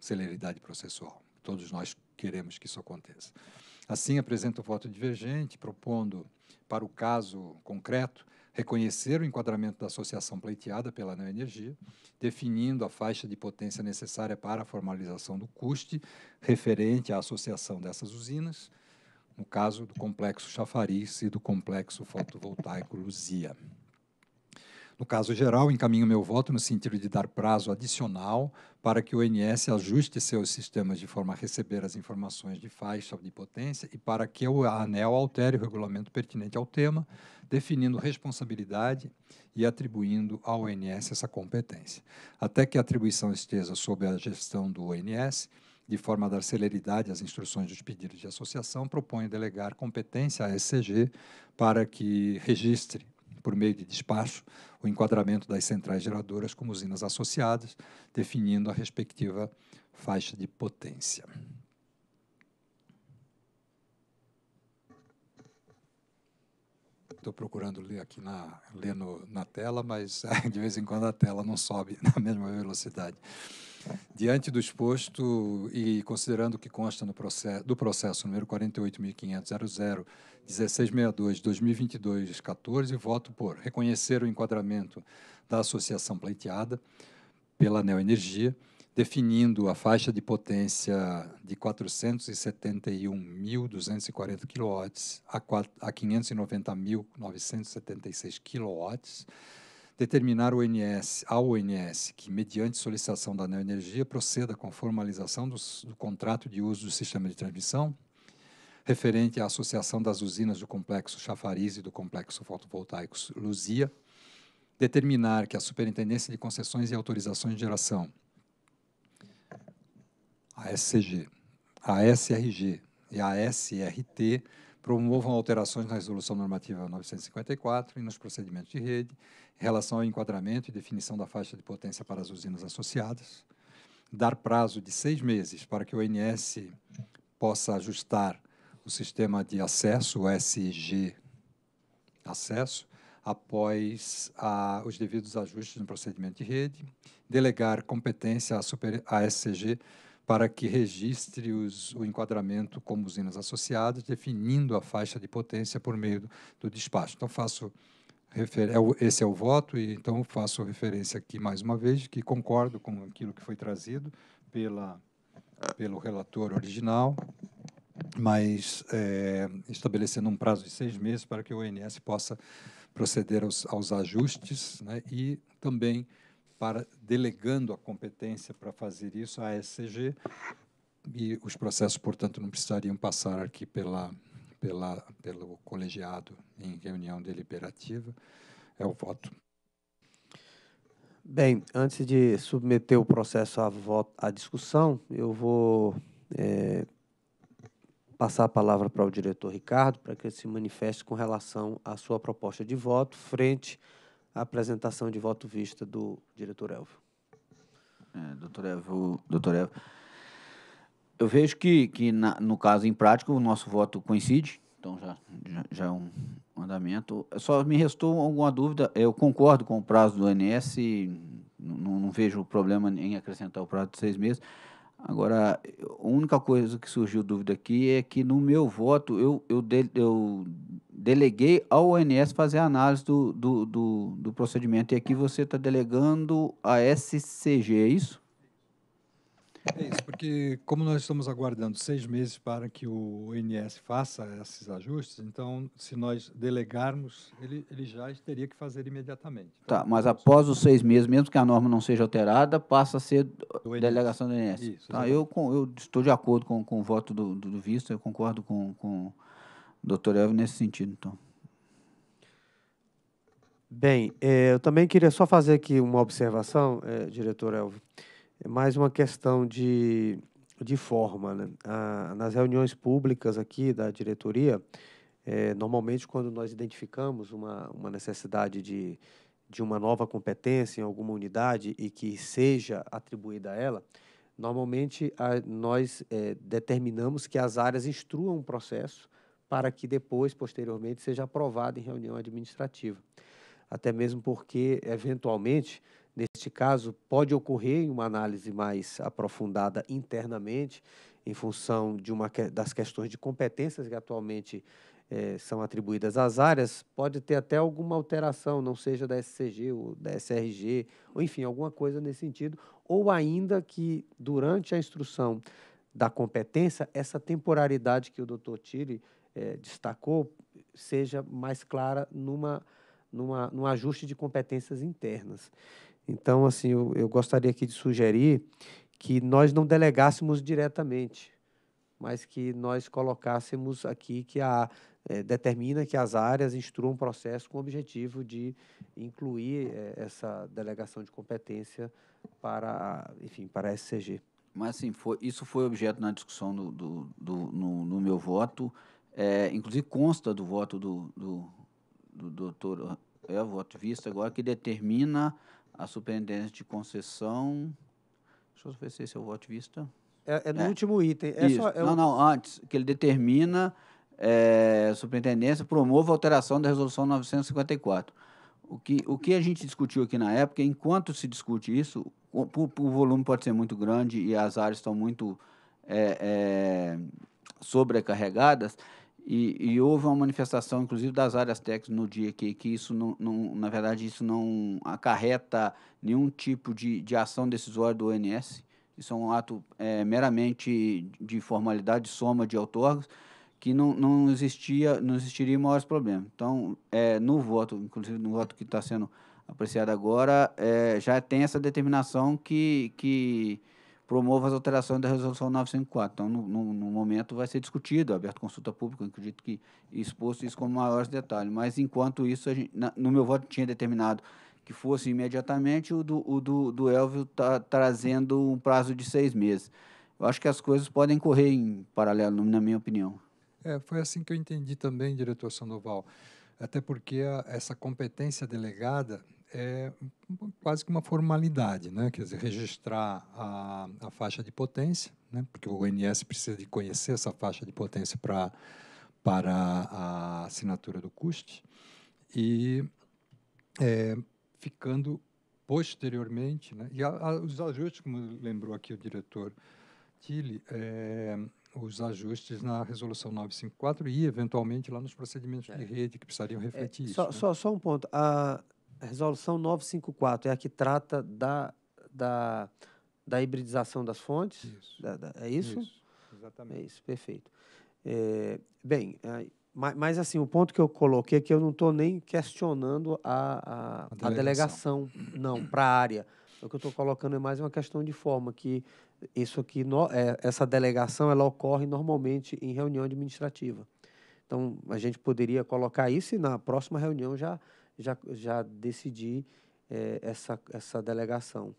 celeridade processual. Todos nós queremos que isso aconteça. Assim, apresenta o voto divergente, propondo, para o caso concreto, reconhecer o enquadramento da associação pleiteada pela Neoenergia, definindo a faixa de potência necessária para a formalização do custe referente à associação dessas usinas, no caso do complexo Chafariz e do complexo fotovoltaico Luzia. No caso geral, encaminho meu voto no sentido de dar prazo adicional para que o ONS ajuste seus sistemas de forma a receber as informações de faixa de potência e para que o ANEL altere o regulamento pertinente ao tema, definindo responsabilidade e atribuindo ao ONS essa competência. Até que a atribuição esteja sob a gestão do ONS, de forma a dar celeridade às instruções dos pedidos de associação, propõe delegar competência à SCG para que registre por meio de despacho, o enquadramento das centrais geradoras como usinas associadas, definindo a respectiva faixa de potência. Estou procurando ler aqui na, ler no, na tela, mas de vez em quando a tela não sobe na mesma velocidade. Diante do exposto e considerando o que consta no processo, do processo número 48.500.00, 1662, 2022, 14, voto por reconhecer o enquadramento da associação pleiteada pela Neoenergia, definindo a faixa de potência de 471.240 kW a 590.976 kW, determinar o ONS, ao ONS que, mediante solicitação da Neoenergia, proceda com formalização do, do contrato de uso do sistema de transmissão, referente à associação das usinas do Complexo Chafariz e do Complexo Fotovoltaico Luzia, determinar que a Superintendência de Concessões e Autorizações de Geração, a SCG, a SRG e a SRT promovam alterações na Resolução Normativa 954 e nos procedimentos de rede em relação ao enquadramento e definição da faixa de potência para as usinas associadas, dar prazo de seis meses para que o ONS possa ajustar o sistema de acesso, o SG acesso, após a, os devidos ajustes no procedimento de rede, delegar competência à, super, à SCG para que registre os, o enquadramento como usinas associadas, definindo a faixa de potência por meio do, do despacho. Então, faço é esse é o voto, e então faço referência aqui mais uma vez que concordo com aquilo que foi trazido pela, pelo relator original, mas é, estabelecendo um prazo de seis meses para que o ONS possa proceder aos, aos ajustes né, e também para delegando a competência para fazer isso à SCG e os processos, portanto, não precisariam passar aqui pela, pela, pelo colegiado em reunião deliberativa. É o voto. Bem, antes de submeter o processo à, voto, à discussão, eu vou é, passar a palavra para o diretor Ricardo para que ele se manifeste com relação à sua proposta de voto frente à apresentação de voto vista do diretor Elvio. É, doutor Elvio, doutor Elvio, eu vejo que, que na, no caso em prática o nosso voto coincide, então já, já, já é um andamento. Só me restou alguma dúvida, eu concordo com o prazo do ANS, não, não vejo problema em acrescentar o prazo de seis meses, Agora, a única coisa que surgiu dúvida aqui é que no meu voto eu, eu, de, eu deleguei ao ONS fazer a análise do, do, do, do procedimento. E aqui você está delegando a SCG, é isso? É isso, porque como nós estamos aguardando seis meses para que o INS faça esses ajustes, então se nós delegarmos, ele, ele já teria que fazer imediatamente. Então, tá, mas após os seis meses, mesmo que a norma não seja alterada, passa a ser do delegação do INS. Isso, tá, eu, eu, estou de acordo com, com o voto do, do, do visto, eu concordo com, com o doutor Elvio nesse sentido, então. Bem, eh, eu também queria só fazer aqui uma observação, eh, diretor Elvio é mais uma questão de, de forma. Né? Ah, nas reuniões públicas aqui da diretoria, é, normalmente quando nós identificamos uma, uma necessidade de, de uma nova competência em alguma unidade e que seja atribuída a ela, normalmente a, nós é, determinamos que as áreas instruam um processo para que depois, posteriormente, seja aprovado em reunião administrativa. Até mesmo porque, eventualmente, Neste caso, pode ocorrer uma análise mais aprofundada internamente, em função de uma das questões de competências que atualmente eh, são atribuídas às áreas, pode ter até alguma alteração, não seja da SCG ou da SRG, ou enfim, alguma coisa nesse sentido, ou ainda que durante a instrução da competência, essa temporalidade que o doutor Tire eh, destacou seja mais clara numa, numa, num ajuste de competências internas. Então, assim, eu, eu gostaria aqui de sugerir que nós não delegássemos diretamente, mas que nós colocássemos aqui que a é, determina que as áreas instruam um processo com o objetivo de incluir é, essa delegação de competência para, enfim, para a SCG. Mas, assim, foi, isso foi objeto na discussão do, do, do no, no, meu voto, é, inclusive consta do voto do, do, do doutor, é o voto visto agora, que determina a superintendência de concessão. Deixa eu ver se esse é o voto de vista. É, é no é. último item. É só, não, o... não, antes, que ele determina é, a superintendência promova a alteração da resolução 954. O que, o que a gente discutiu aqui na época, enquanto se discute isso, o, o, o volume pode ser muito grande e as áreas estão muito é, é, sobrecarregadas, e, e, houve uma manifestação, inclusive, das áreas técnicas no dia que, que isso, não, não, na verdade, isso não acarreta nenhum tipo de, de ação decisória do ONS. Isso é um ato é, meramente de formalidade, soma de outorgas, que não, não, existia, não existiria maiores problemas. Então, é, no voto, inclusive no voto que está sendo apreciado agora, é, já tem essa determinação que, que promova as alterações da Resolução 954. Então, no, no, no momento, vai ser discutido, aberto consulta pública, acredito que exposto isso com maiores detalhes. Mas, enquanto isso, gente, na, no meu voto tinha determinado que fosse imediatamente, o do, o do, do Elvio está trazendo um prazo de seis meses. Eu acho que as coisas podem correr em paralelo, na minha opinião. É, foi assim que eu entendi também, diretor Sandoval. Até porque a, essa competência delegada é quase que uma formalidade, né? quer dizer, registrar a, a faixa de potência, né? porque o ONS precisa de conhecer essa faixa de potência pra, para a assinatura do CUST, e é, ficando posteriormente, né? e a, a, os ajustes, como lembrou aqui o diretor Tilly, é, os ajustes na resolução 954 e, eventualmente, lá nos procedimentos é. de rede que precisariam refletir é, isso. Só, né? só, só, um ponto. A, a resolução 954 é a que trata da, da, da hibridização das fontes? Isso. Da, da, é isso? isso? Exatamente. É isso, perfeito. É, bem, é, mas, mas, assim, o ponto que eu coloquei é que eu não estou nem questionando a, a, a delegação. A delegação não, para a área. O que eu estou colocando é mais uma questão de forma, que isso aqui, no, é, essa delegação, ela ocorre normalmente em reunião administrativa. Então, a gente poderia colocar isso e na próxima reunião já já, já decidi é, essa, essa delegação.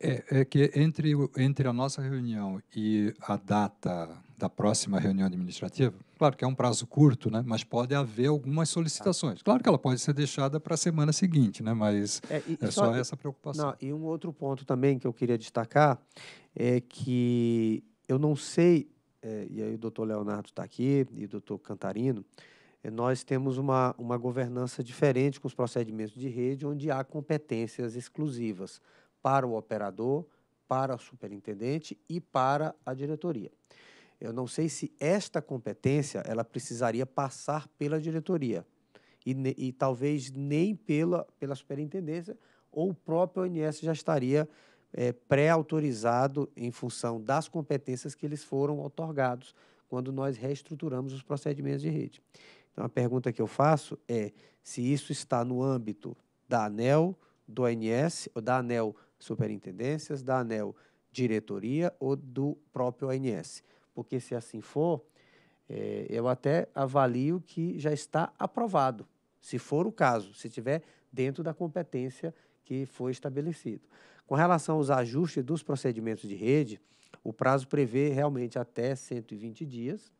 É, é, que entre, entre a nossa reunião e a data da próxima reunião administrativa, claro que é um prazo curto, né? mas pode haver algumas solicitações. Claro que ela pode ser deixada para a semana seguinte, né? mas é, e, é só, só, essa preocupação. Não, e um outro ponto também que eu queria destacar é que eu não sei, é, e aí o doutor Leonardo está aqui e o doutor Cantarino, eh, nós temos uma, uma governança diferente com os procedimentos de rede, onde há competências exclusivas para o operador, para o superintendente e para a diretoria. Eu não sei se esta competência ela precisaria passar pela diretoria e, e talvez nem pela, pela superintendência, ou o próprio ONS já estaria é, pré-autorizado em função das competências que eles foram otorgados quando nós reestruturamos os procedimentos de rede. Então, a pergunta que eu faço é se isso está no âmbito da ANEL, do ANS, ou da ANEL Superintendências, da ANEL Diretoria ou do próprio ANS. Porque se assim for, é, eu até avalio que já está aprovado, se for o caso, se tiver dentro da competência que foi estabelecido. Com relação aos ajustes dos procedimentos de rede, o prazo prevê realmente até 120 dias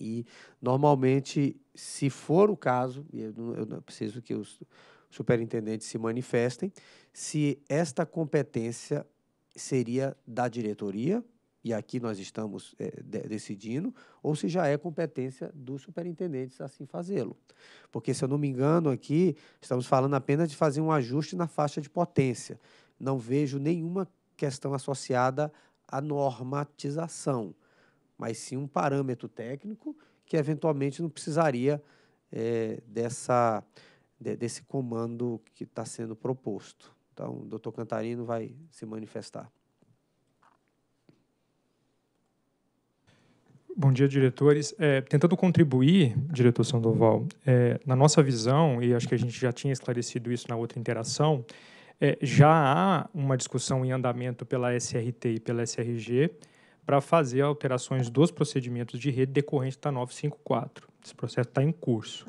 e normalmente, se for o caso, eu, não, eu preciso que os superintendentes se manifestem, se esta competência seria da diretoria, e aqui nós estamos é, de, decidindo, ou se já é competência dos superintendentes assim fazê-lo. Porque, se eu não me engano, aqui estamos falando apenas de fazer um ajuste na faixa de potência. Não vejo nenhuma questão associada à normatização mas sim um parâmetro técnico que eventualmente não precisaria é, dessa, de, desse comando que está sendo proposto. Então, o doutor Cantarino vai se manifestar. Bom dia, diretores. É, tentando contribuir, diretor Sandoval, é, na nossa visão, e acho que a gente já tinha esclarecido isso na outra interação, é, já há uma discussão em andamento pela SRT e pela SRG para fazer alterações dos procedimentos de rede decorrente da 954. Esse processo está em curso.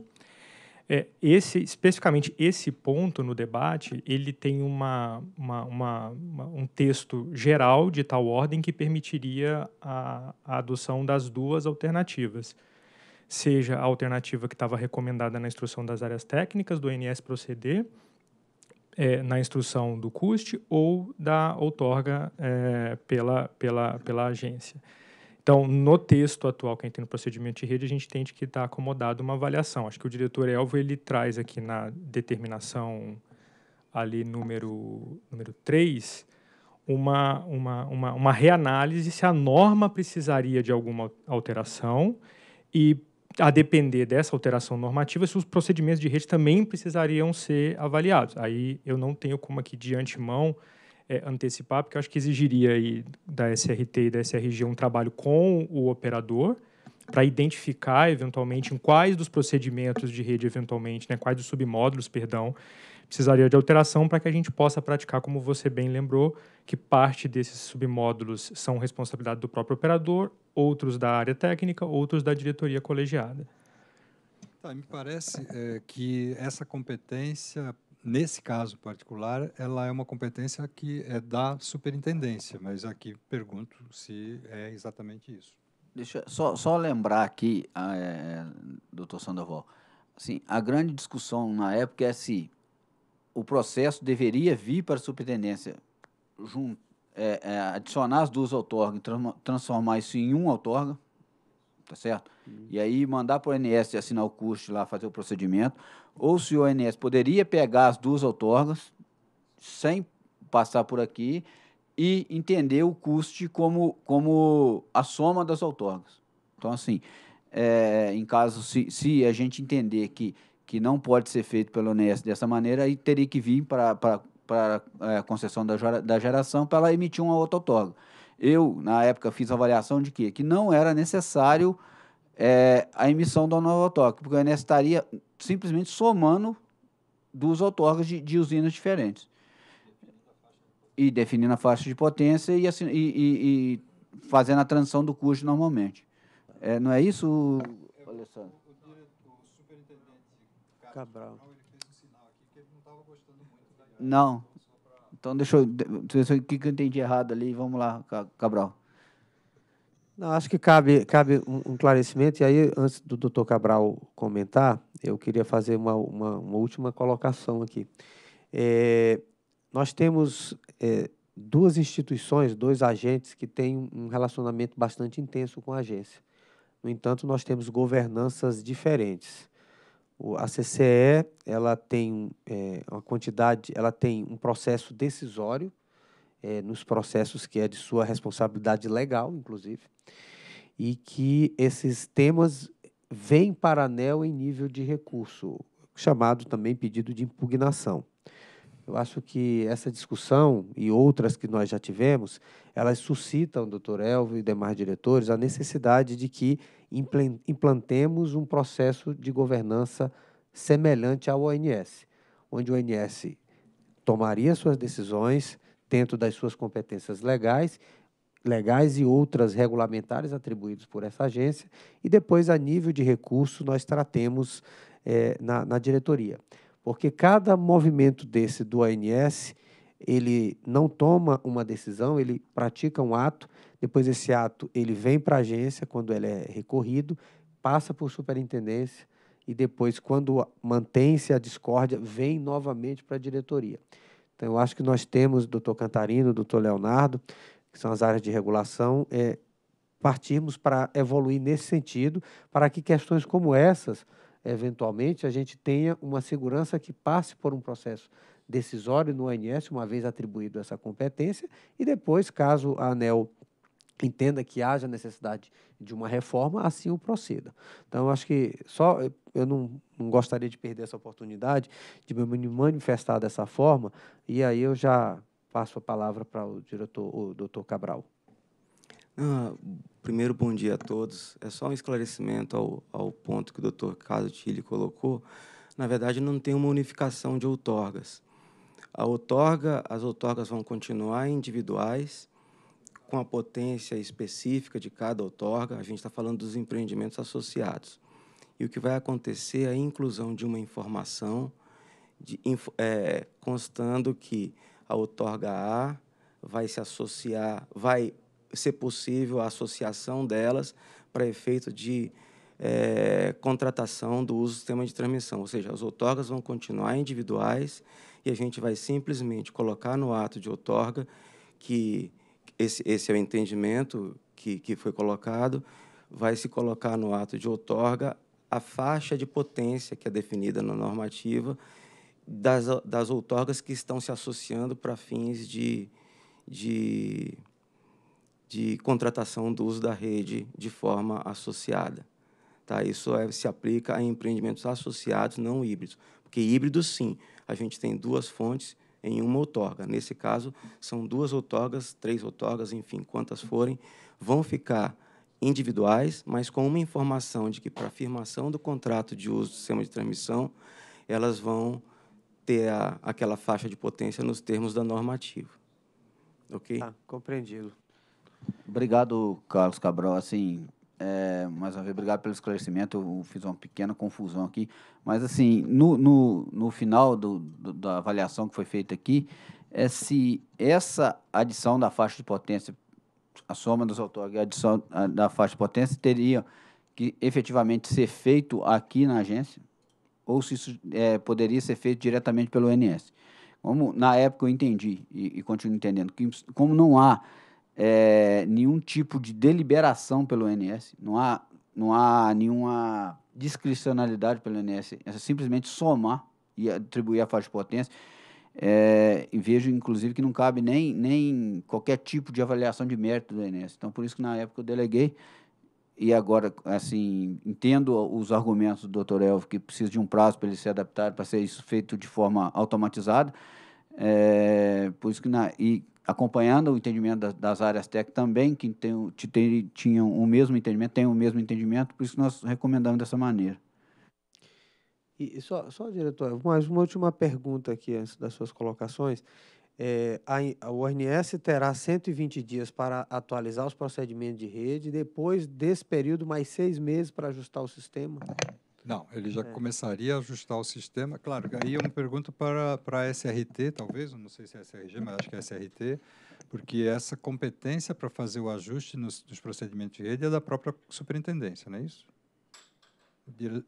É, esse, especificamente esse ponto no debate, ele tem uma, uma, uma, um texto geral de tal ordem que permitiria a, a adoção das duas alternativas. Seja a alternativa que estava recomendada na instrução das áreas técnicas do NS Proceder, é, na instrução do CUST ou da outorga é, pela, pela, pela agência. Então, no texto atual que a gente tem no procedimento de rede, a gente tem que estar tá acomodado uma avaliação. Acho que o diretor Elvo ele traz aqui na determinação ali número, número 3 uma, uma, uma, uma reanálise se a norma precisaria de alguma alteração e a depender dessa alteração normativa, se os procedimentos de rede também precisariam ser avaliados. Aí eu não tenho como aqui de antemão é, antecipar, porque eu acho que exigiria aí da SRT e da SRG um trabalho com o operador para identificar eventualmente em quais dos procedimentos de rede eventualmente, né, quais dos submódulos, perdão, precisaria de alteração para que a gente possa praticar, como você bem lembrou, que parte desses submódulos são responsabilidade do próprio operador, outros da área técnica, outros da diretoria colegiada. Tá, me parece é, que essa competência, nesse caso particular, ela é uma competência que é da superintendência, mas aqui pergunto se é exatamente isso. Deixa só, só lembrar aqui, ah, é, doutor Sandoval, assim, a grande discussão na época é se o processo deveria vir para a superintendência junto, é, é, adicionar as duas outorgas, transformar isso em um outorga, tá certo? Uhum. E aí mandar para o ONS assinar o curso lá, fazer o procedimento, ou se o ONS poderia pegar as duas outorgas sem passar por aqui e entender o custo como, como a soma das outorgas. Então, assim, é, em caso, se, se a gente entender que, que não pode ser feito pelo ONS dessa maneira, aí teria que vir para para é, concessão da, da geração para ela emitir um outro autógrafo. Eu, na época, fiz a avaliação de que, que não era necessário é, a emissão do autógrafo, porque a ANS estaria simplesmente somando dos autógrafos de, de usinas diferentes. E definindo a faixa de potência e, assim, e, e, e fazendo a transição do custo normalmente. É, não é isso, é, Alessandro? Cabral. Não. Então deixa eu. Deixa eu o que eu entendi errado ali? Vamos lá, Cabral. Não, acho que cabe, cabe um, um esclarecimento. E aí, antes do doutor Cabral comentar, eu queria fazer uma, uma, uma última colocação aqui. É, nós temos é, duas instituições, dois agentes que têm um relacionamento bastante intenso com a agência. No entanto, nós temos governanças diferentes a CCE ela tem é, uma quantidade, ela tem um processo decisório é, nos processos que é de sua responsabilidade legal, inclusive, e que esses temas vêm para a ANEL em nível de recurso, chamado também pedido de impugnação. Eu acho que essa discussão e outras que nós já tivemos, elas suscitam, doutor Elvio e demais diretores, a necessidade de que implantemos um processo de governança semelhante ao ONS, onde o ONS tomaria suas decisões dentro das suas competências legais, legais e outras regulamentares atribuídas por essa agência, e depois, a nível de recurso, nós tratemos eh, na, na diretoria. Porque cada movimento desse do ANS, ele não toma uma decisão, ele pratica um ato, depois esse ato ele vem para a agência quando ele é recorrido, passa por superintendência e depois quando mantém-se a discórdia, vem novamente para a diretoria. Então eu acho que nós temos, doutor Cantarino, doutor Leonardo, que são as áreas de regulação, é, partirmos para evoluir nesse sentido, para que questões como essas eventualmente, a gente tenha uma segurança que passe por um processo decisório no ANS, uma vez atribuído essa competência, e depois, caso a ANEL entenda que haja necessidade de uma reforma, assim o proceda. Então, acho que só eu não, não, gostaria de perder essa oportunidade de me manifestar dessa forma, e aí eu já passo a palavra para o diretor, o doutor Cabral. Ah, Primeiro, bom dia a todos. É só um esclarecimento ao, ao ponto que o doutor Carlos Tilly colocou. Na verdade, não tem uma unificação de outorgas. A outorga, as outorgas vão continuar individuais, com a potência específica de cada outorga. A gente está falando dos empreendimentos associados. E o que vai acontecer é a inclusão de uma informação, de, é, constando que a outorga A vai se associar, vai ser possível a associação delas para efeito de é, contratação do uso do sistema de transmissão. Ou seja, as outorgas vão continuar individuais e a gente vai simplesmente colocar no ato de outorga que esse, esse é o entendimento que, que foi colocado, vai se colocar no ato de outorga a faixa de potência que é definida na normativa das, das outorgas que estão se associando para fins de, de de contratação do uso da rede de forma associada. Tá? Isso é, se aplica a empreendimentos associados, não híbridos. Porque híbridos, sim, a gente tem duas fontes em uma outorga. Nesse caso, são duas outorgas, três outorgas, enfim, quantas forem, vão ficar individuais, mas com uma informação de que, para a afirmação do contrato de uso do sistema de transmissão, elas vão ter a, aquela faixa de potência nos termos da normativa. Ok? Tá, compreendido. Obrigado, Carlos Cabral. Assim, é, mais uma vez, obrigado pelo esclarecimento. Eu fiz uma pequena confusão aqui. Mas, assim, no, no, no final do, do, da avaliação que foi feita aqui, é se essa adição da faixa de potência, a soma dos autógrafos e a adição da faixa de potência teria que efetivamente ser feito aqui na agência ou se isso é, poderia ser feito diretamente pelo ONS. Como na época eu entendi e, e continuo entendendo que como não há é, nenhum tipo de deliberação pelo NS, não há, não há nenhuma discricionalidade pelo NS, é simplesmente somar e atribuir a faixa de potência. É, vejo, inclusive, que não cabe nem, nem qualquer tipo de avaliação de mérito do N.S. Então, por isso que na época eu deleguei e agora, assim, entendo os argumentos do doutor Elvio, que precisa de um prazo para ele se adaptar, para ser isso feito de forma automatizada. É, por isso que, na, e acompanhando o entendimento das, áreas técnicas também, que tem, tem, tinham o mesmo entendimento, têm o mesmo entendimento, por isso nós recomendamos dessa maneira. E só, só diretor, mais uma última pergunta aqui antes das suas colocações. É, a, a ONS terá 120 dias para atualizar os procedimentos de rede, depois desse período, mais seis meses para ajustar o sistema. Não, ele já é. começaria a ajustar o sistema. Claro, aí é uma pergunta para, para a SRT, talvez, não sei se é SRG, mas acho que é SRT, porque essa competência para fazer o ajuste nos, nos procedimentos de rede é da própria superintendência, não é isso?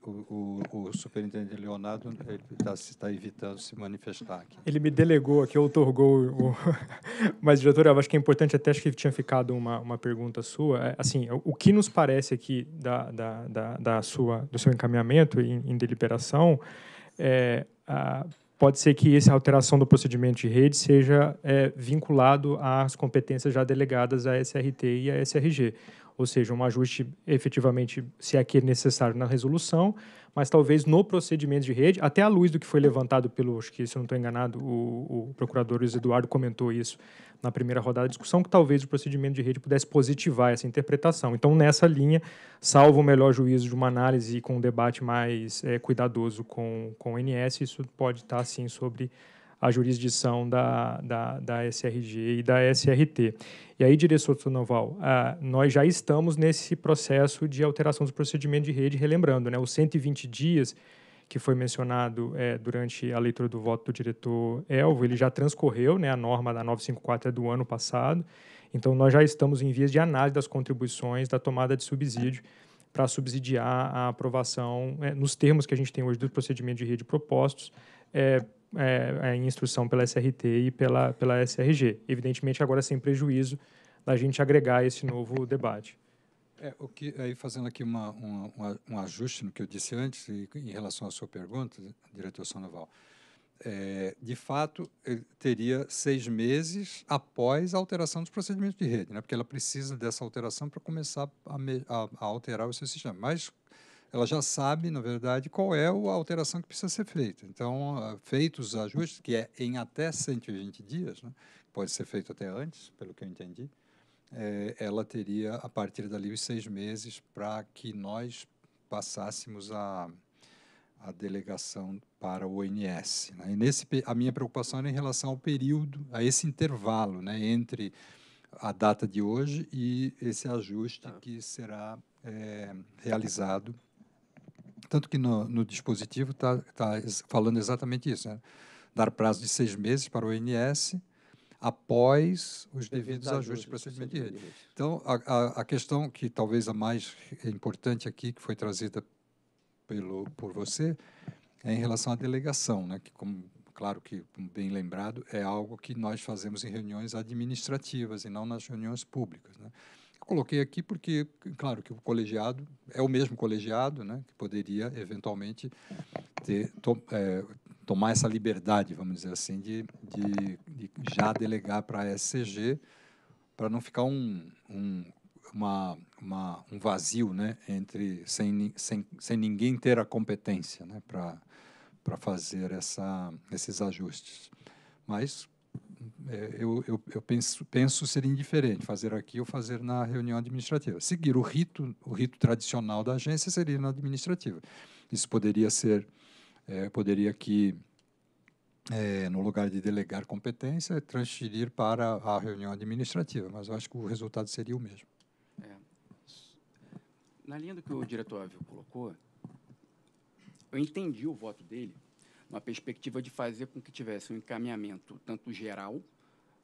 o, o, superintendente Leonardo está tá evitando se manifestar aqui. Ele me delegou aqui, outorgou. O... Mas, diretor, eu acho que é importante, até acho que tinha ficado uma, uma pergunta sua. É, assim, o, o, que nos parece aqui da, da, da, da sua, do seu encaminhamento em, em deliberação é, a, pode ser que essa alteração do procedimento de rede seja é, vinculado às competências já delegadas à SRT e à SRG ou seja, um ajuste efetivamente, se é que é necessário, na resolução, mas talvez no procedimento de rede, até à luz do que foi levantado pelo, acho que se eu não estou enganado, o, o procurador Luiz Eduardo comentou isso na primeira rodada de discussão, que talvez o procedimento de rede pudesse positivar essa interpretação. Então, nessa linha, salvo o melhor juízo de uma análise com um debate mais é, cuidadoso com, com o NS, isso pode estar, sim, sobre a jurisdição da, da, da SRG e da SRT. E aí, diretor Noval, ah, nós já estamos nesse processo de alteração dos procedimentos de rede, relembrando, né, os 120 dias que foi mencionado é, durante a leitura do voto do diretor Elvo, ele já transcorreu, né, a norma da 954 é do ano passado, então nós já estamos em vias de análise das contribuições da tomada de subsídio para subsidiar a aprovação, é, nos termos que a gente tem hoje do procedimento de rede propostos, é, é, é, em instrução pela SRT e pela, pela SRG. Evidentemente, agora sem prejuízo da gente agregar esse novo debate. É, o que, aí fazendo aqui uma, uma, um ajuste no que eu disse antes, em relação à sua pergunta, diretor Sandoval, é, de fato, ele teria seis meses após a alteração dos procedimentos de rede, né? porque ela precisa dessa alteração para começar a, me, a, a alterar o seu sistema. Mas ela já sabe, na verdade, qual é a alteração que precisa ser feita. Então, ah, feitos os ajustes, que é em até 120 dias, né, pode ser feito até antes, pelo que eu entendi, é, ela teria, a partir dali, os seis meses para que nós passássemos a, a delegação para o ONS. Né? E nesse, a minha preocupação era em relação ao período, a esse intervalo né, entre a data de hoje e esse ajuste tá. que será é, realizado tanto que no, no dispositivo está tá, tá falando exatamente isso, né? dar prazo de seis meses para o INS após os devidos ajustes para procedimento de rede. Então, a, a, a, questão que talvez a mais importante aqui, que foi trazida pelo, por você, é em relação à delegação, né? que, como, claro que, bem lembrado, é algo que nós fazemos em reuniões administrativas e não nas reuniões públicas. Né? Eu coloquei aqui porque, claro, que o colegiado é o mesmo colegiado, né, que poderia eventualmente ter, to, é, tomar essa liberdade, vamos dizer assim, de, de, de já delegar para a SCG, para não ficar um, um, uma, uma, um vazio, né, entre sem, sem, sem ninguém ter a competência, né, para para fazer essa, esses ajustes. Mas é, eu, eu, eu, penso, penso ser indiferente, fazer aqui ou fazer na reunião administrativa. Seguir o rito, o rito tradicional da agência seria na administrativa. Isso poderia ser, é, poderia que é, no lugar de delegar competência, transferir para a reunião administrativa, mas eu acho que o resultado seria o mesmo. É. Na linha do que o diretor Ávio colocou, eu entendi o voto dele, uma perspectiva de fazer com que tivesse um encaminhamento tanto geral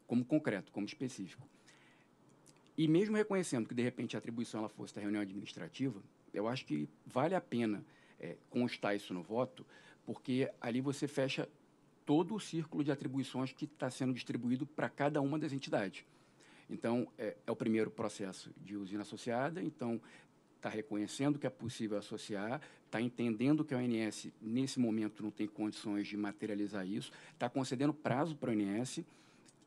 como concreto, como específico. E mesmo reconhecendo que, de repente, a atribuição ela fosse da reunião administrativa, eu acho que vale a pena é, constar isso no voto, porque ali você fecha todo o círculo de atribuições que está sendo distribuído para cada uma das entidades. Então, é, é, o primeiro processo de usina associada, então está reconhecendo que é possível associar, está entendendo que a ONS, nesse momento, não tem condições de materializar isso, está concedendo prazo para a ONS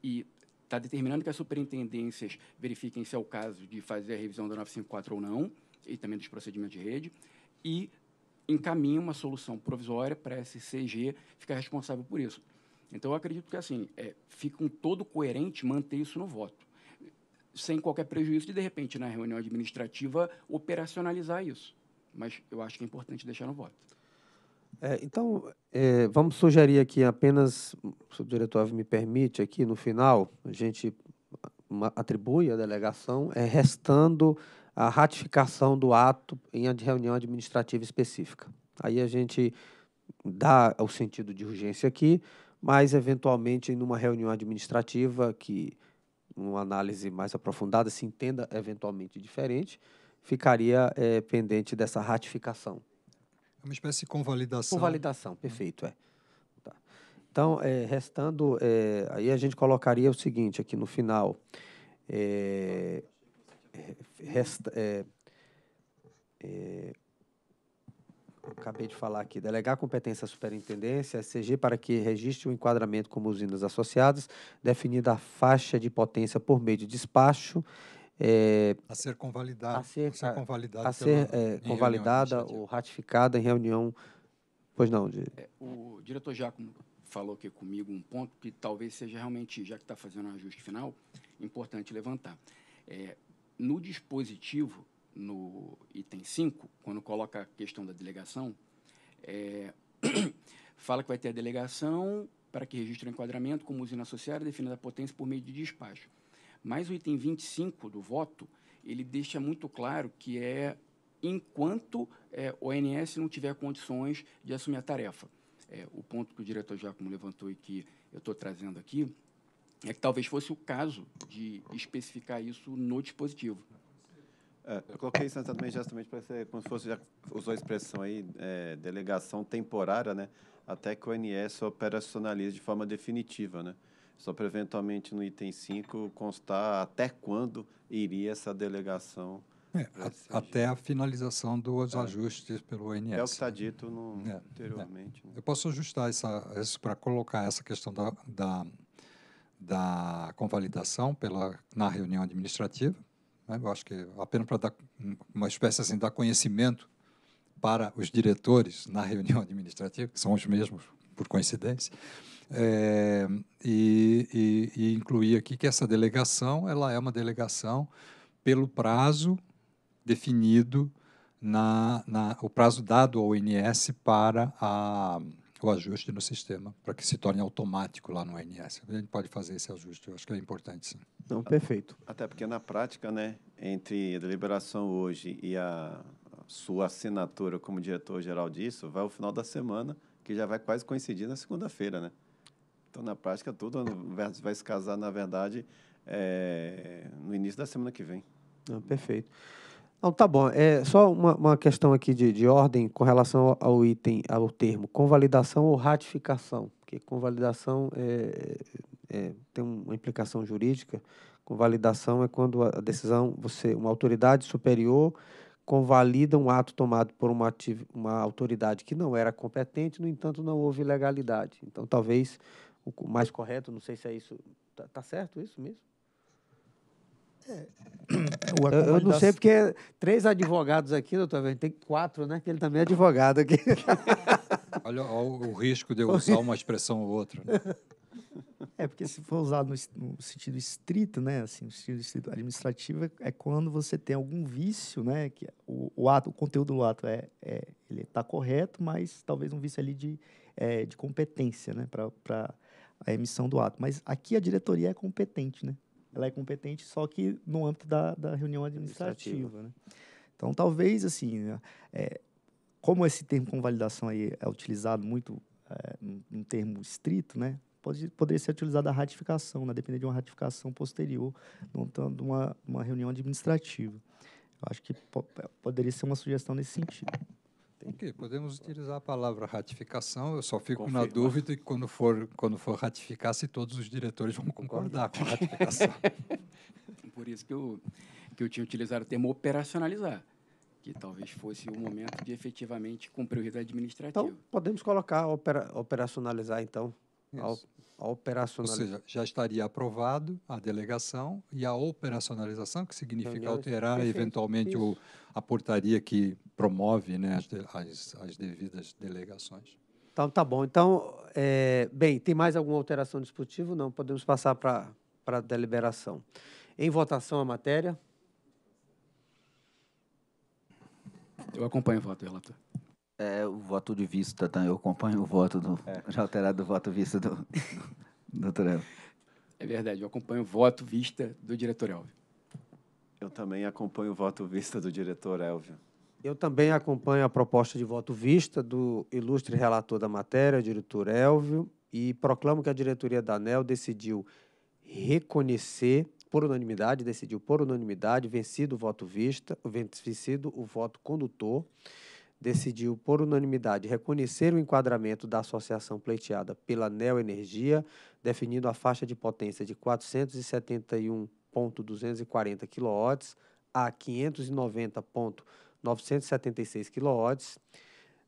e está determinando que as superintendências verifiquem se é o caso de fazer a revisão da 954 ou não, e também dos procedimentos de rede, e encaminha uma solução provisória para a SCG ficar responsável por isso. Então, eu acredito que, assim, é, fica um todo coerente manter isso no voto sem qualquer prejuízo de, de repente, na reunião administrativa, operacionalizar isso. Mas eu acho que é importante deixar no voto. É, então, é, vamos sugerir aqui apenas, se o diretor me permite, aqui no final, a gente atribui a delegação, é, restando a ratificação do ato em reunião administrativa específica. Aí a gente dá o sentido de urgência aqui, mas, eventualmente, em uma reunião administrativa que numa análise mais aprofundada, se entenda eventualmente diferente, ficaria é, pendente dessa ratificação. É uma espécie de convalidação. Convalidação, hum. perfeito, é. Tá. Então, é, restando, é, aí a gente colocaria o seguinte aqui no final. resta, acabei de falar aqui, delegar competência à superintendência, SCG, é para que registre o enquadramento como usinas associadas, definida a faixa de potência por meio de despacho. É, a ser convalidada. A ser, ser convalidada, a ser, pela, é, eh, convalidada ou ratificada em reunião. Pois não. De... É, o diretor Giacomo falou aqui comigo um ponto que talvez seja realmente, já que está fazendo um ajuste final, importante levantar. É, no dispositivo, no item 5, quando coloca a questão da delegação, é, fala que vai ter a delegação para que registre o enquadramento como usina associada definida a potência por meio de despacho. Mas o item 25 do voto, ele deixa muito claro que é enquanto é, o ONS não tiver condições de assumir a tarefa. É, o ponto que o diretor Jacomo levantou e que eu estou trazendo aqui é que talvez fosse o caso de especificar isso no dispositivo. É, eu coloquei isso também justamente para ser como se fosse, já usou a expressão aí, é, delegação temporária, né? Até que o ONS operacionalize de forma definitiva, né? Só para eventualmente no item 5 constar até quando iria essa delegação. É, a, até a finalização dos é. ajustes pelo ONS. É o que está né? dito no, é, é. anteriormente. Né? Eu posso ajustar isso para colocar essa questão da, da, da convalidação pela, na reunião administrativa né? Eu acho que apenas para dar uma espécie assim, dar conhecimento para os diretores na reunião administrativa, que são os mesmos, por coincidência, é, e, e, e incluir aqui que essa delegação ela é uma delegação pelo prazo definido na, na, o prazo dado ao INS para a, o ajuste no sistema para que se torne automático lá no INS. A gente pode fazer esse ajuste, eu acho que é importante sim. Não, perfeito. Até porque na prática, né, entre a deliberação hoje e a sua assinatura como diretor-geral disso, vai o final da semana, que já vai quase coincidir na segunda-feira, né? Então, na prática, tudo vai se casar, na verdade, é, no início da semana que vem. Não, perfeito. Não, tá bom. É só uma, uma questão aqui de, de ordem com relação ao item, ao termo convalidação ou ratificação. Porque convalidação é, é, é tem uma implicação jurídica. Convalidação é quando a decisão, você, uma autoridade superior convalida um ato tomado por uma, uma autoridade que não era competente, no entanto, não houve legalidade. Então, talvez o mais correto, não sei se é isso. Está tá certo isso mesmo? Eu, eu, não sei porque três advogados aqui, doutor tem quatro, né? Que ele também é advogado aqui. Olha, olha o risco de eu usar uma expressão ou outra. Né? É, porque se for usado no, no, sentido estrito, né? Assim, no sentido estrito administrativo, é, é quando você tem algum vício, né? Que o, o ato, o conteúdo do ato é, é ele está correto, mas talvez um vício ali de, é, de competência, né? Para a emissão do ato. Mas aqui a diretoria é competente, né? ela é competente, só que no âmbito da, da reunião administrativa. administrativa. Né? né? Então, talvez, assim, né, é, como esse termo convalidação aí é utilizado muito, é, um termo estrito, né? Pode, poderia ser utilizada a ratificação, né? depender de uma ratificação posterior, montando de uma, uma reunião administrativa. Eu acho que po é, poderia ser uma sugestão nesse sentido. Tem... podemos utilizar a palavra ratificação, eu só fico Confirma. na dúvida que quando for, quando for ratificar, se todos os diretores vão concordar com a ratificação. Por isso que eu, que eu tinha utilizado o termo operacionalizar que talvez fosse o momento de efetivamente cumprir o rito administrativo. Então, podemos colocar opera, operacionalizar, então, a, a operacionalização. Ou seja, já estaria aprovado a delegação e a operacionalização, que significa alterar Perfeito. eventualmente o, a portaria que promove né, as, as, as, devidas delegações. Então, tá bom. Então, é, bem, tem mais alguma alteração discutível? Não, podemos passar para a deliberação. Em votação a matéria. Eu acompanho o voto, relator. É, o voto de vista, tá? Eu acompanho o voto do. É. Já alterado o voto vista do, do, Elvio. É verdade, eu acompanho o voto vista do diretor Elvio. Eu também acompanho o voto vista do diretor Elvio. Eu também acompanho a proposta de voto vista do ilustre relator da matéria, diretor Elvio, e proclamo que a diretoria da ANEL decidiu reconhecer por unanimidade, decidiu por unanimidade, vencido o voto vista, vencido o voto condutor, decidiu, por unanimidade, reconhecer o enquadramento da associação pleiteada pela Neo Energia, definindo a faixa de potência de 471.240 kW a 590.976 kW.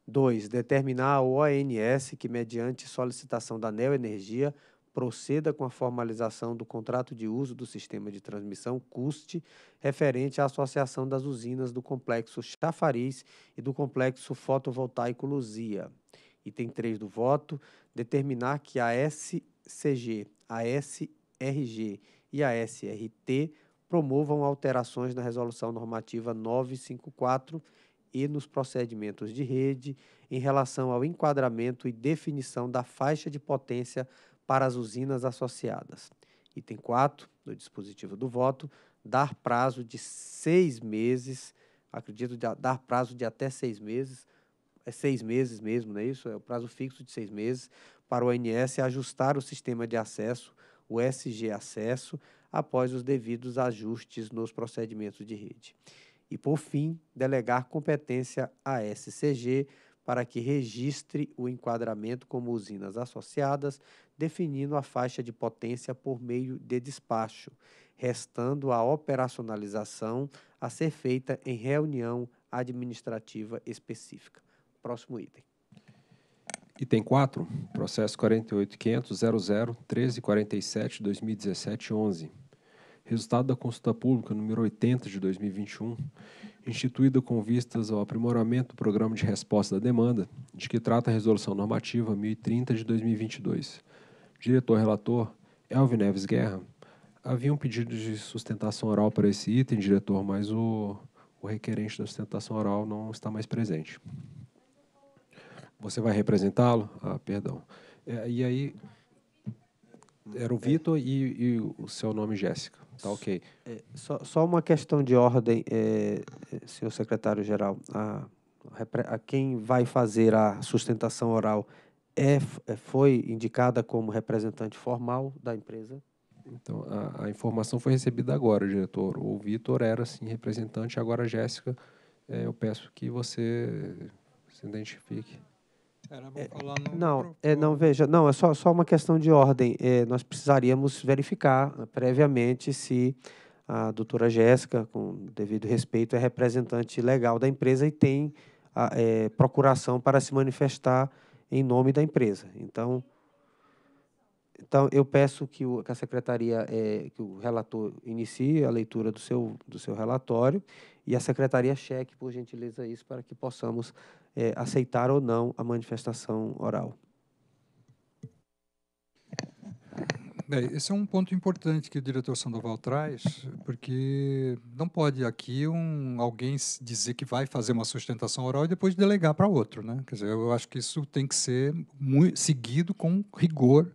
2. Determinar a ONS que, mediante solicitação da Neo Energia, proceda com a formalização do contrato de uso do sistema de transmissão CUST referente à associação das usinas do Complexo Chafariz e do Complexo Fotovoltaico Luzia. Item 3 do voto, determinar que a SCG, a SRG e a SRT promovam alterações na Resolução Normativa 954 e nos procedimentos de rede em relação ao enquadramento e definição da faixa de potência para as usinas associadas. Item 4 do dispositivo do voto, dar prazo de seis meses, acredito dar prazo de até seis meses, é seis meses mesmo, não é isso? É o prazo fixo de seis meses para o ANS ajustar o sistema de acesso, o SG Acesso, após os devidos ajustes nos procedimentos de rede. E, por fim, delegar competência à SCG para que registre o enquadramento como usinas associadas definindo a faixa de potência por meio de despacho, restando a operacionalização a ser feita em reunião administrativa específica. Próximo item. Item 4, processo 48.500.00.1347.2017.11. Resultado da consulta pública número 80 de 2021, instituída com vistas ao aprimoramento do programa de resposta da demanda, de que trata a resolução normativa 1030 de 2022 diretor-relator Elvin Neves Guerra, havia um pedido de sustentação oral para esse item, diretor, mas o, o requerente da sustentação oral não está mais presente. Você vai representá-lo? Ah, perdão. É, e aí, era o é. Vitor é. e, e, o seu nome, Jéssica. Tá ok. É, só, só, uma questão de ordem, é, senhor secretário-geral. A, a quem vai fazer a sustentação oral é, é, foi indicada como representante formal da empresa. Então, a, a informação foi recebida agora, diretor. O Vitor era, sim, representante, agora a Jéssica, é, eu peço que você se identifique. Era bom falar no não, é, não veja, não é só, só uma questão de ordem. É, nós precisaríamos verificar ah, previamente se a doutora Jéssica, com devido respeito, é representante legal da empresa e tem a, ah, é, procuração para se manifestar em nome da empresa. Então, então eu peço que, o, que a secretaria, é, que o relator inicie a leitura do seu, do seu relatório e a secretaria cheque, por gentileza, isso para que possamos é, aceitar ou não a manifestação oral. Bem, é, esse é um ponto importante que o diretor Sandoval traz, porque não pode aqui um, alguém dizer que vai fazer uma sustentação oral e depois delegar para outro. Né? Quer dizer, eu acho que isso tem que ser seguido com rigor,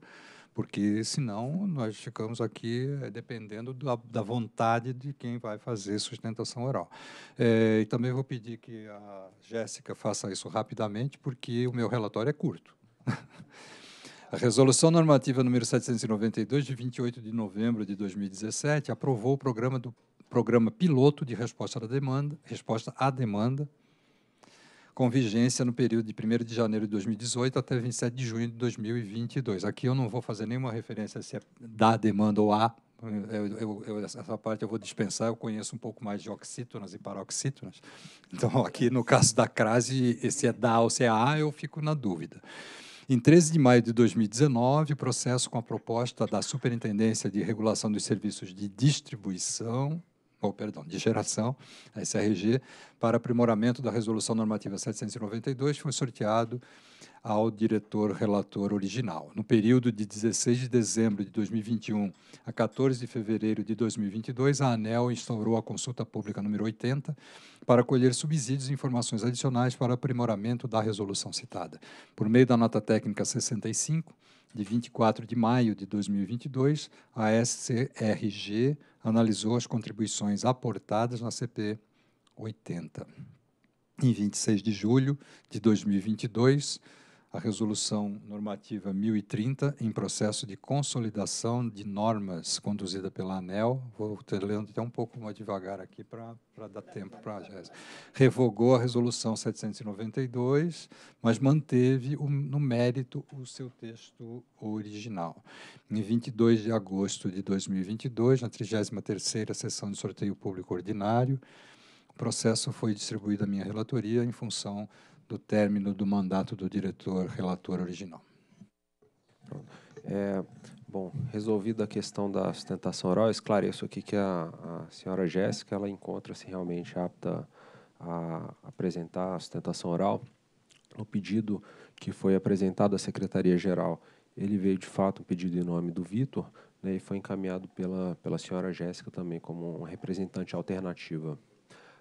porque senão nós ficamos aqui eh, dependendo da, da vontade de quem vai fazer sustentação oral. É, e também vou pedir que a Jéssica faça isso rapidamente, porque o meu relatório é curto. A Resolução Normativa número 792, de 28 de novembro de 2017, aprovou o programa, do, programa piloto de resposta à demanda, resposta à demanda, com vigência no período de 1 de janeiro de 2018 até 27 de junho de 2022. Aqui eu não vou fazer nenhuma referência se é da demanda ou a. Eu, eu, eu, essa parte eu vou dispensar, eu conheço um pouco mais de oxítonas e paroxítonas. Então, aqui no caso da crase, se é da ou se é a, eu fico na dúvida. Em 13 de maio de 2019, o processo com a proposta da Superintendência de Regulação dos Serviços de Distribuição ou, perdão, de geração, a SRG, para aprimoramento da Resolução Normativa 792, foi sorteado ao diretor relator original. No período de 16 de dezembro de 2021 a 14 de fevereiro de 2022, a ANEL instaurou a consulta pública número 80 para colher subsídios e informações adicionais para aprimoramento da resolução citada. Por meio da nota técnica 65, de 24 de maio de 2022, a SCRG analisou as contribuições aportadas na CP 80. Em 26 de julho de 2022, a Resolução Normativa 1030, em processo de consolidação de normas conduzida pela ANEL. Vou ter lendo até um pouco mais devagar aqui para dar tempo para a Jéssica. Revogou a Resolução 792, mas manteve o, no mérito o seu texto original. Em 22 de agosto de 2022, na 33ª sessão de sorteio público ordinário, o processo foi distribuído à minha relatoria em função do término do mandato do diretor relator original. É, bom, resolvida a questão da sustentação oral, esclareço aqui que a, a senhora Jéssica ela encontra-se realmente apta a apresentar a sustentação oral. O pedido que foi apresentado à Secretaria-Geral, ele veio de fato um pedido em nome do Vitor né, e foi encaminhado pela, pela senhora Jéssica também como uma representante alternativa.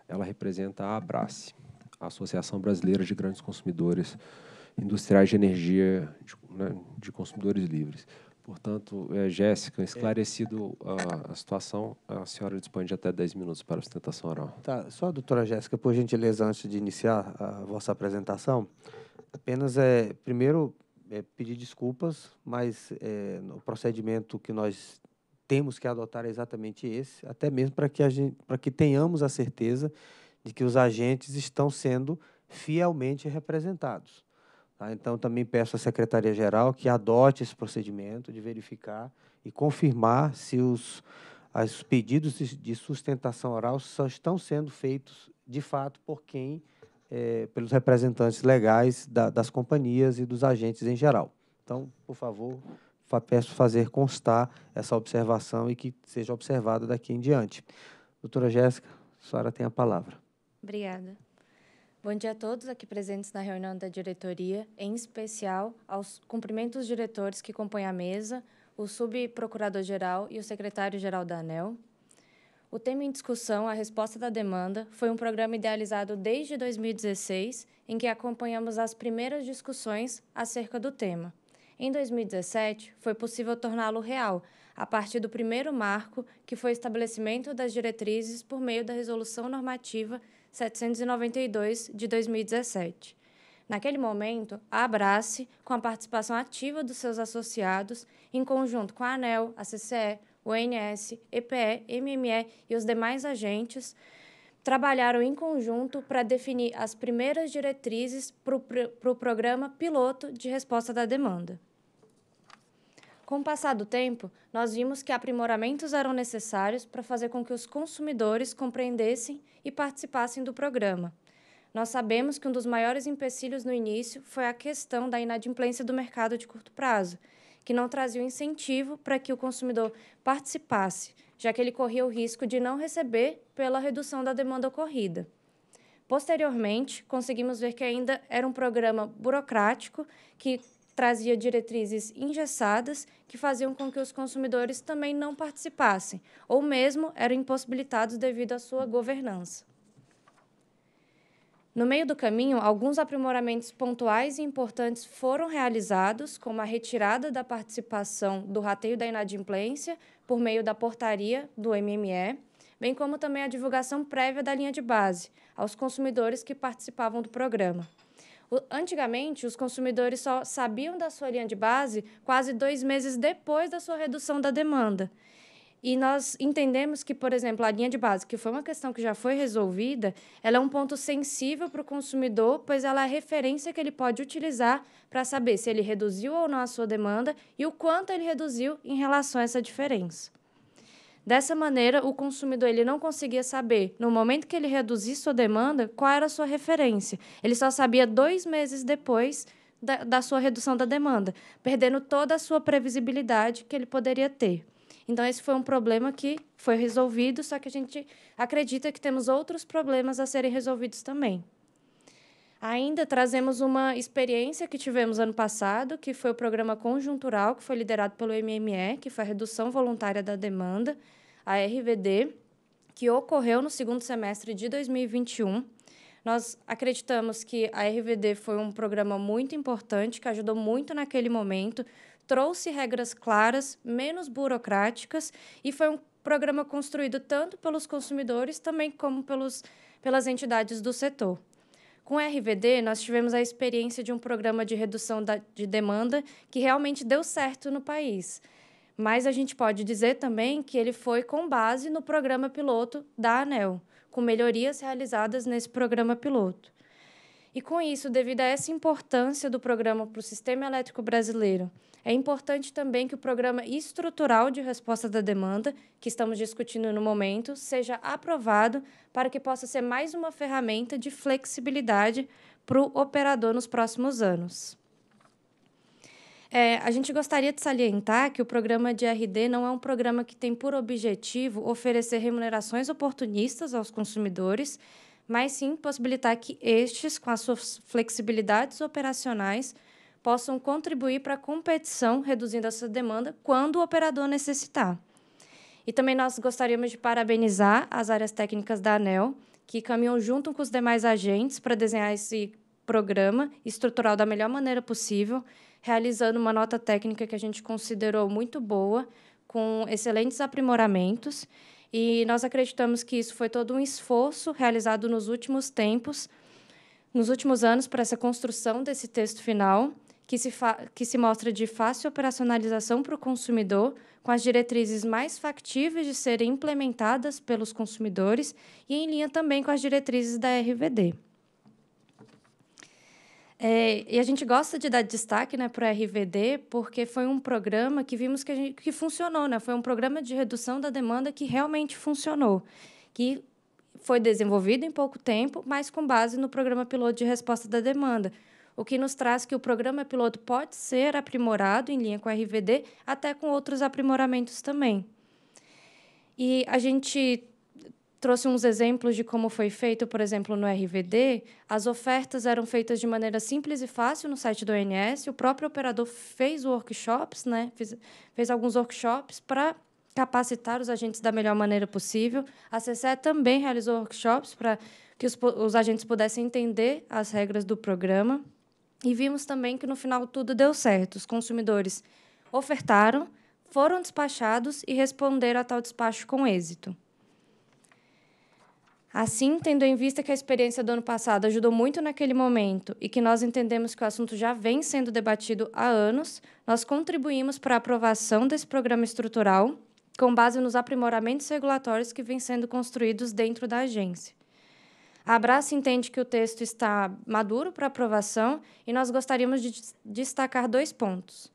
Ela representa a Abrace a Associação Brasileira de Grandes Consumidores Industriais de Energia de, né, de Consumidores Livres. Portanto, é, Jéssica, esclarecido a, a, situação, a senhora dispõe de até 10 minutos para a sustentação oral. Tá, só, doutora Jéssica, por gentileza, antes de iniciar a vossa apresentação, apenas, é, primeiro, é, pedir desculpas, mas é, o procedimento que nós temos que adotar é exatamente esse, até mesmo para que, a gente, que tenhamos a certeza de que os agentes estão sendo fielmente representados. Tá? Então, também peço à Secretaria-Geral que adote esse procedimento de verificar e confirmar se os, os pedidos de sustentação oral só estão sendo feitos, de fato, por quem, é, pelos representantes legais da, das companhias e dos agentes em geral. Então, por favor, peço fazer constar essa observação e que seja observada daqui em diante. Doutora Jéssica, a senhora tem a palavra. Obrigada. Bom dia a todos aqui presentes na reunião da diretoria, em especial aos cumprimentos diretores que compõem a mesa, o subprocurador-geral e o secretário-geral da ANEL. O tema em discussão, a resposta da demanda, foi um programa idealizado desde 2016, em que acompanhamos as primeiras discussões acerca do tema. Em 2017, foi possível torná-lo real, a partir do primeiro marco, que foi o estabelecimento das diretrizes por meio da Resolução Normativa 792 de 2017. Naquele momento, a Abrace, com a participação ativa dos seus associados, em conjunto com a ANEL, a CCE, o ONS, EPE, MME e os demais agentes, trabalharam em conjunto para definir as primeiras diretrizes para o pro, pro programa piloto de resposta da demanda. Com o passar do tempo, nós vimos que aprimoramentos eram necessários para fazer com que os consumidores compreendessem e participassem do programa. Nós sabemos que um dos maiores empecilhos no início foi a questão da inadimplência do mercado de curto prazo, que não trazia o incentivo para que o consumidor participasse, já que ele corria o risco de não receber pela redução da demanda ocorrida. Posteriormente, conseguimos ver que ainda era um programa burocrático que trazia diretrizes engessadas que faziam com que os consumidores também não participassem, ou mesmo eram impossibilitados devido à sua governança. No meio do caminho, alguns aprimoramentos pontuais e importantes foram realizados, como a retirada da participação do rateio da inadimplência por meio da portaria do MME, bem como também a divulgação prévia da linha de base aos consumidores que participavam do programa. Antigamente, os consumidores só sabiam da sua linha de base quase dois meses depois da sua redução da demanda. E nós entendemos que, por exemplo, a linha de base, que foi uma questão que já foi resolvida, ela é um ponto sensível para o consumidor, pois ela é a referência que ele pode utilizar para saber se ele reduziu ou não a sua demanda e o quanto ele reduziu em relação a essa diferença. Dessa maneira, o consumidor ele não conseguia saber, no momento que ele reduziu sua demanda, qual era a sua referência. Ele só sabia dois meses depois da, da sua redução da demanda, perdendo toda a sua previsibilidade que ele poderia ter. Então, esse foi um problema que foi resolvido, só que a gente acredita que temos outros problemas a serem resolvidos também. Ainda trazemos uma experiência que tivemos ano passado, que foi o programa conjuntural, que foi liderado pelo MME, que foi a redução voluntária da demanda a RVD, que ocorreu no segundo semestre de 2021. Nós acreditamos que a RVD foi um programa muito importante, que ajudou muito naquele momento, trouxe regras claras, menos burocráticas e foi um programa construído tanto pelos consumidores também como pelos, pelas entidades do setor. Com a RVD, nós tivemos a experiência de um programa de redução da, de demanda que realmente deu certo no país. Mas a gente pode dizer também que ele foi com base no programa piloto da ANEL, com melhorias realizadas nesse programa piloto. E com isso, devido a essa importância do programa para o sistema elétrico brasileiro, é importante também que o programa estrutural de resposta da demanda, que estamos discutindo no momento, seja aprovado para que possa ser mais uma ferramenta de flexibilidade para o operador nos próximos anos. É, a gente gostaria de salientar que o programa de RD não é um programa que tem por objetivo oferecer remunerações oportunistas aos consumidores, mas sim possibilitar que estes, com as suas flexibilidades operacionais, possam contribuir para a competição, reduzindo essa demanda quando o operador necessitar. E também nós gostaríamos de parabenizar as áreas técnicas da ANEL, que caminham junto com os demais agentes para desenhar esse programa estrutural da melhor maneira possível realizando uma nota técnica que a gente considerou muito boa, com excelentes aprimoramentos. E nós acreditamos que isso foi todo um esforço realizado nos últimos tempos, nos últimos anos, para essa construção desse texto final, que se, que se mostra de fácil operacionalização para o consumidor, com as diretrizes mais factíveis de serem implementadas pelos consumidores e em linha também com as diretrizes da RVD. É, e a gente gosta de dar destaque né, para o RVD, porque foi um programa que vimos que, gente, que funcionou, né? Foi um programa de redução da demanda que realmente funcionou, que foi desenvolvido em pouco tempo, mas com base no programa piloto de resposta da demanda, o que nos traz que o programa piloto pode ser aprimorado em linha com o RVD, até com outros aprimoramentos também. E a gente trouxe uns exemplos de como foi feito, por exemplo, no RVD, as ofertas eram feitas de maneira simples e fácil no site do ONS. O próprio operador fez workshops, né? fez, fez alguns workshops para capacitar os agentes da melhor maneira possível. A CCE também realizou workshops para que os, os agentes pudessem entender as regras do programa. E vimos também que no final tudo deu certo. Os consumidores ofertaram, foram despachados e responderam a tal despacho com êxito. Assim, tendo em vista que a experiência do ano passado ajudou muito naquele momento e que nós entendemos que o assunto já vem sendo debatido há anos, nós contribuímos para a aprovação desse programa estrutural com base nos aprimoramentos regulatórios que vêm sendo construídos dentro da agência. A Abraça entende que o texto está maduro para aprovação e nós gostaríamos de destacar dois pontos.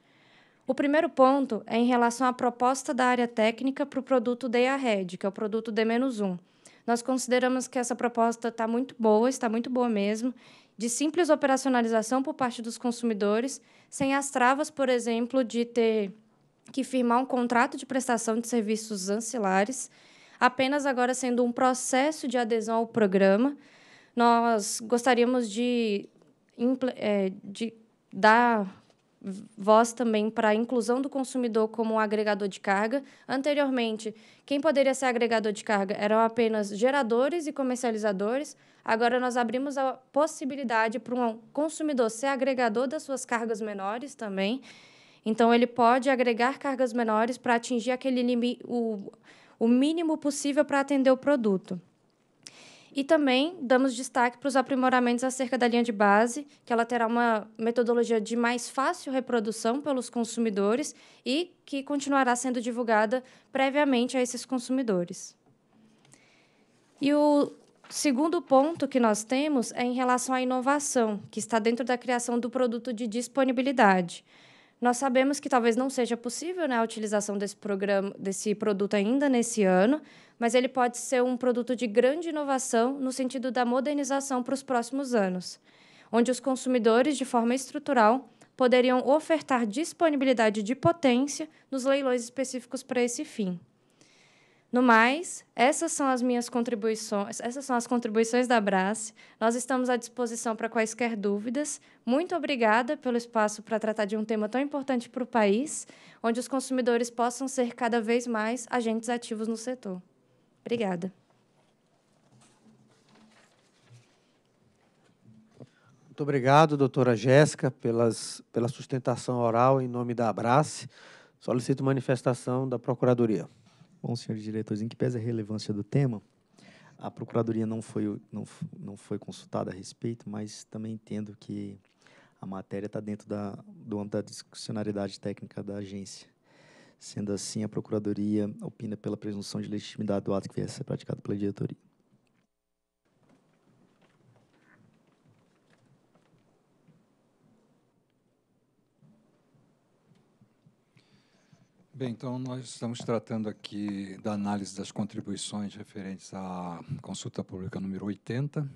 O primeiro ponto é em relação à proposta da área técnica para o produto DEA Red, que é o produto D-1, nós consideramos que essa proposta está muito boa, está muito boa mesmo, de simples operacionalização por parte dos consumidores, sem as travas, por exemplo, de ter que firmar um contrato de prestação de serviços ancilares, apenas agora sendo um processo de adesão ao programa. Nós gostaríamos de, eh, de dar voz também para a inclusão do consumidor como um agregador de carga. Anteriormente, quem poderia ser agregador de carga eram apenas geradores e comercializadores. Agora nós abrimos a possibilidade para um consumidor ser agregador das suas cargas menores também. Então ele pode agregar cargas menores para atingir aquele o, o mínimo possível para atender o produto. E também damos destaque para os aprimoramentos acerca da linha de base, que ela terá uma metodologia de mais fácil reprodução pelos consumidores e que continuará sendo divulgada previamente a esses consumidores. E o segundo ponto que nós temos é em relação à inovação, que está dentro da criação do produto de disponibilidade. Nós sabemos que talvez não seja possível né, a utilização desse programa, desse produto ainda nesse ano, mas ele pode ser um produto de grande inovação no sentido da modernização para os próximos anos, onde os consumidores, de forma estrutural, poderiam ofertar disponibilidade de potência nos leilões específicos para esse fim. No mais, essas são as minhas contribuições, essas são as contribuições da Brás. Nós estamos à disposição para quaisquer dúvidas. Muito obrigada pelo espaço para tratar de um tema tão importante para o país, onde os consumidores possam ser cada vez mais agentes ativos no setor. Obrigada. Muito obrigado, doutora Jéssica, pelas, pela sustentação oral em nome da Abrace. Solicito manifestação da Procuradoria. Bom, senhores diretores, em que pese a relevância do tema, a Procuradoria não foi, não, não foi consultada a respeito, mas também entendo que a matéria está dentro da, do âmbito da discricionariedade técnica da agência. Sendo assim, a Procuradoria opina pela presunção de legitimidade do ato que vier a ser praticado pela diretoria. Bem, então nós estamos tratando aqui da análise das contribuições referentes à consulta pública número 80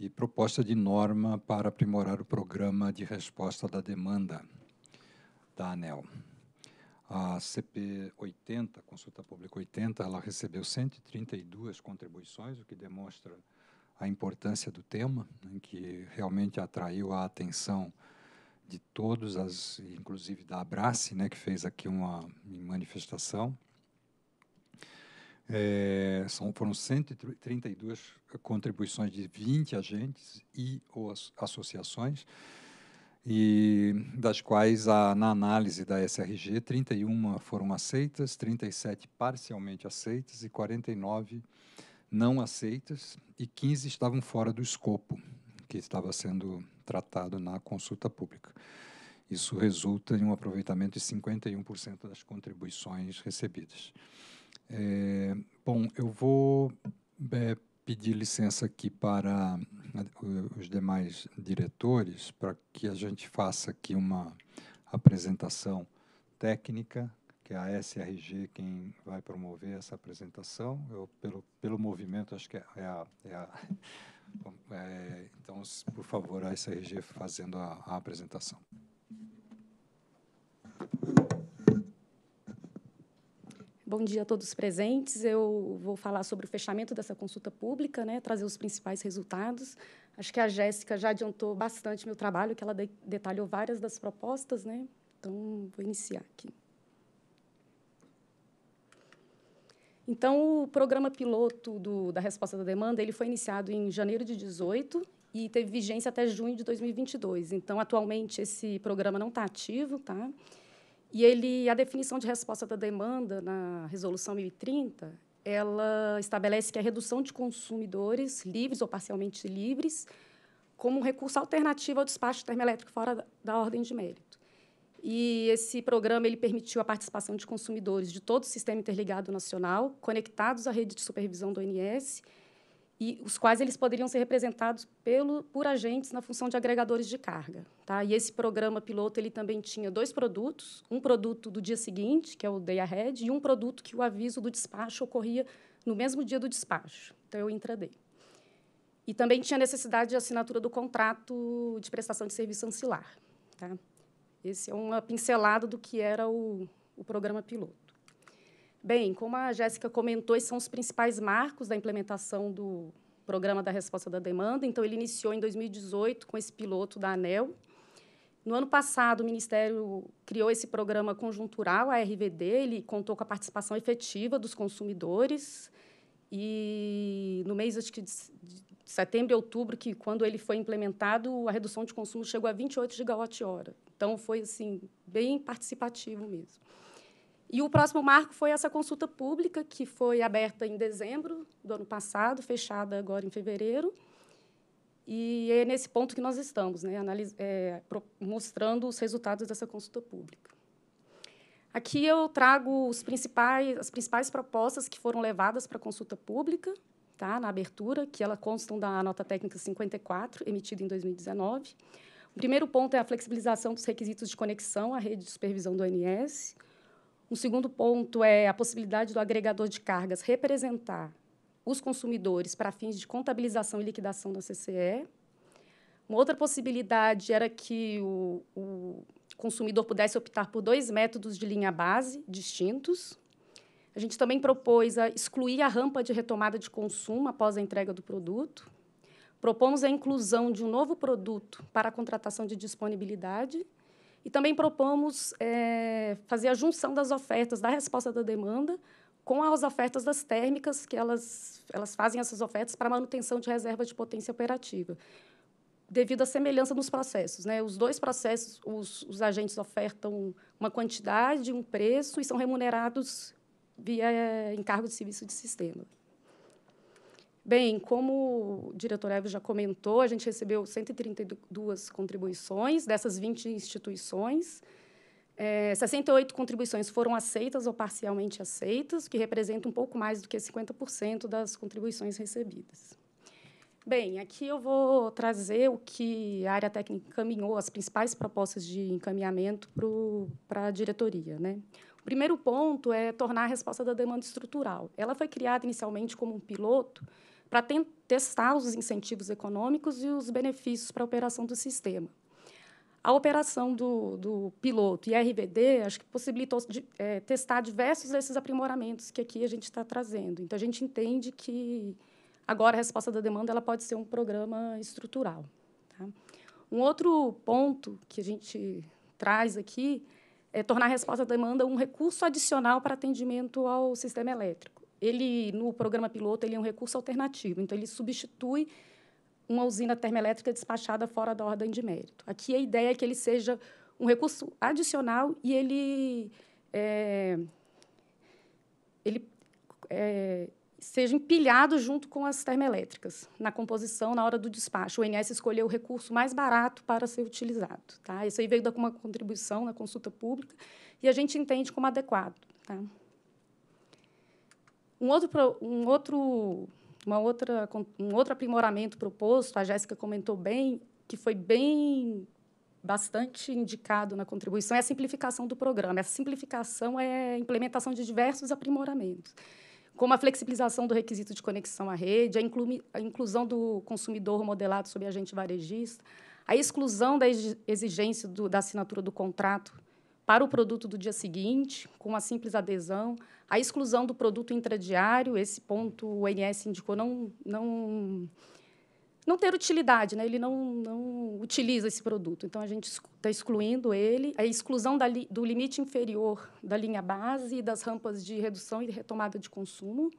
e proposta de norma para aprimorar o programa de resposta da demanda da ANEL. A CP 80, Consulta Pública 80, ela recebeu 132 contribuições, o que demonstra a importância do tema, né, que realmente atraiu a atenção de todos, as, inclusive da Abrace, né, que fez aqui uma manifestação. É, são, foram 132 contribuições de 20 agentes e ou as, associações e das quais, a, na análise da SRG, 31 foram aceitas, 37 parcialmente aceitas e 49 não aceitas, e 15 estavam fora do escopo que estava sendo tratado na consulta pública. Isso resulta em um aproveitamento de 51% das contribuições recebidas. É, bom, eu vou é, pedir licença aqui para né, os demais diretores para que a gente faça aqui uma apresentação técnica, que é a SRG quem vai promover essa apresentação. Eu, pelo, pelo movimento, acho que é, é a. É a é, então, por favor, a SRG fazendo a, a apresentação. Bom dia a todos presentes. Eu vou falar sobre o fechamento dessa consulta pública, né, trazer os principais resultados. Acho que a Jéssica já adiantou bastante meu trabalho, que ela de detalhou várias das propostas, né? Então, vou iniciar aqui. Então, o programa piloto do, da resposta da demanda ele foi iniciado em janeiro de 18 e teve vigência até junho de 2022. Então, atualmente, esse programa não está ativo, tá? E ele, a definição de resposta da demanda na Resolução 1030, ela estabelece que a redução de consumidores livres ou parcialmente livres como um recurso alternativo ao despacho termoelétrico fora da ordem de mérito. E esse programa ele permitiu a participação de consumidores de todo o sistema interligado nacional, conectados à rede de supervisão do ONS, e os quais eles poderiam ser representados pelo, por agentes na função de agregadores de carga. Tá? E esse programa piloto ele também tinha dois produtos, um produto do dia seguinte, que é o Day Ahead, e um produto que o aviso do despacho ocorria no mesmo dia do despacho, então eu intraday. E também tinha necessidade de assinatura do contrato de prestação de serviço ancilar. Tá? Esse é uma pincelada do que era o, o programa piloto. Bem, como a Jéssica comentou, esses são os principais marcos da implementação do programa da resposta da demanda. Então, ele iniciou em 2018 com esse piloto da ANEL. No ano passado, o Ministério criou esse programa conjuntural, a RVD, ele contou com a participação efetiva dos consumidores. E no mês acho que de setembro e outubro, que quando ele foi implementado, a redução de consumo chegou a 28 gigawatt-hora. Então, foi assim bem participativo mesmo. E o próximo marco foi essa consulta pública, que foi aberta em dezembro do ano passado, fechada agora em fevereiro. E é nesse ponto que nós estamos, né, é, mostrando os resultados dessa consulta pública. Aqui eu trago os principais, as principais propostas que foram levadas para a consulta pública, tá, na abertura, que ela constam da nota técnica 54, emitida em 2019. O primeiro ponto é a flexibilização dos requisitos de conexão à rede de supervisão do ONS. Um segundo ponto é a possibilidade do agregador de cargas representar os consumidores para fins de contabilização e liquidação da CCE. Uma outra possibilidade era que o, o consumidor pudesse optar por dois métodos de linha base distintos. A gente também propôs a excluir a rampa de retomada de consumo após a entrega do produto. Propomos a inclusão de um novo produto para a contratação de disponibilidade, e também propomos é, fazer a junção das ofertas da resposta da demanda com as ofertas das térmicas, que elas, elas fazem essas ofertas para manutenção de reserva de potência operativa, devido à semelhança nos processos. Né? Os dois processos, os, os agentes ofertam uma quantidade, um preço e são remunerados via eh, encargo de serviço de sistema. Bem, como o diretor Evo já comentou, a gente recebeu 132 contribuições dessas 20 instituições. É, 68 contribuições foram aceitas ou parcialmente aceitas, que representa um pouco mais do que 50% das contribuições recebidas. Bem, aqui eu vou trazer o que a área técnica encaminhou, as principais propostas de encaminhamento para a diretoria. Né? O primeiro ponto é tornar a resposta da demanda estrutural. Ela foi criada inicialmente como um piloto para testar os incentivos econômicos e os benefícios para a operação do sistema. A operação do, do piloto e RBD, acho que possibilitou de, é, testar diversos desses aprimoramentos que aqui a gente está trazendo. Então, a gente entende que agora a resposta da demanda ela pode ser um programa estrutural. Tá? Um outro ponto que a gente traz aqui é tornar a resposta à demanda um recurso adicional para atendimento ao sistema elétrico ele no programa piloto ele é um recurso alternativo, então ele substitui uma usina termoelétrica despachada fora da ordem de mérito. Aqui a ideia é que ele seja um recurso adicional e ele é, ele é, seja empilhado junto com as termoelétricas na composição na hora do despacho. O INS escolheu o recurso mais barato para ser utilizado. Tá? Isso aí veio da uma contribuição na consulta pública e a gente entende como adequado. Tá? Um outro, um outro, uma outra, um outro aprimoramento proposto, a Jéssica comentou bem, que foi bem bastante indicado na contribuição, é a simplificação do programa. Essa simplificação é a implementação de diversos aprimoramentos, como a flexibilização do requisito de conexão à rede, a, inclu a inclusão do consumidor modelado sob agente varejista, a exclusão da exigência do, da assinatura do contrato para o produto do dia seguinte, com a simples adesão, a exclusão do produto intradiário, esse ponto o ONS indicou não, não, não ter utilidade, né? ele não, não utiliza esse produto, então a gente está excluindo ele, a exclusão da, do limite inferior da linha base e das rampas de redução e retomada de consumo.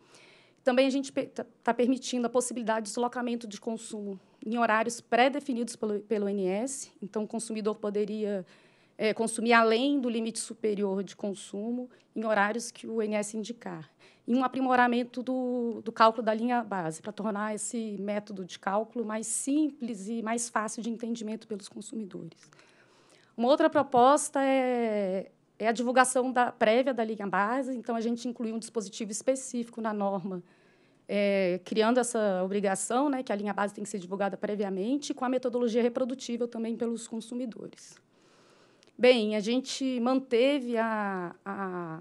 Também a gente está tá permitindo a possibilidade de deslocamento de consumo em horários pré-definidos pelo, pelo ONS, então o consumidor poderia é, consumir além do limite superior de consumo em horários que o INS indicar. E um aprimoramento do, do cálculo da linha base, para tornar esse método de cálculo mais simples e mais fácil de entendimento pelos consumidores. Uma outra proposta é, é a divulgação da, prévia da linha base, então a gente inclui um dispositivo específico na norma é, criando essa obrigação, né, que a linha base tem que ser divulgada previamente, com a metodologia reprodutível também pelos consumidores. Bem, a gente manteve a, a,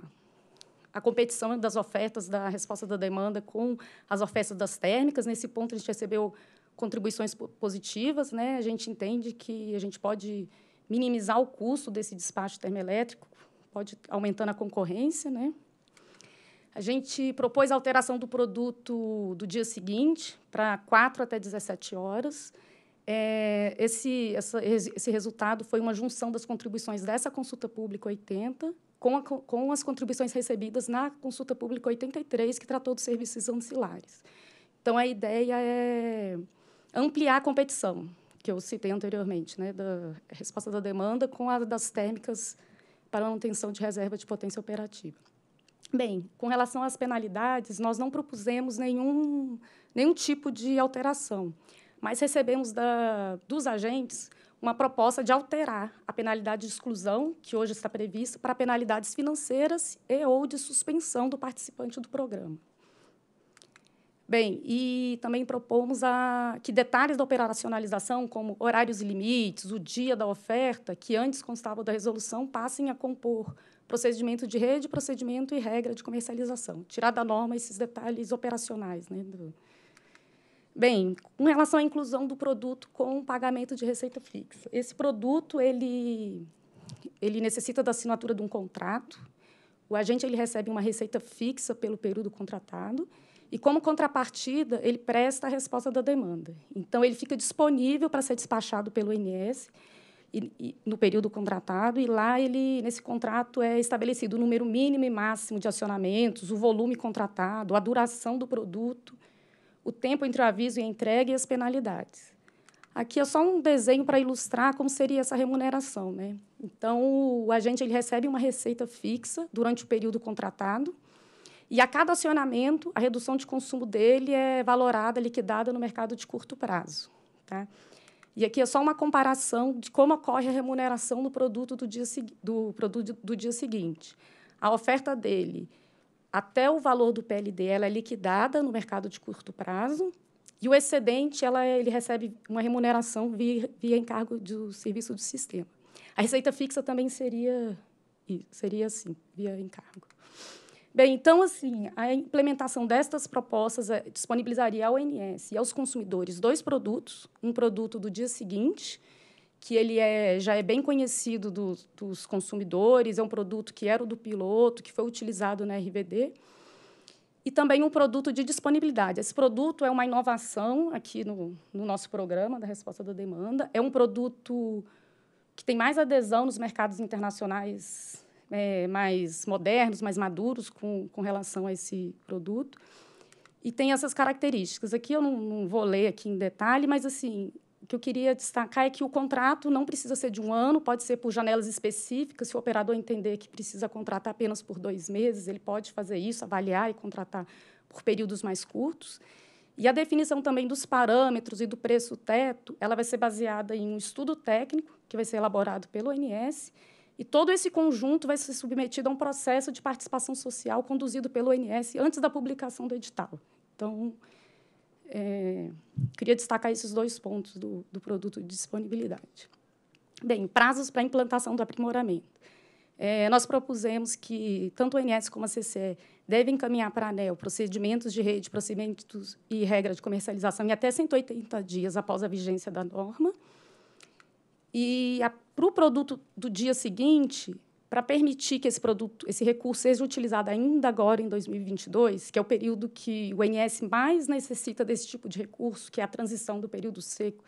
a, competição das ofertas da resposta da demanda com as ofertas das térmicas. Nesse ponto, a gente recebeu contribuições positivas. Né? A gente entende que a gente pode minimizar o custo desse despacho termoelétrico, pode aumentando a concorrência. Né? A gente propôs a alteração do produto do dia seguinte para 4 até 17 horas é, esse, essa, esse resultado foi uma junção das contribuições dessa consulta pública 80 com, a, com as contribuições recebidas na consulta pública 83, que tratou dos serviços ancilares. Então, a ideia é ampliar a competição, que eu citei anteriormente, né, da resposta da demanda com a das térmicas para manutenção de reserva de potência operativa. Bem, com relação às penalidades, nós não propusemos nenhum, nenhum tipo de alteração mas recebemos da, dos agentes uma proposta de alterar a penalidade de exclusão, que hoje está prevista, para penalidades financeiras e ou de suspensão do participante do programa. Bem, e também propomos a, que detalhes da operacionalização, como horários e limites, o dia da oferta, que antes constavam da resolução, passem a compor procedimento de rede, procedimento e regra de comercialização. Tirar da norma esses detalhes operacionais né, do, Bem, com relação à inclusão do produto com pagamento de receita fixa. Esse produto, ele, ele necessita da assinatura de um contrato. O agente ele recebe uma receita fixa pelo período contratado e, como contrapartida, ele presta a resposta da demanda. Então, ele fica disponível para ser despachado pelo INS e, e, no período contratado e lá ele nesse contrato é estabelecido o número mínimo e máximo de acionamentos, o volume contratado, a duração do produto o tempo entre o aviso e a entrega e as penalidades. Aqui é só um desenho para ilustrar como seria essa remuneração. Né? Então, o agente ele recebe uma receita fixa durante o período contratado, e a cada acionamento, a redução de consumo dele é valorada, liquidada no mercado de curto prazo. Tá? E aqui é só uma comparação de como ocorre a remuneração no produto do dia, do produto do dia seguinte. A oferta dele até o valor do PLD, ela é liquidada no mercado de curto prazo e o excedente ela, é, ele recebe uma remuneração via, via encargo do serviço do sistema. A receita fixa também seria seria assim, via encargo. Bem, então, assim, a implementação destas propostas eh, disponibilizaria ao ONS e aos consumidores dois produtos, um produto do dia seguinte que ele é, já é bem conhecido do, dos consumidores, é um produto que era o do piloto, que foi utilizado na RBD, e também um produto de disponibilidade. Esse produto é uma inovação aqui no, no nosso programa da resposta da demanda, é um produto que tem mais adesão nos mercados internacionais é, mais modernos, mais maduros com, com relação a esse produto e tem essas características. Aqui eu não, não, vou ler aqui em detalhe, mas assim que eu queria destacar é que o contrato não precisa ser de um ano, pode ser por janelas específicas. Se o operador entender que precisa contratar apenas por dois meses, ele pode fazer isso, avaliar e contratar por períodos mais curtos. E a definição também dos parâmetros e do preço teto, ela vai ser baseada em um estudo técnico que vai ser elaborado pelo ONS e todo esse conjunto vai ser submetido a um processo de participação social conduzido pelo ONS antes da publicação do edital. Então, é, queria destacar esses dois pontos do, do produto de disponibilidade. Bem, prazos para implantação do aprimoramento. É, nós propusemos que tanto o INS como a CCE devem encaminhar para a ANEL procedimentos de rede, procedimentos e regra de comercialização em até 180 dias após a vigência da norma. E para o produto do dia seguinte, para permitir que esse produto, esse recurso seja utilizado ainda agora em 2022, que é o período que o INS mais necessita desse tipo de recurso, que é a transição do período seco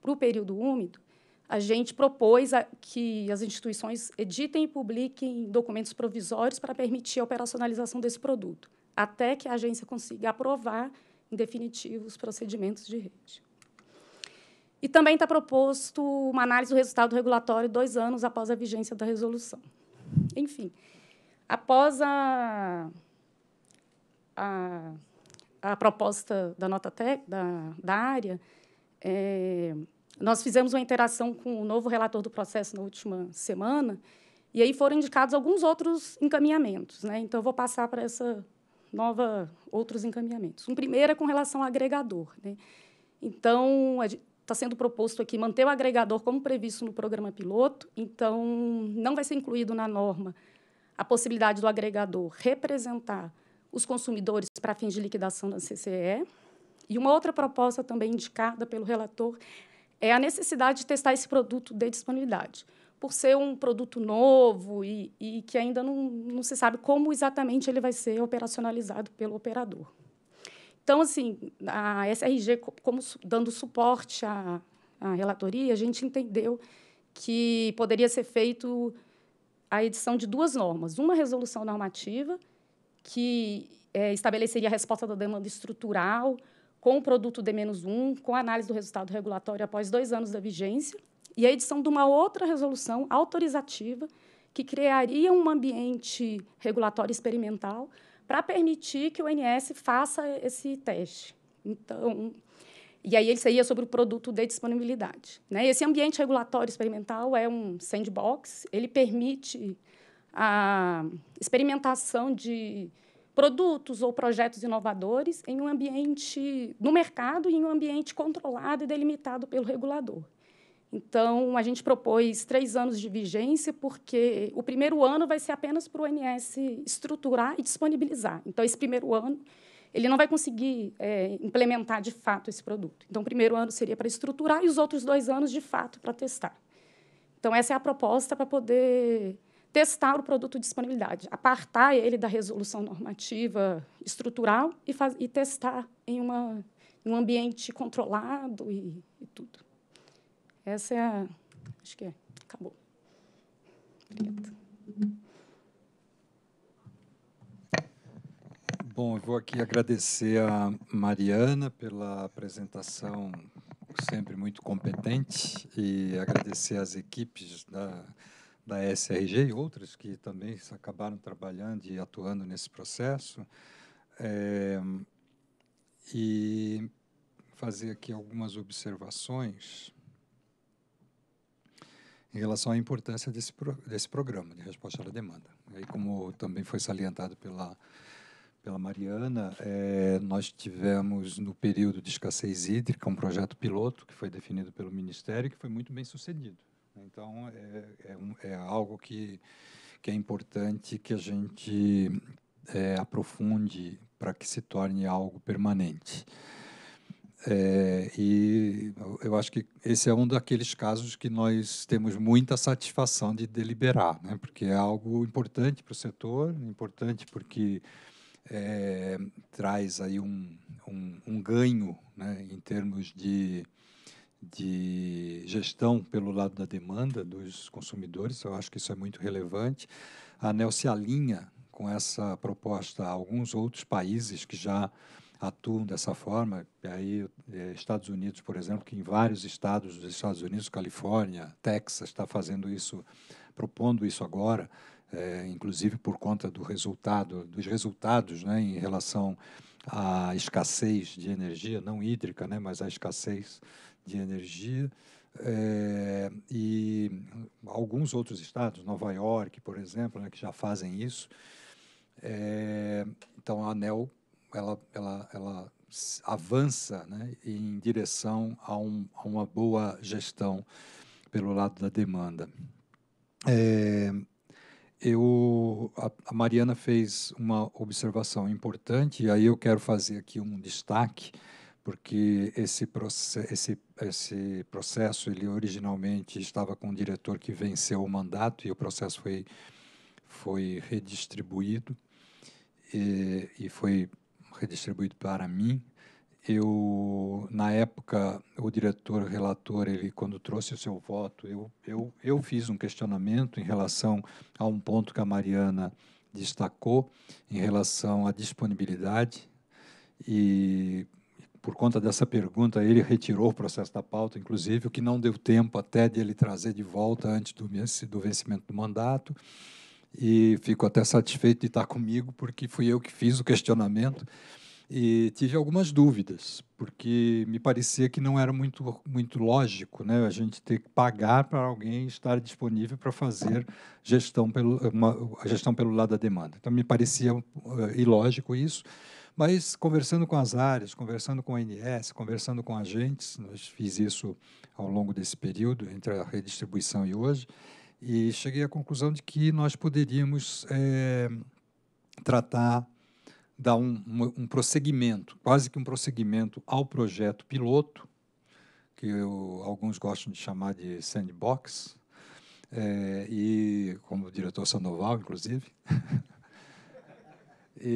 para o período úmido, a gente propôs a, que as instituições editem e publiquem documentos provisórios para permitir a operacionalização desse produto, até que a agência consiga aprovar, em definitivo, os procedimentos de rede. E também está proposto uma análise do resultado regulatório dois anos após a vigência da resolução. Enfim, após a, a, a proposta da nota técnica da, da área, é, nós fizemos uma interação com o novo relator do processo na última semana, e aí foram indicados alguns outros encaminhamentos. Né? Então, eu vou passar para essa nova outros encaminhamentos. Um primeiro é com relação ao agregador. Né? Então, está sendo proposto aqui manter o agregador como previsto no programa piloto, então não vai ser incluído na norma a possibilidade do agregador representar os consumidores para fins de liquidação da CCE. E uma outra proposta também indicada pelo relator é a necessidade de testar esse produto de disponibilidade. Por ser um produto novo e, e que ainda não, não se sabe como exatamente ele vai ser operacionalizado pelo operador. Então, assim, a SRG, como dando suporte à, à relatoria, a gente entendeu que poderia ser feito a edição de duas normas. Uma resolução normativa, que é, estabeleceria a resposta da demanda estrutural com o produto D-1, com a análise do resultado regulatório após dois anos da vigência, e a edição de uma outra resolução autorizativa que criaria um ambiente regulatório experimental para permitir que o INS faça esse teste. Então, e aí ele seria sobre o produto de disponibilidade. Né? Esse ambiente regulatório experimental é um sandbox, ele permite a experimentação de produtos ou projetos inovadores em um ambiente no mercado e em um ambiente controlado e delimitado pelo regulador. Então, a gente propôs três anos de vigência, porque o primeiro ano vai ser apenas para o ONS estruturar e disponibilizar. Então, esse primeiro ano, ele não vai conseguir é, implementar de fato esse produto. Então, o primeiro ano seria para estruturar e os outros dois anos, de fato, para testar. Então, essa é a proposta para poder testar o produto de disponibilidade, apartar ele da resolução normativa estrutural e, e testar em, uma, em um ambiente controlado e, e tudo. Essa é a. Acho que é. Acabou. Obrigada. Bom, eu vou aqui agradecer a Mariana pela apresentação sempre muito competente e agradecer às equipes da, da SRG e outras que também acabaram trabalhando e atuando nesse processo. É, e fazer aqui algumas observações em relação à importância desse, pro, desse programa de resposta à demanda. E como também foi salientado pela, pela Mariana, é, nós tivemos no período de escassez hídrica um projeto piloto que foi definido pelo Ministério e que foi muito bem sucedido. Né? Então, é, é, um, é algo que, que é importante que a gente é, aprofunde para que se torne algo permanente. É, e eu acho que esse é um daqueles casos que nós temos muita satisfação de deliberar, né? porque é algo importante para o setor, importante porque é, traz aí um, um, um ganho né? em termos de, de gestão pelo lado da demanda dos consumidores, eu acho que isso é muito relevante. A ANEL se alinha com essa proposta a alguns outros países que já atuam dessa forma. E aí, é, Estados Unidos, por exemplo, que em vários estados dos Estados Unidos, Califórnia, Texas, está fazendo isso, propondo isso agora, é, inclusive por conta do resultado, dos resultados, né, em relação à escassez de energia, não hídrica, né, mas à escassez de energia. É, e alguns outros estados, Nova York, por exemplo, né, que já fazem isso. É, então, a ANEL ela, ela, ela avança né, em direção a, um, a, uma boa gestão pelo lado da demanda. É, eu, a, a, Mariana fez uma observação importante, e aí eu quero fazer aqui um destaque, porque esse, esse, esse processo ele originalmente estava com o um diretor que venceu o mandato e o processo foi, foi redistribuído e, e foi distribuído para mim. Eu, na época, o diretor o relator, ele quando trouxe o seu voto, eu, eu, eu fiz um questionamento em relação a um ponto que a Mariana destacou, em relação à disponibilidade e por conta dessa pergunta, ele retirou o processo da pauta, inclusive, o que não deu tempo até de ele trazer de volta antes do, do vencimento do mandato e fico até satisfeito de estar comigo, porque fui eu que fiz o questionamento e tive algumas dúvidas, porque me parecia que não era muito, muito lógico né, a gente ter que pagar para alguém estar disponível para fazer gestão pelo, uma, a gestão pelo lado da demanda. Então, me parecia uh, ilógico isso, mas conversando com as áreas, conversando com a ANS, conversando com agentes, nós fiz isso ao longo desse período, entre a redistribuição e hoje, e cheguei à conclusão de que nós poderíamos é, tratar, dar um, um prosseguimento, quase que um prosseguimento ao projeto piloto, que eu, alguns gostam de chamar de sandbox, é, e como o diretor Sandoval, inclusive.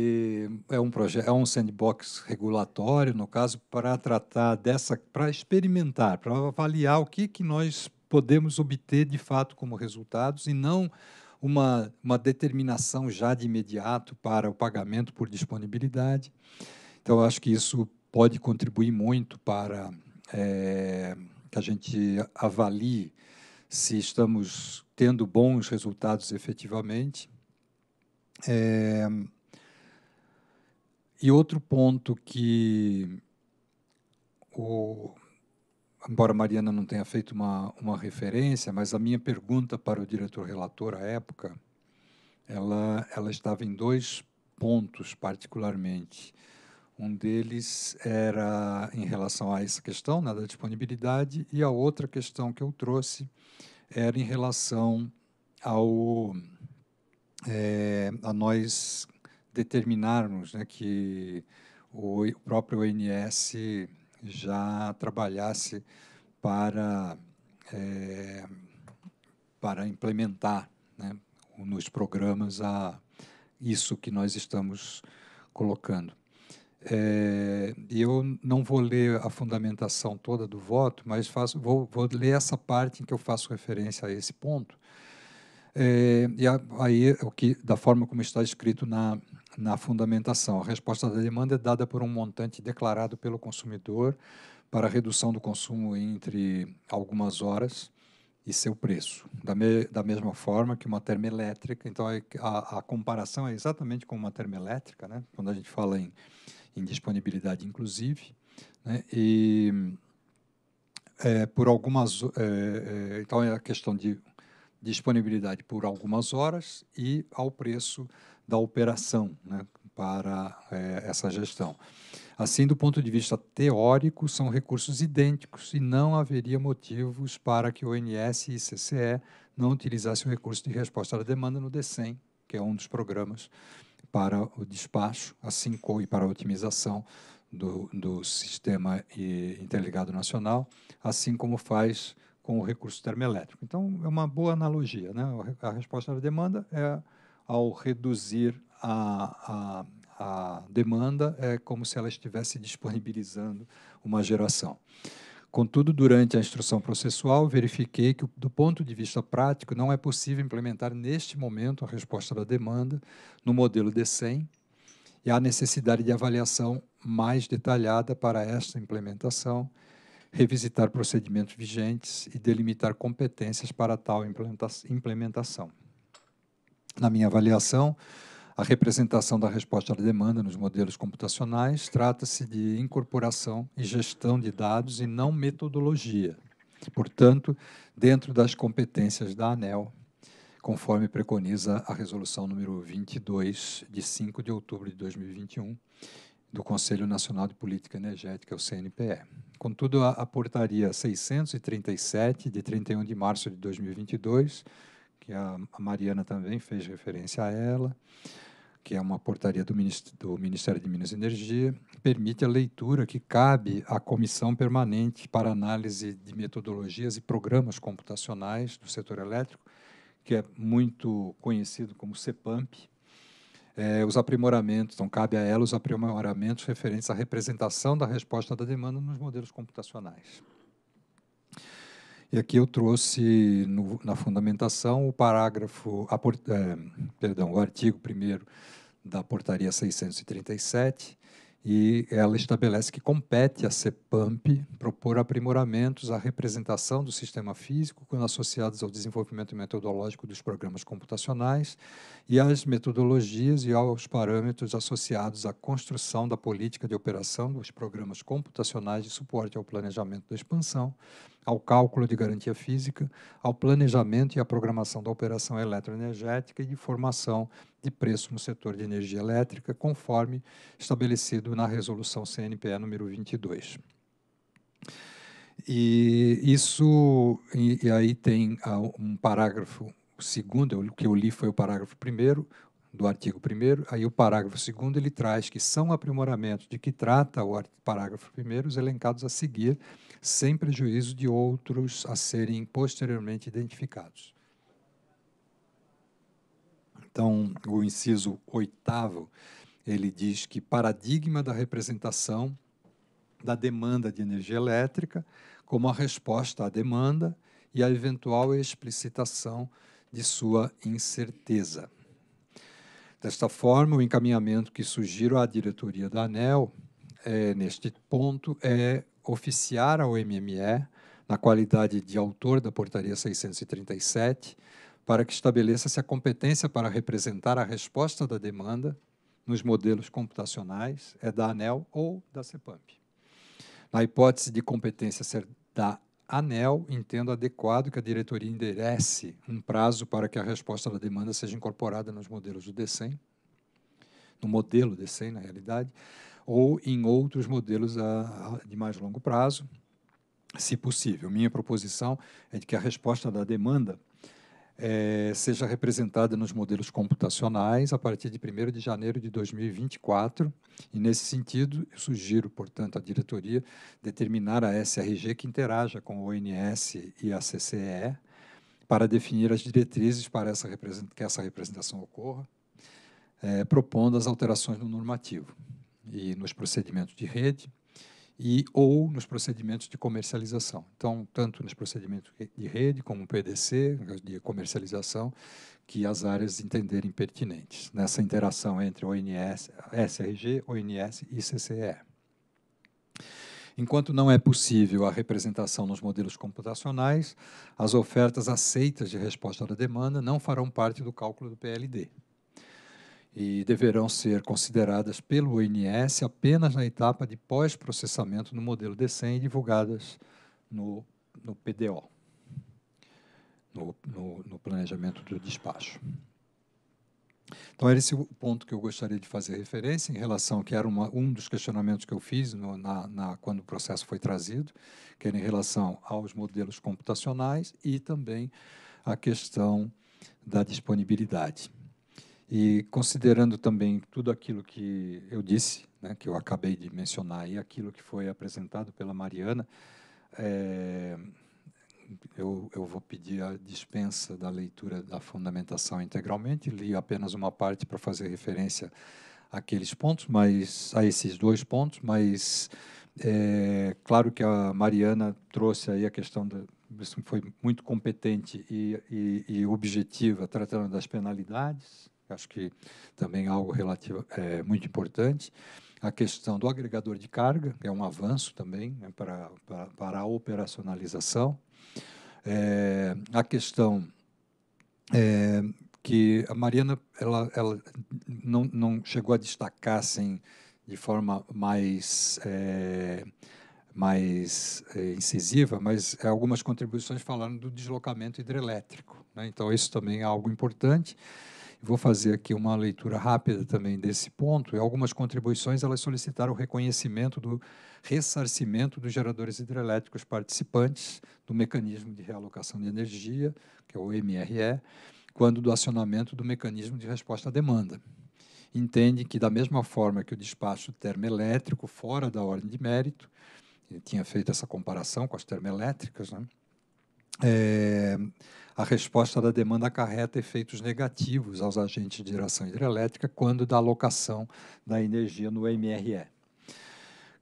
é um projeto, é um sandbox regulatório, no caso, para tratar dessa, para experimentar, para avaliar o que que nós podemos obter de fato como resultados e não uma, uma determinação já de imediato para o pagamento por disponibilidade. Então, acho que isso pode contribuir muito para é, que a gente avalie se estamos tendo bons resultados efetivamente. É, e outro ponto que o, embora Mariana não tenha feito uma, uma referência, mas a minha pergunta para o diretor relator à época, ela, ela estava em dois pontos particularmente. Um deles era em relação a essa questão né, da disponibilidade, e a outra questão que eu trouxe era em relação ao é, a nós determinarmos né, que o próprio ONS já trabalhasse para, é, para implementar né, nos programas a isso que nós estamos colocando. É, eu não vou ler a fundamentação toda do voto, mas faço, vou, vou ler essa parte em que eu faço referência a esse ponto. É, e aí, o que, da forma como está escrito na, na fundamentação. A resposta da demanda é dada por um montante declarado pelo consumidor para redução do consumo entre algumas horas e seu preço. Da, me, da mesma forma que uma termoelétrica, então é a, a, comparação é exatamente com uma termoelétrica, né? quando a gente fala em, em disponibilidade, inclusive, né? e é, por algumas. É, é, então é a questão de disponibilidade por algumas horas e ao preço da operação né, para é, essa gestão. Assim, do ponto de vista teórico, são recursos idênticos e não haveria motivos para que o ONS e CCE não utilizassem o recurso de resposta à demanda no DECEM, que é um dos programas para o despacho, assim como e para a otimização do, do sistema interligado nacional, assim como faz com o recurso termoelétrico. Então, é uma boa analogia. Né? A resposta à demanda é ao reduzir a, a a demanda, é como se ela estivesse disponibilizando uma geração. Contudo, durante a instrução processual, verifiquei que, do ponto de vista prático, não é possível implementar neste momento a resposta da demanda no modelo D100 e há necessidade de avaliação mais detalhada para esta implementação, revisitar procedimentos vigentes e delimitar competências para tal implementação na minha avaliação, a representação da resposta à demanda nos modelos computacionais trata-se de incorporação e gestão de dados e não metodologia. Portanto, dentro das competências da ANEL, conforme preconiza a resolução número 22 de 5 de outubro de 2021 do Conselho Nacional de Política Energética, o CNPE. Contudo, a, a portaria 637 de 31 de março de 2022 que a Mariana também fez referência a ela, que é uma portaria do Ministério, do Ministério de Minas e Energia, permite a leitura que cabe à comissão permanente para análise de metodologias e programas computacionais do setor elétrico, que é muito conhecido como CEPAMP. É, os aprimoramentos, então cabe a ela os aprimoramentos referentes à representação da resposta da demanda nos modelos computacionais. E aqui eu trouxe no, na fundamentação o parágrafo, a, eh, perdão, o artigo 1 da portaria 637, e ela estabelece que compete à CEPAMP propor aprimoramentos à representação do sistema físico, quando associados ao desenvolvimento metodológico dos programas computacionais e às metodologias e aos parâmetros associados à construção da política de operação dos programas computacionais de suporte ao planejamento da expansão, ao cálculo de garantia física, ao planejamento e à programação da operação eletroenergética e de formação de preço no setor de energia elétrica, conforme estabelecido na resolução CNPE número 22. E isso e, e aí tem ah, um parágrafo segundo, o que eu li foi o parágrafo primeiro do artigo primeiro, aí o parágrafo segundo ele traz que são aprimoramentos de que trata o parágrafo primeiro os elencados a seguir sem prejuízo de outros a serem posteriormente identificados. Então, o inciso oitavo, ele diz que paradigma da representação da demanda de energia elétrica como a resposta à demanda e a eventual explicitação de sua incerteza. Desta forma, o encaminhamento que sugiro à diretoria da ANEL, é, eh, neste ponto, é oficiar ao MME, na qualidade de autor da Portaria 637, para que estabeleça-se a competência para representar a resposta da demanda nos modelos computacionais, é da ANEL ou da CEPAMP. Na hipótese de competência ser da ANEL, entendo adequado que a diretoria enderece um prazo para que a resposta da demanda seja incorporada nos modelos do DECEM, no modelo DECEM, na realidade, ou em outros modelos a, a, de mais longo prazo, se possível. Minha proposição é de que a resposta da demanda é, seja representada nos modelos computacionais a partir de 1 de janeiro de 2024. E, nesse sentido, eu sugiro, portanto, à diretoria determinar a SRG que interaja com o ONS e a CCE para definir as diretrizes para essa que essa representação ocorra, é, propondo as alterações no normativo e nos procedimentos de rede e ou nos procedimentos de comercialização. Então, tanto nos procedimentos de rede como PDC, de comercialização, que as áreas entenderem pertinentes nessa interação entre ONS, SRG, ONS e CCE. Enquanto não é possível a representação nos modelos computacionais, as ofertas aceitas de resposta à demanda não farão parte do cálculo do PLD e deverão ser consideradas pelo ONS apenas na etapa de pós-processamento no modelo DECEM e divulgadas no, no PDO, no, no, no planejamento do despacho. Então, era esse o ponto que eu gostaria de fazer referência em relação, que era uma, um dos questionamentos que eu fiz no, na, na, quando o processo foi trazido, que era em relação aos modelos computacionais e também a questão da disponibilidade. E considerando também tudo aquilo que eu disse, né, que eu acabei de mencionar, e aquilo que foi apresentado pela Mariana, é, eu, eu, vou pedir a dispensa da leitura da fundamentação integralmente, li apenas uma parte para fazer referência àqueles pontos, mas a esses dois pontos, mas é claro que a Mariana trouxe aí a questão da, foi muito competente e, e, e objetiva tratando das penalidades acho que também é algo relativo, é, muito importante. A questão do agregador de carga é um avanço também né, para, para, para, a operacionalização. É, a questão é, que a Mariana ela, ela não, não chegou a destacar assim, de forma mais, é, mais é, incisiva, mas algumas contribuições falaram do deslocamento hidrelétrico. Né? Então, isso também é algo importante. Vou fazer aqui uma leitura rápida também desse ponto. E algumas contribuições elas solicitaram o reconhecimento do ressarcimento dos geradores hidrelétricos participantes do mecanismo de realocação de energia, que é o MRE, quando do acionamento do mecanismo de resposta à demanda. Entende que da mesma forma que o despacho termoelétrico fora da ordem de mérito, ele tinha feito essa comparação com as termoelétricas, né? É, a resposta da demanda acarreta efeitos negativos aos agentes de geração hidrelétrica quando da alocação da energia no MRE.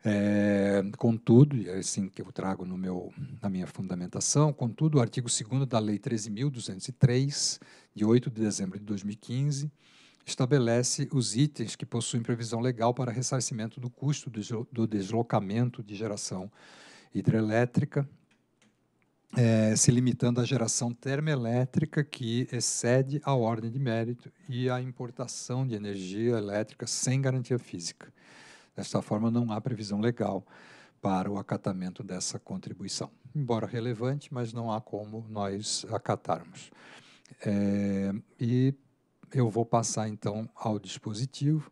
É, contudo, e é assim que eu trago no meu, na minha fundamentação, contudo, o artigo 2 da Lei 13.203, de 8 de dezembro de 2015, estabelece os itens que possuem previsão legal para ressarcimento do custo do deslocamento de geração hidrelétrica é, se limitando à geração termoelétrica que excede a ordem de mérito e à importação de energia elétrica sem garantia física. Desta forma, não há previsão legal para o acatamento dessa contribuição. Embora relevante, mas não há como nós acatarmos. É, e eu vou passar então ao dispositivo.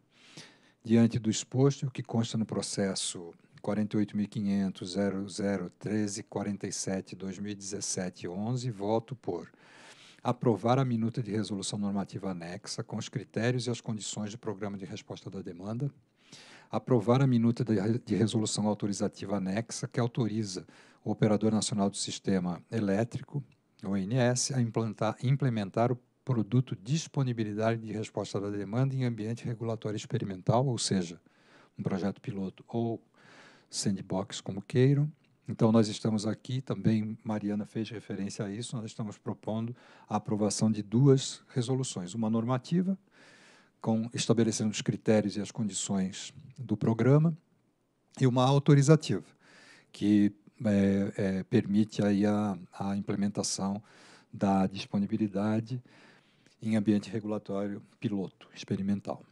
Diante do exposto, o que consta no processo 48.500.0013.47.2017.11, voto por aprovar a minuta de resolução normativa anexa com os critérios e as condições do programa de resposta da demanda, aprovar a minuta de resolução autorizativa anexa que autoriza o Operador Nacional do Sistema Elétrico, ONS, a implantar, implementar o produto disponibilidade de resposta da demanda em ambiente regulatório experimental, ou seja, um projeto piloto ou sandbox, como queiram. Então, nós estamos aqui, também Mariana fez referência a isso, nós estamos propondo a aprovação de duas resoluções. Uma normativa, com, estabelecendo os critérios e as condições do programa, e uma autorizativa, que é, é, permite aí a, a implementação da disponibilidade em ambiente regulatório piloto, experimental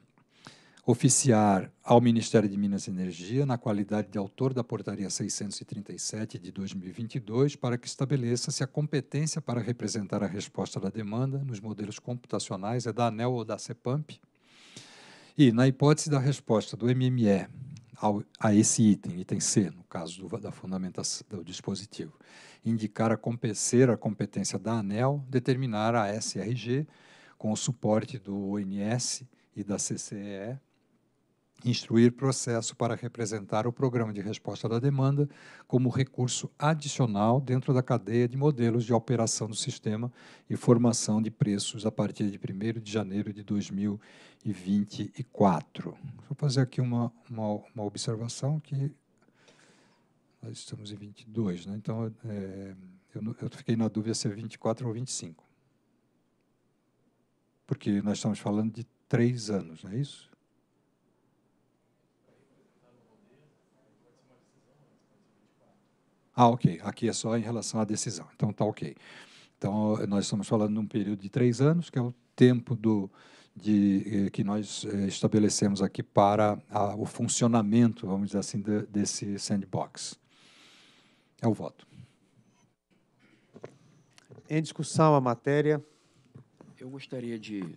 oficiar ao Ministério de Minas e Energia, na qualidade de autor da Portaria 637 de 2022, para que estabeleça-se a competência para representar a resposta da demanda nos modelos computacionais é da ANEL ou da CEPAMP. E, na hipótese da resposta do MME ao, a esse item, item C, no caso do, da fundamentação do dispositivo, indicar a competecer a competência da ANEL, determinar a SRG com o suporte do ONS e da CCEE instruir processo para representar o programa de resposta da demanda como recurso adicional dentro da cadeia de modelos de operação do sistema e formação de preços a partir de 1 de janeiro de 2024. Vou fazer aqui uma, uma, uma observação que nós estamos em 22, né? então é, eu, eu fiquei na dúvida se é 24 ou 25, porque nós estamos falando de três anos, não é isso? Ah, ok. Aqui é só em relação à decisão. Então tá ok. Então nós estamos falando num período de três anos, que é o tempo do de eh, que nós eh, estabelecemos aqui para a, o funcionamento, vamos dizer assim, de, desse sandbox. É o voto. Em discussão a matéria. Eu gostaria de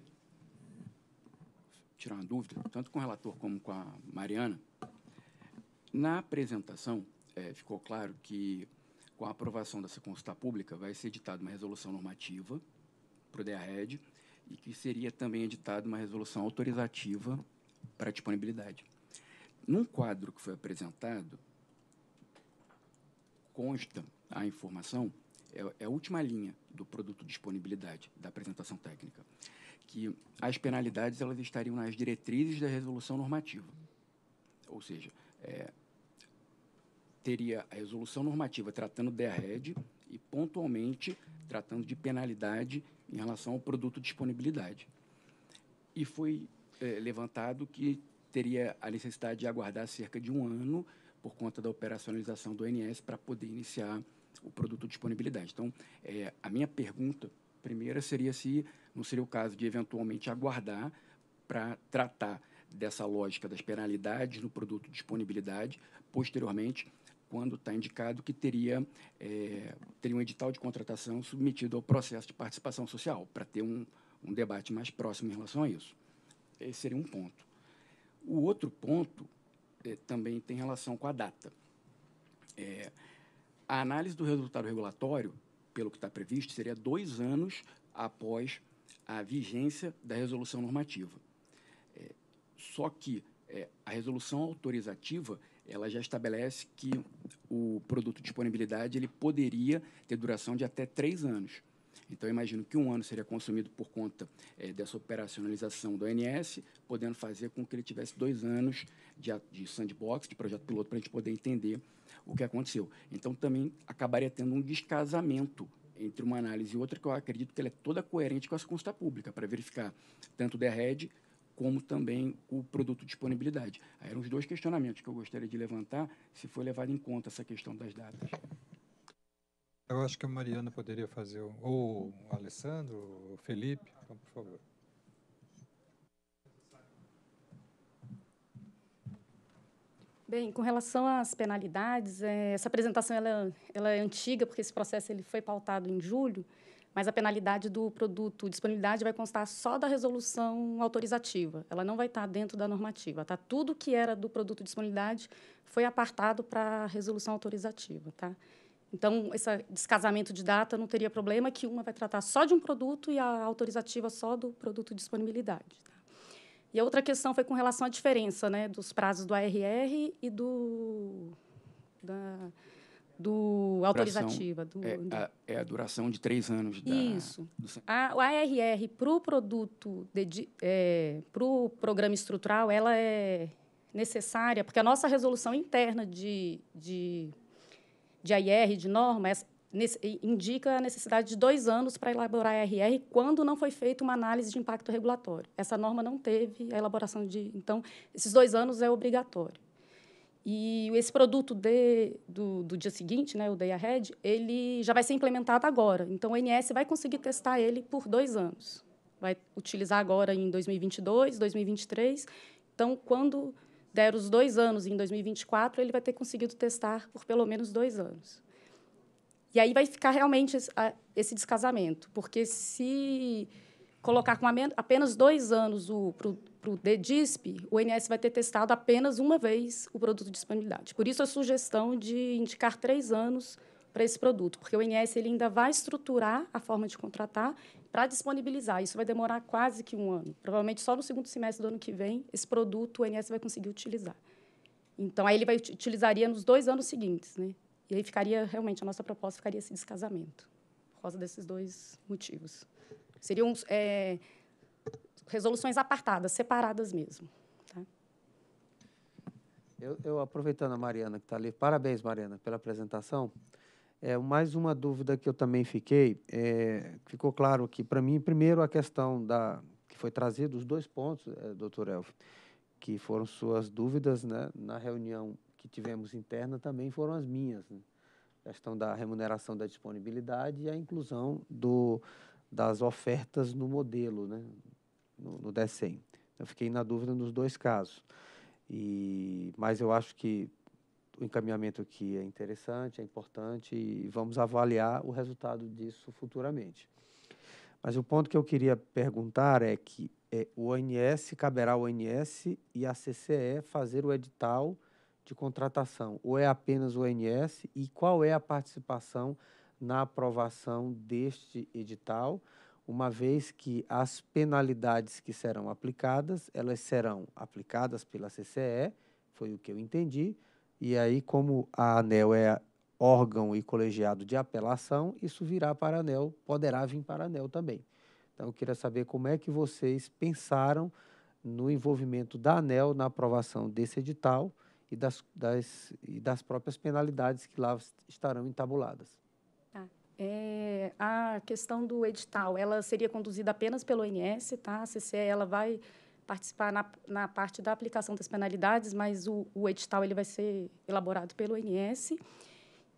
tirar uma dúvida, tanto com o relator como com a Mariana. Na apresentação, é, ficou claro que, com a aprovação dessa consulta pública, vai ser editada uma resolução normativa para o DEARRED e que seria também editada uma resolução autorizativa para disponibilidade. Num quadro que foi apresentado, consta a informação, é, é a última linha do produto disponibilidade da apresentação técnica, que as penalidades elas estariam nas diretrizes da resolução normativa. Ou seja, é, teria a resolução normativa tratando da rede e, pontualmente, tratando de penalidade em relação ao produto de disponibilidade. E foi é, levantado que teria a necessidade de aguardar cerca de um ano por conta da operacionalização do ONS para poder iniciar o produto de disponibilidade. Então, é, a minha pergunta primeira seria se não seria o caso de eventualmente aguardar para tratar dessa lógica das penalidades no produto de disponibilidade, posteriormente quando está indicado que teria, é, teria um edital de contratação submetido ao processo de participação social, para ter um, um debate mais próximo em relação a isso. Esse seria um ponto. O outro ponto é, também tem relação com a data. É, a análise do resultado regulatório, pelo que está previsto, seria dois anos após a vigência da resolução normativa. É, só que é, a resolução autorizativa ela já estabelece que o produto de disponibilidade ele poderia ter duração de até três anos. Então, imagino que um ano seria consumido por conta é, dessa operacionalização do ONS, podendo fazer com que ele tivesse dois anos de, de sandbox, de projeto piloto, para a gente poder entender o que aconteceu. Então, também acabaria tendo um descasamento entre uma análise e outra, que eu acredito que ela é toda coerente com essa consulta pública, para verificar tanto o DRED como também o produto disponibilidade. Aí eram os dois questionamentos que eu gostaria de levantar, se foi levado em conta essa questão das datas. Eu acho que a Mariana poderia fazer, ou o Alessandro, ou o Felipe, então, por favor. Bem, com relação às penalidades, é, essa apresentação ela, ela é antiga, porque esse processo ele foi pautado em julho, mas a penalidade do produto, disponibilidade, vai constar só da resolução autorizativa. Ela não vai estar dentro da normativa, tá? Tudo que era do produto disponibilidade foi apartado para a resolução autorizativa, tá? Então, esse descasamento de data não teria problema, que uma vai tratar só de um produto e a autorizativa só do produto disponibilidade. Tá? E a outra questão foi com relação à diferença né, dos prazos do ARR e do, da, do autorizativa. Do, é, do... A, é, A, duração de três anos. Da, Isso. Do... A, ARR para o produto, é, para o programa estrutural, ela é necessária, porque a nossa resolução interna de, de, de AIR, de norma, é, indica a necessidade de dois anos para elaborar a ARR quando não foi feita uma análise de impacto regulatório. Essa norma não teve a elaboração de... Então, esses dois anos é obrigatório. E esse produto de, do, do dia seguinte, né, o Day Ahead, ele já vai ser implementado agora. Então, o NS vai conseguir testar ele por dois anos. Vai utilizar agora em 2022, 2023. Então, quando der os dois anos, em 2024, ele vai ter conseguido testar por pelo menos dois anos. E aí vai ficar realmente esse descasamento, porque se colocar com apenas dois anos o, para o DDISP, o INS vai ter testado apenas uma vez o produto de disponibilidade. Por isso, a sugestão de indicar três anos para esse produto, porque o INS ele ainda vai estruturar a forma de contratar para disponibilizar. Isso vai demorar quase que um ano. Provavelmente só no segundo semestre do ano que vem, esse produto o INS vai conseguir utilizar. Então, aí ele vai utilizaria nos dois anos seguintes, né? E aí ficaria, realmente, a nossa proposta ficaria esse descasamento, por causa desses dois motivos. Seriam é, resoluções apartadas, separadas mesmo. Tá? Eu, eu, aproveitando a Mariana que está ali, parabéns, Mariana, pela apresentação. É, mais uma dúvida que eu também fiquei, é, ficou claro aqui para mim, primeiro a questão da que foi trazida os dois pontos, é, doutor Elf, que foram suas dúvidas né, na reunião que tivemos interna, também foram as minhas. Né? A questão da remuneração da disponibilidade e a inclusão do, das ofertas no modelo, né? no, no DECEM. Eu fiquei na dúvida nos dois casos. E, mas eu acho que o encaminhamento aqui é interessante, é importante e vamos avaliar o resultado disso futuramente. Mas o ponto que eu queria perguntar é que é, o ONS, caberá ao ONS e à CCE fazer o edital de contratação, ou é apenas o ONS e qual é a participação na aprovação deste edital? uma vez que as penalidades que serão aplicadas, elas serão aplicadas pela CCE, foi o que eu entendi, e aí como a ANEL é órgão e colegiado de apelação, isso virá para a ANEL, poderá vir para a ANEL também. Então eu queria saber como é que vocês pensaram no envolvimento da ANEL na aprovação desse edital e das, das, e das próprias penalidades que lá estarão entabuladas. É, a questão do edital, ela seria conduzida apenas pelo ONS, tá? A CCE, ela vai participar na, na parte da aplicação das penalidades, mas o, o edital ele vai ser elaborado pelo ONS.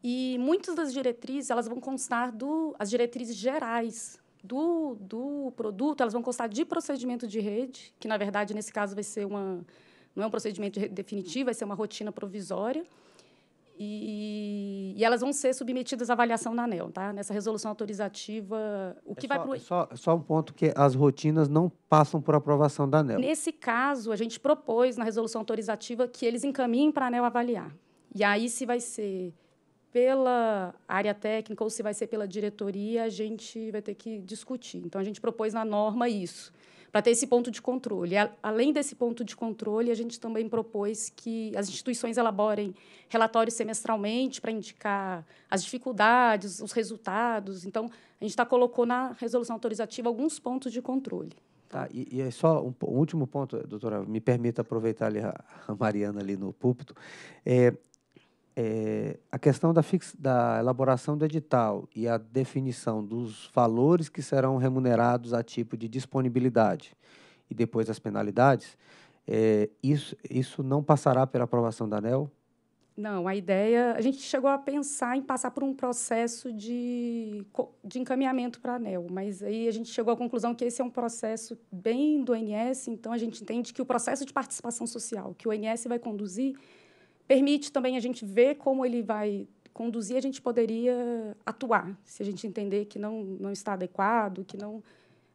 E muitas das diretrizes, elas vão constar do as diretrizes gerais do, do produto, elas vão constar de procedimento de rede, que na verdade nesse caso vai ser uma não é um procedimento definitivo, vai ser uma rotina provisória. E, e, elas vão ser submetidas à avaliação da ANEL, tá? Nessa resolução autorizativa, o é que é vai para só, é só um ponto que as rotinas não passam por aprovação da ANEL. Nesse caso, a gente propôs na resolução autorizativa que eles encaminhem para a ANEL avaliar. E aí, se vai ser pela área técnica ou se vai ser pela diretoria, a gente vai ter que discutir. Então, a gente propôs na norma isso para ter esse ponto de controle. A, além desse ponto de controle, a gente também propôs que as instituições elaborem relatórios semestralmente para indicar as dificuldades, os resultados. Então, a gente tá, colocou na resolução autorizativa alguns pontos de controle. Tá, e, e só um, um, último ponto, doutora, me permita aproveitar ali a, a Mariana ali no púlpito. É, é, a questão da, fix, da elaboração do edital e a definição dos valores que serão remunerados a tipo de disponibilidade e depois as penalidades, é, isso, isso não passará pela aprovação da ANEL? Não, a ideia. A gente chegou a pensar em passar por um processo de, de encaminhamento para a ANEL, mas aí a gente chegou à conclusão que esse é um processo bem do ONS, então a gente entende que o processo de participação social que o ONS vai conduzir permite também a gente ver como ele vai conduzir, a gente poderia atuar, se a gente entender que não, não está adequado, que não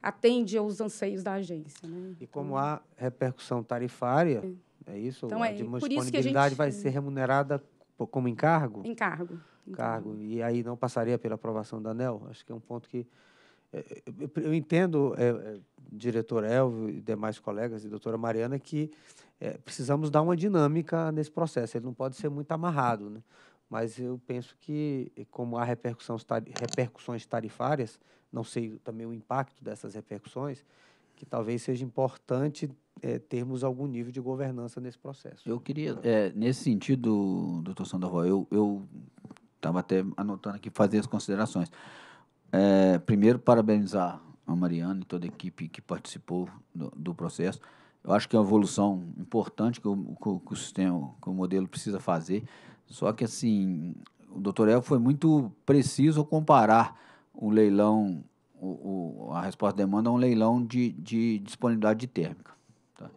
atende aos anseios da agência. Né? E como então, há repercussão tarifária, é, é isso? Então, é, a disponibilidade gente... vai ser remunerada como encargo? Encargo. Encargo. E aí não passaria pela aprovação da ANEL? Acho que é um ponto que... É, é, eu entendo, é, é, diretor Elvio e demais colegas, e doutora Mariana, que é, precisamos dar uma dinâmica nesse processo. Ele não pode ser muito amarrado, né? Mas eu penso que, como há repercussões tarifárias, não sei também o impacto dessas repercussões, que talvez seja importante é, termos algum nível de governança nesse processo. Eu queria, é, nesse sentido, doutor Sandoval, eu estava até anotando aqui fazer as considerações. É, primeiro, parabenizar a Mariana e toda a equipe que participou do, do processo eu acho que é uma evolução importante que o, que o sistema, que o modelo precisa fazer. Só que, assim, o doutor El foi muito preciso comparar o leilão, o, o, a resposta à demanda a um leilão de, de disponibilidade de térmica. Tá?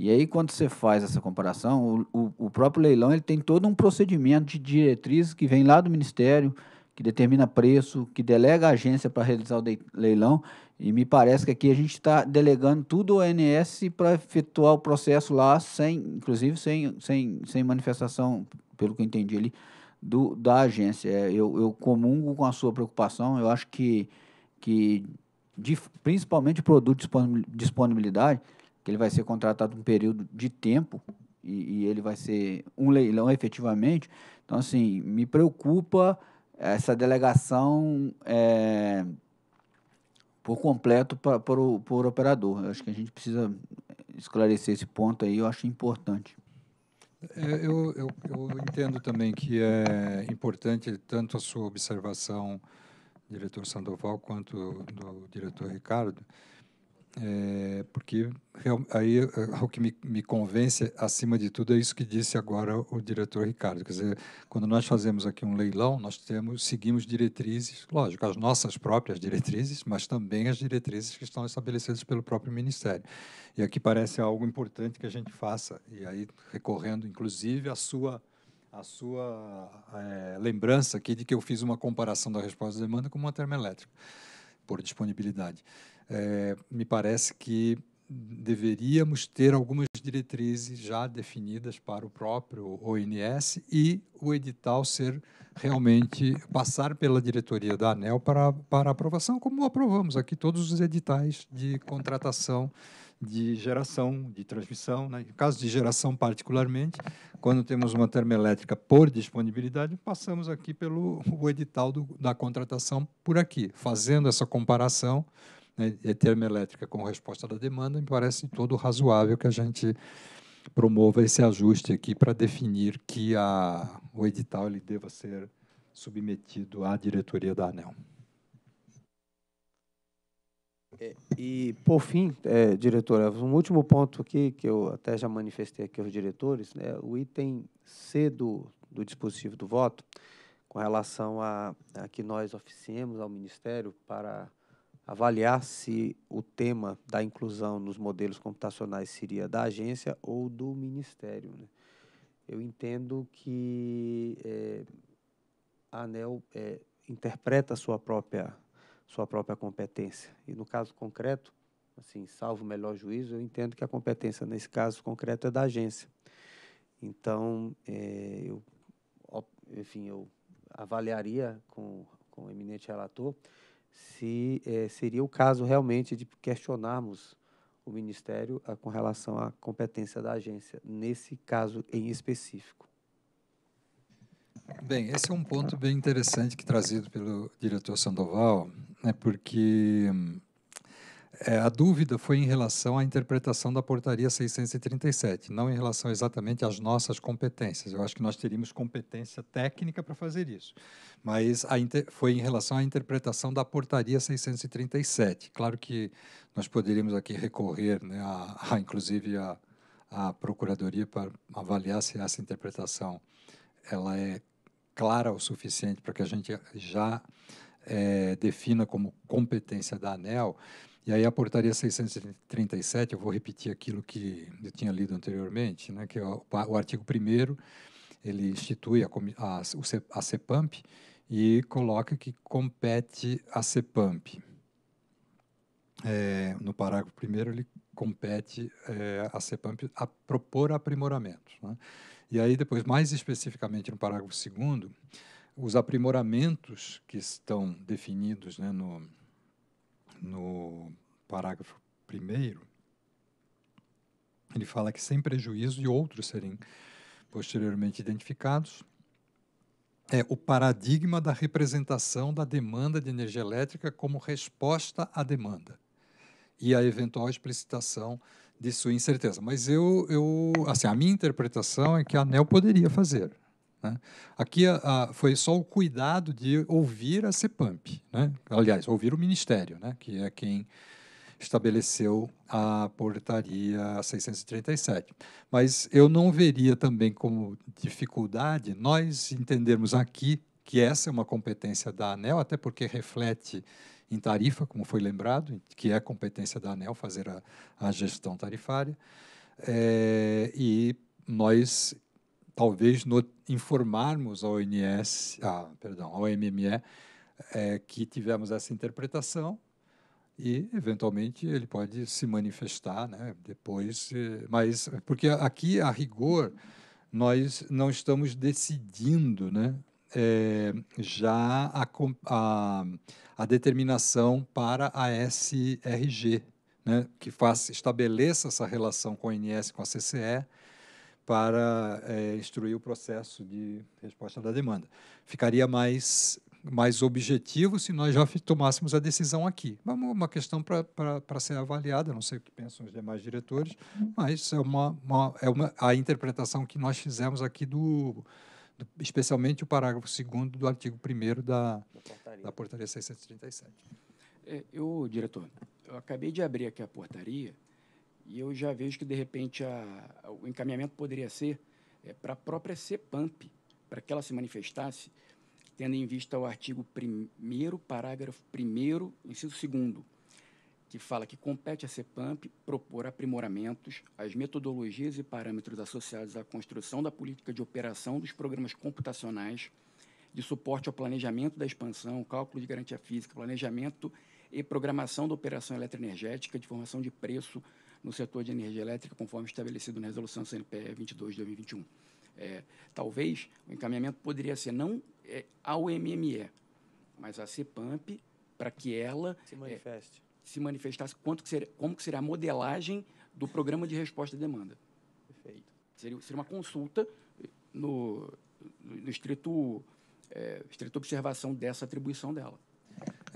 E aí, quando você faz essa comparação, o, o, o, próprio leilão ele tem todo um procedimento de diretrizes que vem lá do Ministério, que determina preço, que delega a agência para realizar o leilão. E me parece que aqui a gente está delegando tudo ao ONS para efetuar o processo lá, sem, inclusive sem, sem, sem manifestação, pelo que eu entendi ali, do, da agência. É, eu, eu comungo com a sua preocupação, eu acho que, que de, principalmente produto disponibilidade, que ele vai ser contratado um período de tempo, e, e ele vai ser um leilão efetivamente. Então, assim, me preocupa essa delegação é, por completo para o operador. Eu acho que a gente precisa esclarecer esse ponto aí, eu acho importante. É, eu, eu, eu, entendo também que é importante tanto a sua observação, diretor Sandoval, quanto do diretor Ricardo, é, porque aí eh, o que me, me, convence, acima de tudo, é isso que disse agora o diretor Ricardo. Quer dizer, quando nós fazemos aqui um leilão, nós temos, seguimos diretrizes, lógico, as nossas próprias diretrizes, mas também as diretrizes que estão estabelecidas pelo próprio Ministério. E aqui parece algo importante que a gente faça, e aí recorrendo, inclusive, à sua a sua é, lembrança aqui de que eu fiz uma comparação da resposta à demanda com uma termoelétrica, por disponibilidade é, me parece que deveríamos ter algumas diretrizes já definidas para o próprio ONS e o edital ser realmente passar pela diretoria da ANEL para, para aprovação, como aprovamos aqui todos os editais de contratação de geração, de transmissão. Né? No caso de geração, particularmente, quando temos uma termoelétrica por disponibilidade, passamos aqui pelo o edital do, da contratação por aqui, fazendo essa comparação né, é termoelétrica com resposta da demanda, me parece todo razoável que a gente promova esse ajuste aqui para definir que a, o edital ele deva ser submetido à diretoria da ANEL. É, e, por fim, é, diretora, um último ponto aqui, que eu até já manifestei aqui aos diretores, né, o item C do, do dispositivo do voto, com relação a, a que nós oficiemos ao Ministério para avaliar se o tema da inclusão nos modelos computacionais seria da agência ou do ministério. Né? Eu entendo que é, a ANEL é, interpreta a sua própria, sua própria competência. E no caso concreto, assim, salvo o melhor juízo, eu entendo que a competência nesse caso concreto é da agência. Então, é, eu, enfim, eu avaliaria com, com o eminente relator se é, seria o caso realmente de questionarmos o Ministério a, ah, com relação à competência da agência, nesse caso em específico. Bem, esse é um ponto bem interessante que trazido pelo diretor Sandoval, né, porque hum, é, a dúvida foi em relação à interpretação da portaria 637, não em relação exatamente às nossas competências. Eu acho que nós teríamos competência técnica para fazer isso, mas foi em relação à interpretação da portaria 637. Claro que nós poderíamos aqui recorrer, né, a, a, inclusive a, a procuradoria para avaliar se essa interpretação ela é clara o suficiente para que a gente já é, defina como competência da ANEL. E aí a portaria 637, eu vou repetir aquilo que eu tinha lido anteriormente, né, que é o, o artigo 1 ele institui a, a, a CEPAMP e coloca que compete a CEPAMP. É, no parágrafo 1 ele compete é, a CEPAMP a propor aprimoramentos. Né? E aí depois, mais especificamente no parágrafo 2 os aprimoramentos que estão definidos né, no no parágrafo primeiro, ele fala que sem prejuízo de outros serem posteriormente identificados, é o paradigma da representação da demanda de energia elétrica como resposta à demanda e a eventual explicitação de sua incerteza. Mas eu, eu assim, a minha interpretação é que a ANEL poderia fazer. Né? Aqui a, ah, a, ah, foi só o cuidado de ouvir a CEPAMP, né? aliás, ouvir o Ministério, né? que é quem estabeleceu a portaria 637. Mas eu não veria também como dificuldade nós entendermos aqui que essa é uma competência da ANEL, até porque reflete em tarifa, como foi lembrado, que é competência da ANEL fazer a, a gestão tarifária. É, e nós talvez no, informarmos a ONS, ah, perdão, a OMME, é, que tivemos essa interpretação e eventualmente ele pode se manifestar, né? Depois, eh, mas porque aqui a rigor nós não estamos decidindo, né? É, já a, a, a, determinação para a SRG, né? que faça estabeleça essa relação com a ONS, com a CCE, para é, instruir o processo de resposta da demanda. Ficaria mais, mais objetivo se nós já tomássemos a decisão aqui. É uma questão para ser avaliada, não sei o que pensam os demais diretores, mas é uma, uma, é uma a interpretação que nós fizemos aqui do, do especialmente o parágrafo 2 do artigo 1 da, da, portaria. da portaria 637. É, eu, diretor, eu acabei de abrir aqui a portaria e eu já vejo que, de repente, a, o encaminhamento poderia ser é, para a própria CEPAMP, para que ela se manifestasse, tendo em vista o artigo 1, parágrafo 1, inciso 2, que fala que compete à CEPAMP propor aprimoramentos às metodologias e parâmetros associados à construção da política de operação dos programas computacionais de suporte ao planejamento da expansão, cálculo de garantia física, planejamento e programação da operação eletroenergética, de formação de preço, no setor de energia elétrica, conforme estabelecido na resolução CNPE 22 de 2021. É, talvez o encaminhamento poderia ser não é, ao MME, mas à CEPAMP, para que ela se é, manifeste. É, se manifestasse quanto que seria, como que seria a modelagem do programa de resposta à demanda. Perfeito. Seria, seria uma consulta no, no estrito, estrito é, observação dessa atribuição dela.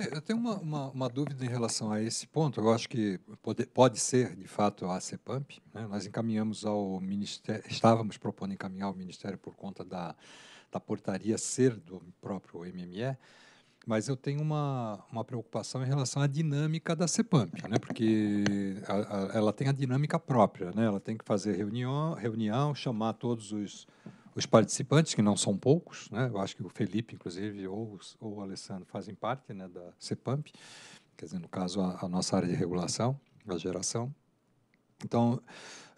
É, eu tenho uma, uma, uma, dúvida em relação a esse ponto. Eu acho que pode, pode ser, de fato, a CEPAMP. Né? Nós encaminhamos ao Ministério, estávamos propondo encaminhar ao Ministério por conta da, da portaria ser do próprio MME, mas eu tenho uma, uma preocupação em relação à dinâmica da CEPAMP, né? porque a, a, ela tem a dinâmica própria, né? ela tem que fazer reunião, reunião chamar todos os os participantes, que não são poucos, né? eu acho que o Felipe, inclusive, ou, ou o Alessandro fazem parte né, da CEPAMP, quer dizer, no caso, a, a nossa área de regulação, a geração. Então,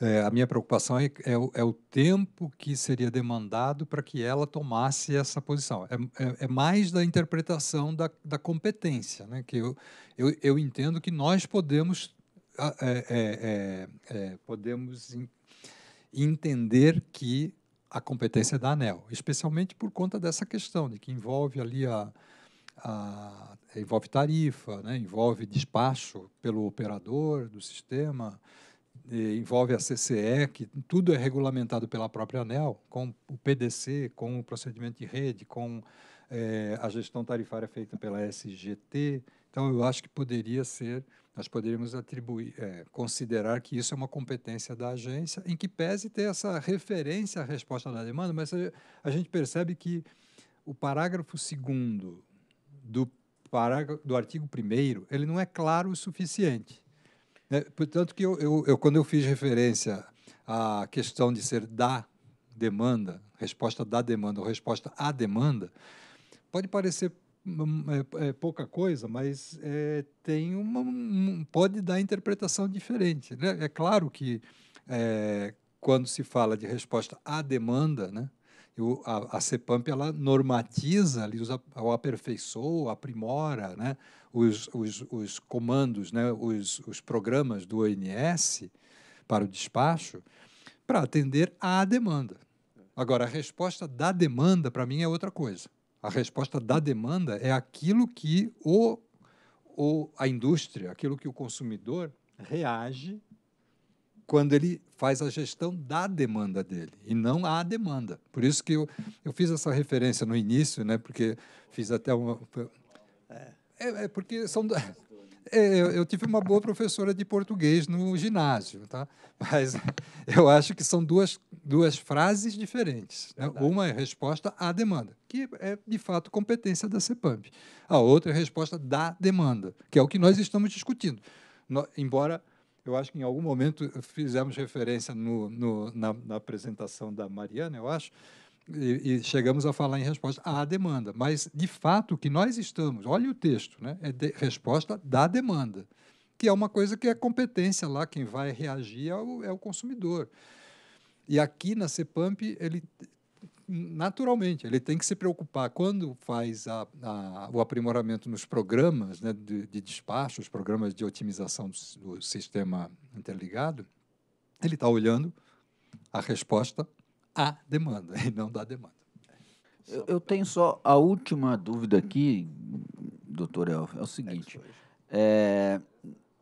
é, a minha preocupação é, é, é, o tempo que seria demandado para que ela tomasse essa posição. É, é, é, mais da interpretação da, da competência, né? que eu, eu, eu, entendo que nós podemos, é, podemos entender que a competência da ANEL, especialmente por conta dessa questão de que envolve ali a, a envolve tarifa, né, envolve despacho pelo operador do sistema, envolve a CCE, que tudo é regulamentado pela própria ANEL, com o PDC, com o procedimento de rede, com é, a gestão tarifária feita pela SGT. Então, eu acho que poderia ser nós poderíamos atribuir, é, considerar que isso é uma competência da agência, em que pese ter essa referência à resposta da demanda, mas a gente percebe que o parágrafo segundo do, parágrafo, do artigo primeiro ele não é claro o suficiente. Né? Portanto, que eu, eu, eu, quando eu fiz referência à questão de ser da demanda, resposta da demanda ou resposta à demanda, pode parecer Hum, é, é pouca coisa, mas é, tem uma um, pode dar interpretação diferente. Né? É claro que é, quando se fala de resposta à demanda, né, eu, a, a CEPAMP ela normatiza, usa, aperfeiçoa, aprimora né, os, os, os comandos, né, os, os programas do ONS para o despacho para atender à demanda. Agora, a resposta da demanda, para mim, é outra coisa. A resposta da demanda é aquilo que o, o, a indústria, aquilo que o consumidor reage quando ele faz a gestão da demanda dele e não à demanda. Por isso que eu, eu fiz essa referência no início, né? Porque fiz até uma é, é porque são É, eu, tive uma boa professora de português no ginásio, tá? Mas eu acho que são duas, duas frases diferentes. Né? Uma é resposta à demanda, que é de fato competência da CEPAMP. A outra é resposta da demanda, que é o que nós estamos discutindo. No, embora eu acho que em algum momento fizemos referência no, no, na, na apresentação da Mariana, eu acho, e, e, chegamos a falar em resposta à demanda. Mas, de fato, o que nós estamos, olha o texto, né? é de, resposta da demanda, que é uma coisa que é competência lá, quem vai reagir é o, é o consumidor. E aqui na CEPAMP, ele naturalmente, ele tem que se preocupar quando faz a, a, o aprimoramento nos programas né, de, de despacho, os programas de otimização do, do sistema interligado, ele está olhando a resposta a demanda e não da demanda. Eu, eu tenho só a última dúvida aqui, doutor Elf, é o seguinte. É,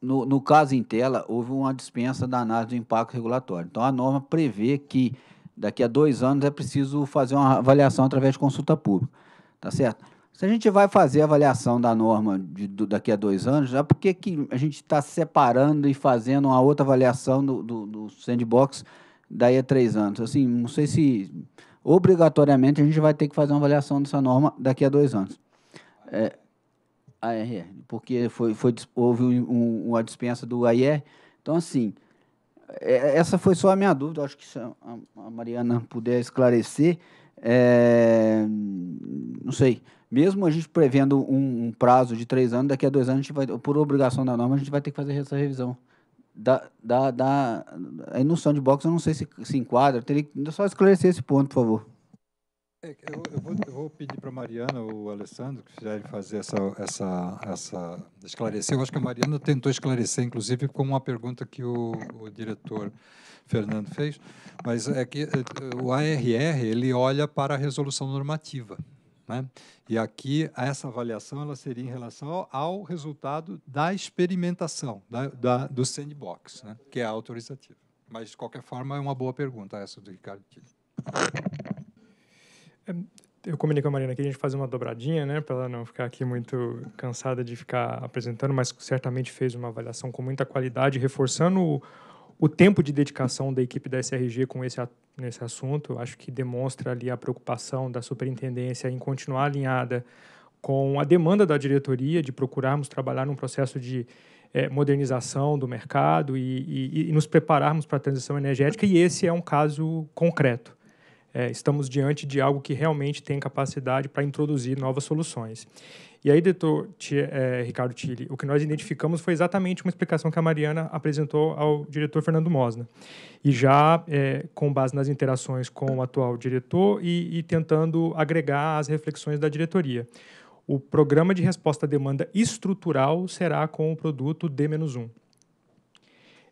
no, no, caso em tela, houve uma dispensa da análise do impacto regulatório. Então, a norma prevê que daqui a dois anos é preciso fazer uma avaliação através de consulta pública. Tá certo? Se a gente vai fazer a avaliação da norma de, do, daqui a dois anos, já é por que a gente está separando e fazendo uma outra avaliação do, do, do sandbox daí a três anos. Assim, não sei se obrigatoriamente a gente vai ter que fazer uma avaliação dessa norma daqui a dois anos. É, porque foi, foi, houve um, uma dispensa do AIR. Então, assim, é, essa foi só a minha dúvida, acho que se a, a Mariana puder esclarecer. É, não sei, mesmo a gente prevendo um, um, prazo de três anos, daqui a dois anos, a gente vai, por obrigação da norma, a gente vai ter que fazer essa revisão da, da, da, noção de soundbox eu não sei se se enquadra, teria que só esclarecer esse ponto, por favor. É, eu, eu, vou, eu, vou, pedir para a Mariana ou Alessandro que fizerem fazer essa, essa, essa esclarecer. Eu acho que a Mariana tentou esclarecer, inclusive, com uma pergunta que o, o diretor Fernando fez, mas é que é, o ARR ele olha para a resolução normativa. Né? E aqui, essa avaliação ela seria em relação ao, ao resultado da experimentação, da, da, do sandbox, né? que é autorizativo. Mas, de qualquer forma, é uma boa pergunta essa do Ricardo Tini. É, eu comunico com a Marina que a gente faz uma dobradinha, né, para ela não ficar aqui muito cansada de ficar apresentando, mas certamente fez uma avaliação com muita qualidade, reforçando o o tempo de dedicação da equipe da SRG com esse, nesse assunto, acho que demonstra ali a preocupação da superintendência em continuar alinhada com a demanda da diretoria de procurarmos trabalhar num processo de é, modernização do mercado e, e, e nos prepararmos para a transição energética, e esse é um caso concreto é, estamos diante de algo que realmente tem capacidade para introduzir novas soluções. E aí, doutor é, Ricardo Tille, o que nós identificamos foi exatamente uma explicação que a Mariana apresentou ao diretor Fernando Mosna. E já é, com base nas interações com o atual diretor e, e tentando agregar as reflexões da diretoria. O programa de resposta à demanda estrutural será com o produto D-1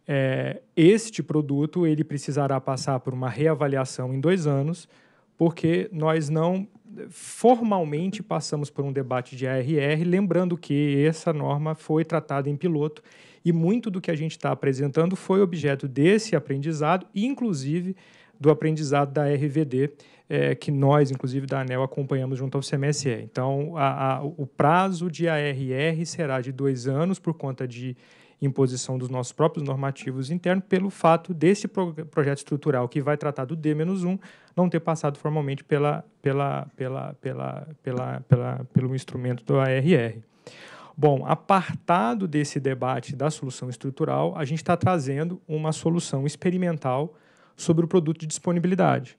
é, este tipo produto ele precisará passar por uma reavaliação em dois anos, porque nós não formalmente passamos por um debate de ARR, lembrando que essa norma foi tratada em piloto e muito do que a gente está apresentando foi objeto desse aprendizado, inclusive do aprendizado da RVD, é, que nós, inclusive da ANEL, acompanhamos junto ao CMSE. Então, a, a, o prazo de ARR será de dois anos por conta de imposição dos nossos próprios normativos internos pelo fato desse pro projeto estrutural que vai tratar do D-1 não ter passado formalmente pela, pela, pela, pela, pela, pela, pelo instrumento do ARR. Bom, apartado desse debate da solução estrutural, a gente está trazendo uma solução experimental sobre o produto de disponibilidade.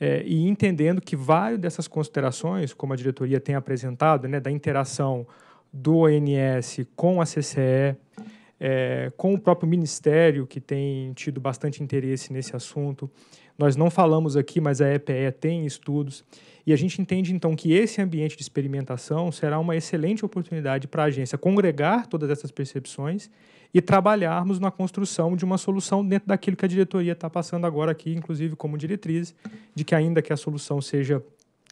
É, e entendendo que várias dessas considerações, como a diretoria tem apresentado, né, da interação do ONS com a CCE, é, com o próprio Ministério, que tem tido bastante interesse nesse assunto. Nós não falamos aqui, mas a EPE tem estudos. E a gente entende, então, que esse ambiente de experimentação será uma excelente oportunidade para a agência congregar todas essas percepções e trabalharmos na construção de uma solução dentro daquilo que a diretoria está passando agora aqui, inclusive como diretriz, de que ainda que a solução seja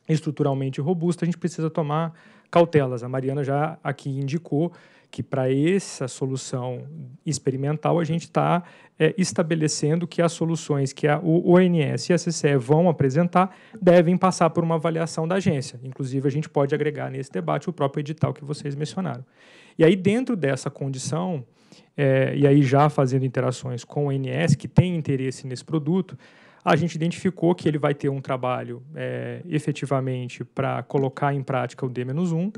estruturalmente robusta, a gente precisa tomar cautelas. A Mariana já aqui indicou que para essa solução experimental a gente está é, estabelecendo que as soluções que a, o ONS e a CCE vão apresentar devem passar por uma avaliação da agência. Inclusive, a gente pode agregar nesse debate o próprio edital que vocês mencionaram. E aí, dentro dessa condição, é, e aí já fazendo interações com o ONS, que tem interesse nesse produto, a gente identificou que ele vai ter um trabalho é, efetivamente para colocar em prática o D-1,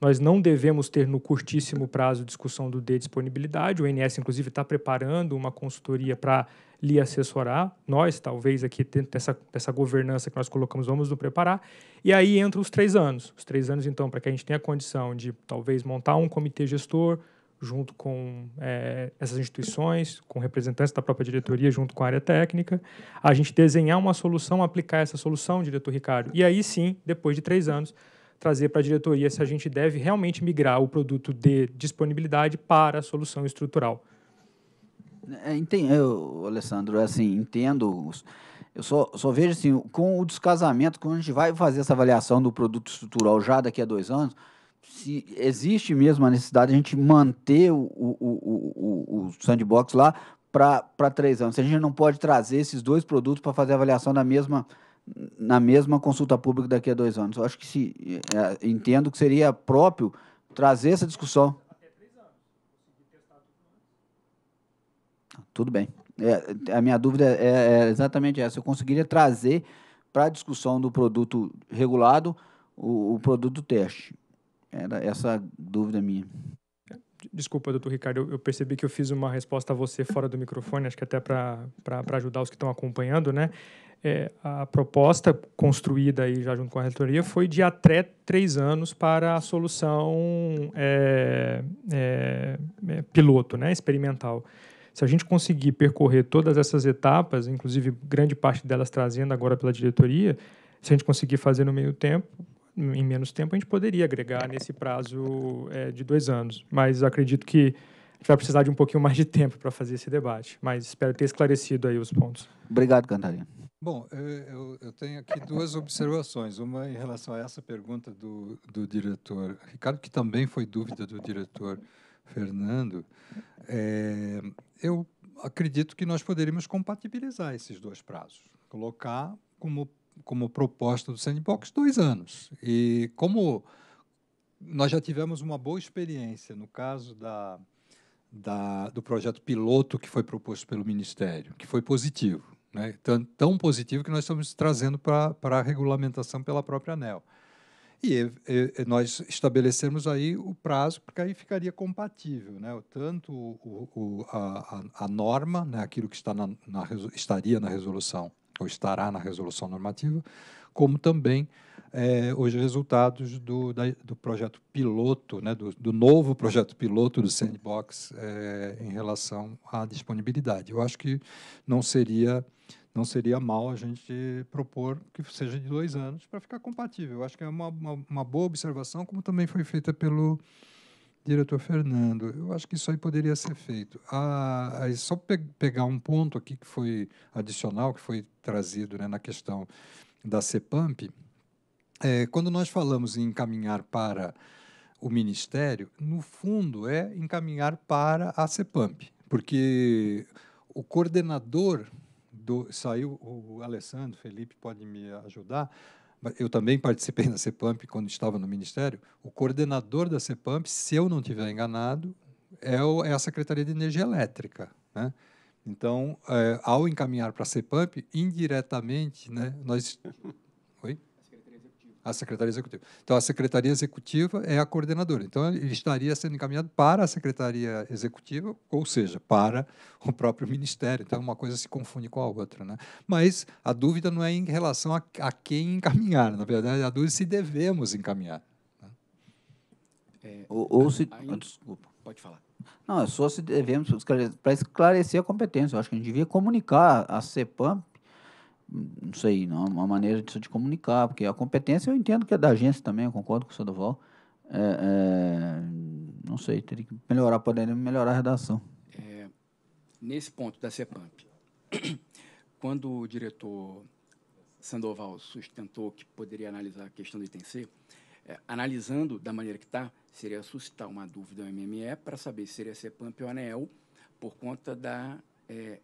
nós não devemos ter no curtíssimo prazo discussão do D disponibilidade. O INS, inclusive, está preparando uma consultoria para lhe assessorar. Nós, talvez, aqui dentro dessa, dessa governança que nós colocamos, vamos nos preparar. E aí entram os três anos. Os três anos, então, para que a gente tenha condição de talvez montar um comitê gestor junto com é, essas instituições, com representantes da própria diretoria, junto com a área técnica, a gente desenhar uma solução, aplicar essa solução, diretor Ricardo. E aí sim, depois de três anos, trazer para a diretoria se a gente deve realmente migrar o produto de disponibilidade para a solução estrutural. É, entendo, eu, Alessandro, é assim, entendo. Eu só, só vejo assim, com o descasamento, quando a gente vai fazer essa avaliação do produto estrutural já daqui a dois anos, se existe mesmo a necessidade de a gente manter o, o, o, o, o sandbox lá para três anos. Se a gente não pode trazer esses dois produtos para fazer a avaliação da mesma na mesma consulta pública daqui a dois anos. Eu acho que se é, entendo que seria próprio trazer essa discussão. Tudo bem. É, a minha dúvida é, é, exatamente essa. Eu conseguiria trazer para a discussão do produto regulado o, o, produto teste. Era essa dúvida minha. Desculpa, doutor Ricardo, eu, eu percebi que eu fiz uma resposta a você fora do microfone, acho que até para ajudar os que estão acompanhando, né? É, a proposta construída aí já junto com a diretoria foi de até três anos para a solução é, é, é, piloto, né, experimental. Se a gente conseguir percorrer todas essas etapas, inclusive grande parte delas trazendo agora pela diretoria, se a gente conseguir fazer no meio tempo, em menos tempo, a gente poderia agregar nesse prazo é, de dois anos. Mas acredito que a gente vai precisar de um pouquinho mais de tempo para fazer esse debate. Mas espero ter esclarecido aí os pontos. Obrigado, Cantarina. Bom, eh, eu, eu, tenho aqui duas observações. Uma em relação a essa pergunta do, do diretor Ricardo, que também foi dúvida do diretor Fernando. É, eu acredito que nós poderíamos compatibilizar esses dois prazos, colocar como, como proposta do sandbox dois anos. E como nós já tivemos uma boa experiência no caso da, da, do projeto piloto que foi proposto pelo Ministério, que foi positivo né? Tão, tão positivo que nós estamos trazendo para a regulamentação pela própria ANEL. E, e, nós estabelecemos aí o prazo, porque aí ficaria compatível, né? tanto o, o, a, a, norma, né? aquilo que está na, na, estaria na resolução, ou estará na resolução normativa, como também é, os resultados do, da, do projeto piloto, né? do, do, novo projeto piloto do Sandbox é, em relação à disponibilidade. Eu acho que não seria não seria mal a gente propor que seja de dois anos para ficar compatível. Eu acho que é uma, uma, uma, boa observação, como também foi feita pelo diretor Fernando. Eu acho que isso aí poderia ser feito. Ah, só pe pegar um ponto aqui que foi adicional, que foi trazido né, na questão da CEPAMP. É, quando nós falamos em encaminhar para o Ministério, no fundo é encaminhar para a CEPAMP, porque o coordenador do, saiu o Alessandro, Felipe pode me ajudar, eu também participei da CEPAMP quando estava no Ministério, o coordenador da CEPAMP, se eu não tiver enganado, é, o, é a Secretaria de Energia Elétrica. Né? Então, é, ao encaminhar para a CEPAMP, indiretamente, né, nós a secretaria executiva. Então, a secretaria executiva é a coordenadora. Então, ele estaria sendo encaminhado para a secretaria executiva, ou seja, para o próprio ministério. Então, uma coisa se confunde com a outra. Né? Mas a dúvida não é em relação a, a quem encaminhar. Na verdade, a dúvida é se devemos encaminhar. Né? É, ou, ou, ah, se. Aí, ah, desculpa. Pode falar. Não, é só se devemos para esclarecer a competência. Eu acho que a gente devia comunicar a CEPAM não sei, é uma maneira de se comunicar, porque a competência eu entendo que é da agência também, eu concordo com o Sandoval. É, é, não sei, teria que melhorar, poderia melhorar a redação. É, nesse ponto da CEPAMP, quando o diretor Sandoval sustentou que poderia analisar a questão do item C, é, analisando da maneira que está, seria suscitar uma dúvida ao MME para saber se seria CEPAMP ou ANEEL, por conta da é,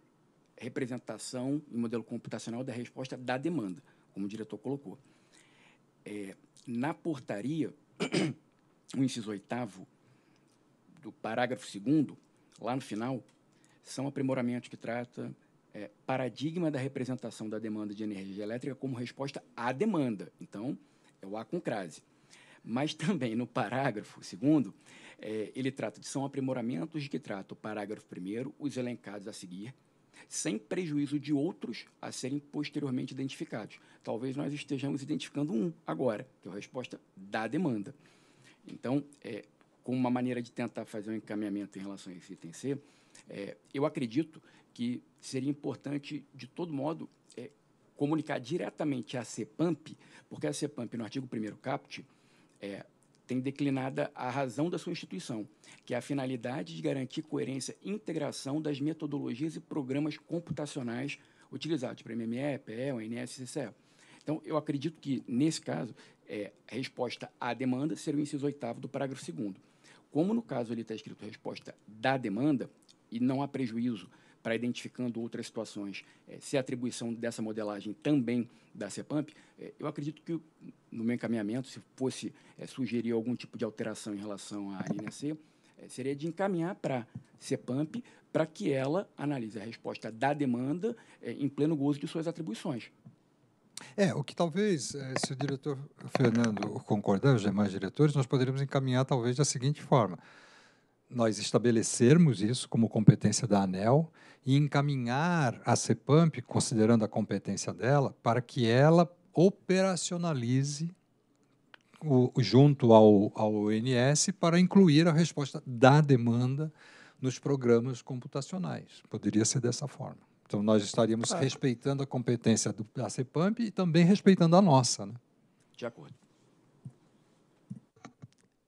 representação e modelo computacional da resposta da demanda, como o diretor colocou. É, na portaria, o inciso oitavo do parágrafo segundo, lá no final, são aprimoramentos que trata é, paradigma da representação da demanda de energia elétrica como resposta à demanda. Então, é o A com crase. Mas também no parágrafo segundo, é, ele trata de são aprimoramentos que trata o parágrafo primeiro, os elencados a seguir, sem prejuízo de outros a serem posteriormente identificados. Talvez nós estejamos identificando um agora, que é a resposta da demanda. Então, é, como uma maneira de tentar fazer um encaminhamento em relação a esse item C, é, eu acredito que seria importante, de todo modo, é, comunicar diretamente à CEPAMP, porque a CEPAMP, no artigo 1 CAPT, é, tem declinada a razão da sua instituição, que é a finalidade de garantir coerência e integração das metodologias e programas computacionais utilizados para MME, PE, ONS e CCE. Então, eu acredito que, nesse caso, é, a resposta à demanda seria o inciso oitavo do parágrafo segundo. Como no caso ali está escrito resposta da demanda e não há prejuízo para identificando outras situações. É, se a atribuição dessa modelagem também da CEPAMP, é, eu acredito que, no meu encaminhamento, se fosse é, sugerir algum tipo de alteração em relação à INC, é, seria de encaminhar para CEPAMP para que ela analise a resposta da demanda é, em pleno gozo de suas atribuições. É, o que talvez, é, se o diretor Fernando concordar, os demais diretores, nós poderíamos encaminhar talvez da seguinte forma nós estabelecermos isso como competência da ANEL e encaminhar a CEPAMP, considerando a competência dela, para que ela operacionalize o, junto ao, ao ONS para incluir a resposta da demanda nos programas computacionais. Poderia ser dessa forma. Então, nós estaríamos claro. respeitando a competência do, da CEPAMP e também respeitando a nossa. Né? De acordo.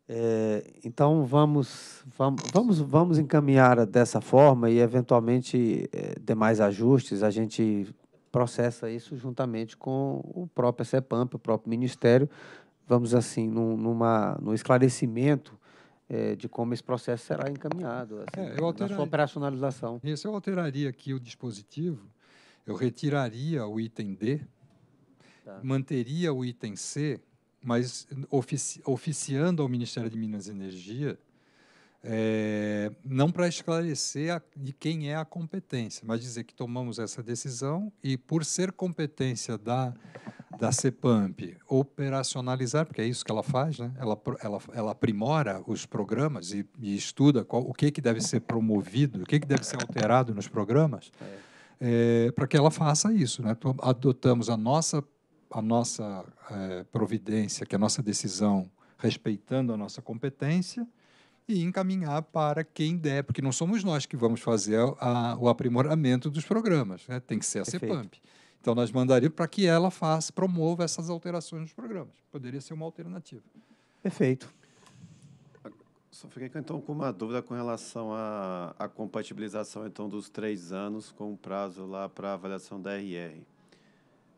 É, então vamos, vamos, vamos, vamos encaminhar dessa forma e eventualmente é, demais ajustes a gente processa isso juntamente com o próprio CEPAMP, o próprio Ministério, vamos assim, num, numa, esclarecimento é, de como esse processo será encaminhado, assim, é, sua operacionalização. Isso, eu alteraria aqui o dispositivo, eu retiraria o item D, tá. manteria o item C, mas ofici oficiando ao Ministério de Minas e Energia, é, não para esclarecer a, de quem é a competência, mas dizer que tomamos essa decisão e, por ser competência da, da CEPAMP, operacionalizar, porque é isso que ela faz, né? ela, ela, ela aprimora os programas e, e estuda qual, o que, que deve ser promovido, o que, que deve ser alterado nos programas, é. é para que ela faça isso. Né? Então, adotamos a nossa a nossa é, providência, que é a nossa decisão, respeitando a nossa competência, e encaminhar para quem der, porque não somos nós que vamos fazer a, a, o aprimoramento dos programas, né? tem que ser a CEPAMP. Então, nós mandaríamos para que ela faça, promova essas alterações nos programas. Poderia ser uma alternativa. Perfeito. Só fiquei então com uma dúvida com relação à, à compatibilização então dos três anos com o prazo lá para avaliação da RR.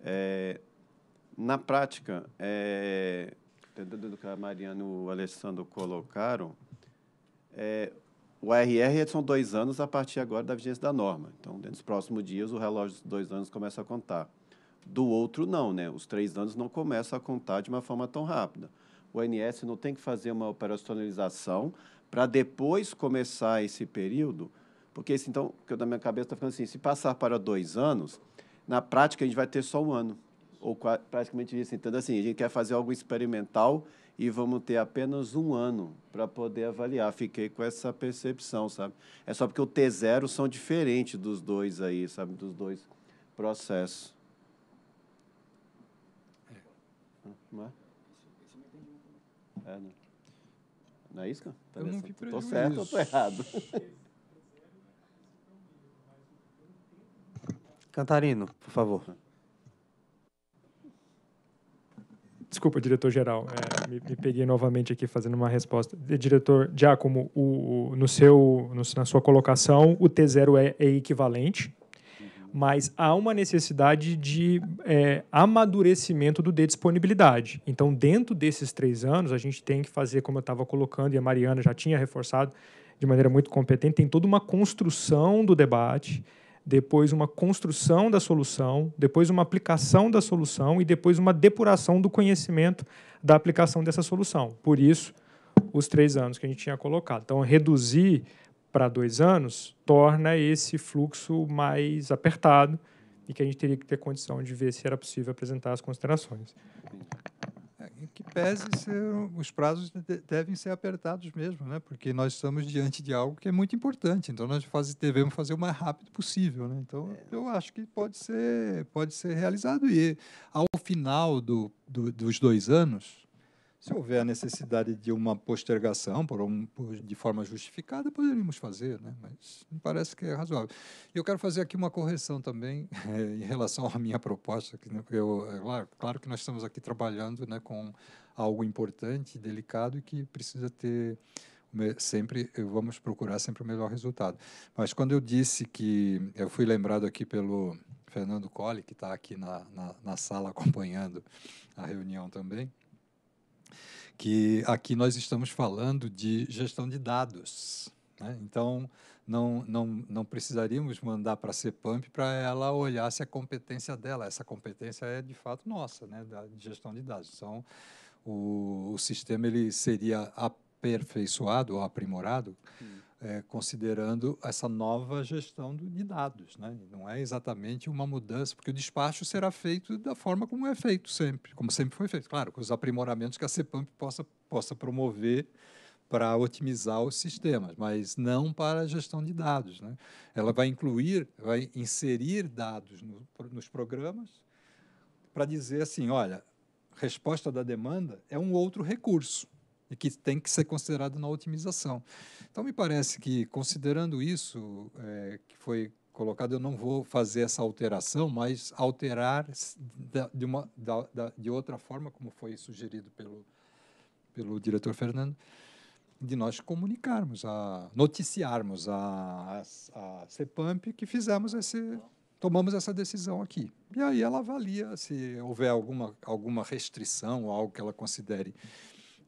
É, na prática, é, do que a Mariana e o Alessandro colocaram, é, o ARR são dois anos a partir agora da vigência da norma. Então, dentro dos próximos dias, o relógio dos dois anos começa a contar. Do outro, não, né? Os três anos não começam a contar de uma forma tão rápida. O ANS não tem que fazer uma operacionalização para depois começar esse período, porque esse, então, que eu da minha cabeça está ficando assim, se passar para dois anos, na prática a gente vai ter só um ano ou praticamente isso. Então, assim, a gente quer fazer algo experimental e vamos ter apenas um ano para poder avaliar. Fiquei com essa percepção, sabe? É só porque o T0 são diferentes dos dois aí, sabe? Dos dois processos. É. Não é? É, não. não é isso, cara? eu tô certo ou tô errado? Cantarino, por favor. Desculpa, diretor-geral, é, me, me, peguei novamente aqui fazendo uma resposta. Diretor Giacomo, o, o, no seu, no, na sua colocação, o T0 é, é equivalente, mas há uma necessidade de é, amadurecimento do de disponibilidade. Então, dentro desses três anos, a gente tem que fazer, como eu estava colocando, e a Mariana já tinha reforçado de maneira muito competente, tem toda uma construção do debate depois uma construção da solução, depois uma aplicação da solução e depois uma depuração do conhecimento da aplicação dessa solução. Por isso, os três anos que a gente tinha colocado. Então, reduzir para dois anos torna esse fluxo mais apertado e que a gente teria que ter condição de ver se era possível apresentar as considerações. É, em que pese ser, os prazos devem ser apertados mesmo, né? porque nós estamos diante de algo que é muito importante, então nós faz, devemos fazer o mais rápido possível. Né? Então, é. eu acho que pode ser, pode ser realizado. E ao final do, do, dos dois anos, se houver a necessidade de uma postergação por um, por, de forma justificada, poderíamos fazer, né? mas me parece que é razoável. E eu quero fazer aqui uma correção também é, em relação à minha proposta, que né, eu, é claro, claro, que nós estamos aqui trabalhando né, com algo importante, delicado e que precisa ter sempre vamos procurar sempre o melhor resultado. Mas quando eu disse que eu fui lembrado aqui pelo Fernando Colli, que está aqui na, na, na sala acompanhando a reunião também que aqui nós estamos falando de gestão de dados. Né? Então, não, não, não precisaríamos mandar para a CEPAMP para ela olhar se a competência dela. Essa competência é, de fato, nossa, né? da gestão de dados. Então, o, o sistema ele seria aperfeiçoado ou aprimorado hum é, considerando essa nova gestão de dados. Né? Não é exatamente uma mudança, porque o despacho será feito da forma como é feito sempre, como sempre foi feito. Claro, com os aprimoramentos que a CEPAMP possa, possa promover para otimizar os sistemas, mas não para a gestão de dados. Né? Ela vai incluir, vai inserir dados no, nos programas para dizer assim, olha, resposta da demanda é um outro recurso e que tem que ser considerado na otimização. Então, me parece que, considerando isso é, que foi colocado, eu não vou fazer essa alteração, mas alterar da, de, uma, da, da, de outra forma, como foi sugerido pelo, pelo diretor Fernando, de nós comunicarmos, a noticiarmos a, a, a CEPAMP que fizemos esse tomamos essa decisão aqui. E aí ela avalia se houver alguma, alguma restrição ou algo que ela considere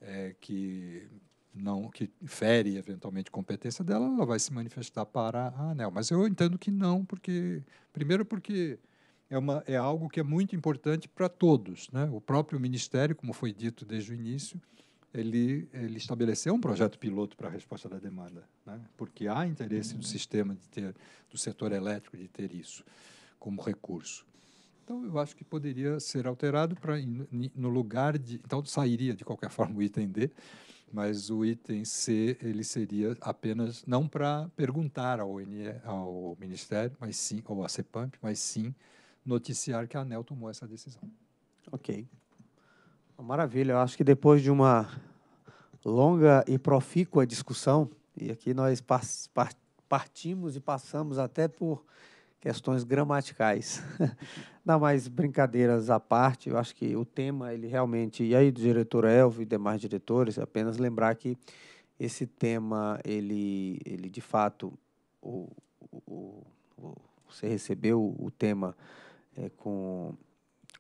é, que não que fere eventualmente competência dela, ela vai se manifestar para a ANEL. Mas eu entendo que não, porque primeiro porque é, uma, é algo que é muito importante para todos, né? O próprio ministério, como foi dito desde o início, ele, ele estabeleceu um projeto piloto para a resposta da demanda, né? Porque há interesse do uhum. sistema de ter do setor elétrico de ter isso como recurso. Então, eu acho que poderia ser alterado para, no lugar de. Então, sairia de qualquer forma o item D, mas o item C ele seria apenas, não para perguntar ao, ao Ministério, mas sim, ou à CEPAMP, mas sim noticiar que a ANEL tomou essa decisão. Ok. Maravilha. Eu acho que depois de uma longa e profícua discussão, e aqui nós partimos e passamos até por questões gramaticais. dá mais brincadeiras à parte, eu acho que o tema, ele realmente, e aí do diretor Elvio e demais diretores, é apenas lembrar que esse tema, ele, ele de fato, o, o, o você recebeu o tema é, com,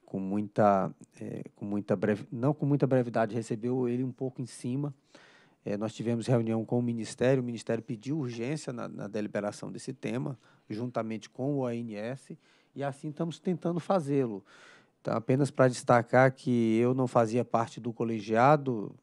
com muita, é, com muita breve, não com muita brevidade, recebeu ele um pouco em cima, é, nós tivemos reunião com o Ministério, o Ministério pediu urgência na, na deliberação desse tema, juntamente com o ANS, e assim estamos tentando fazê-lo. Então, apenas para destacar que eu não fazia parte do colegiado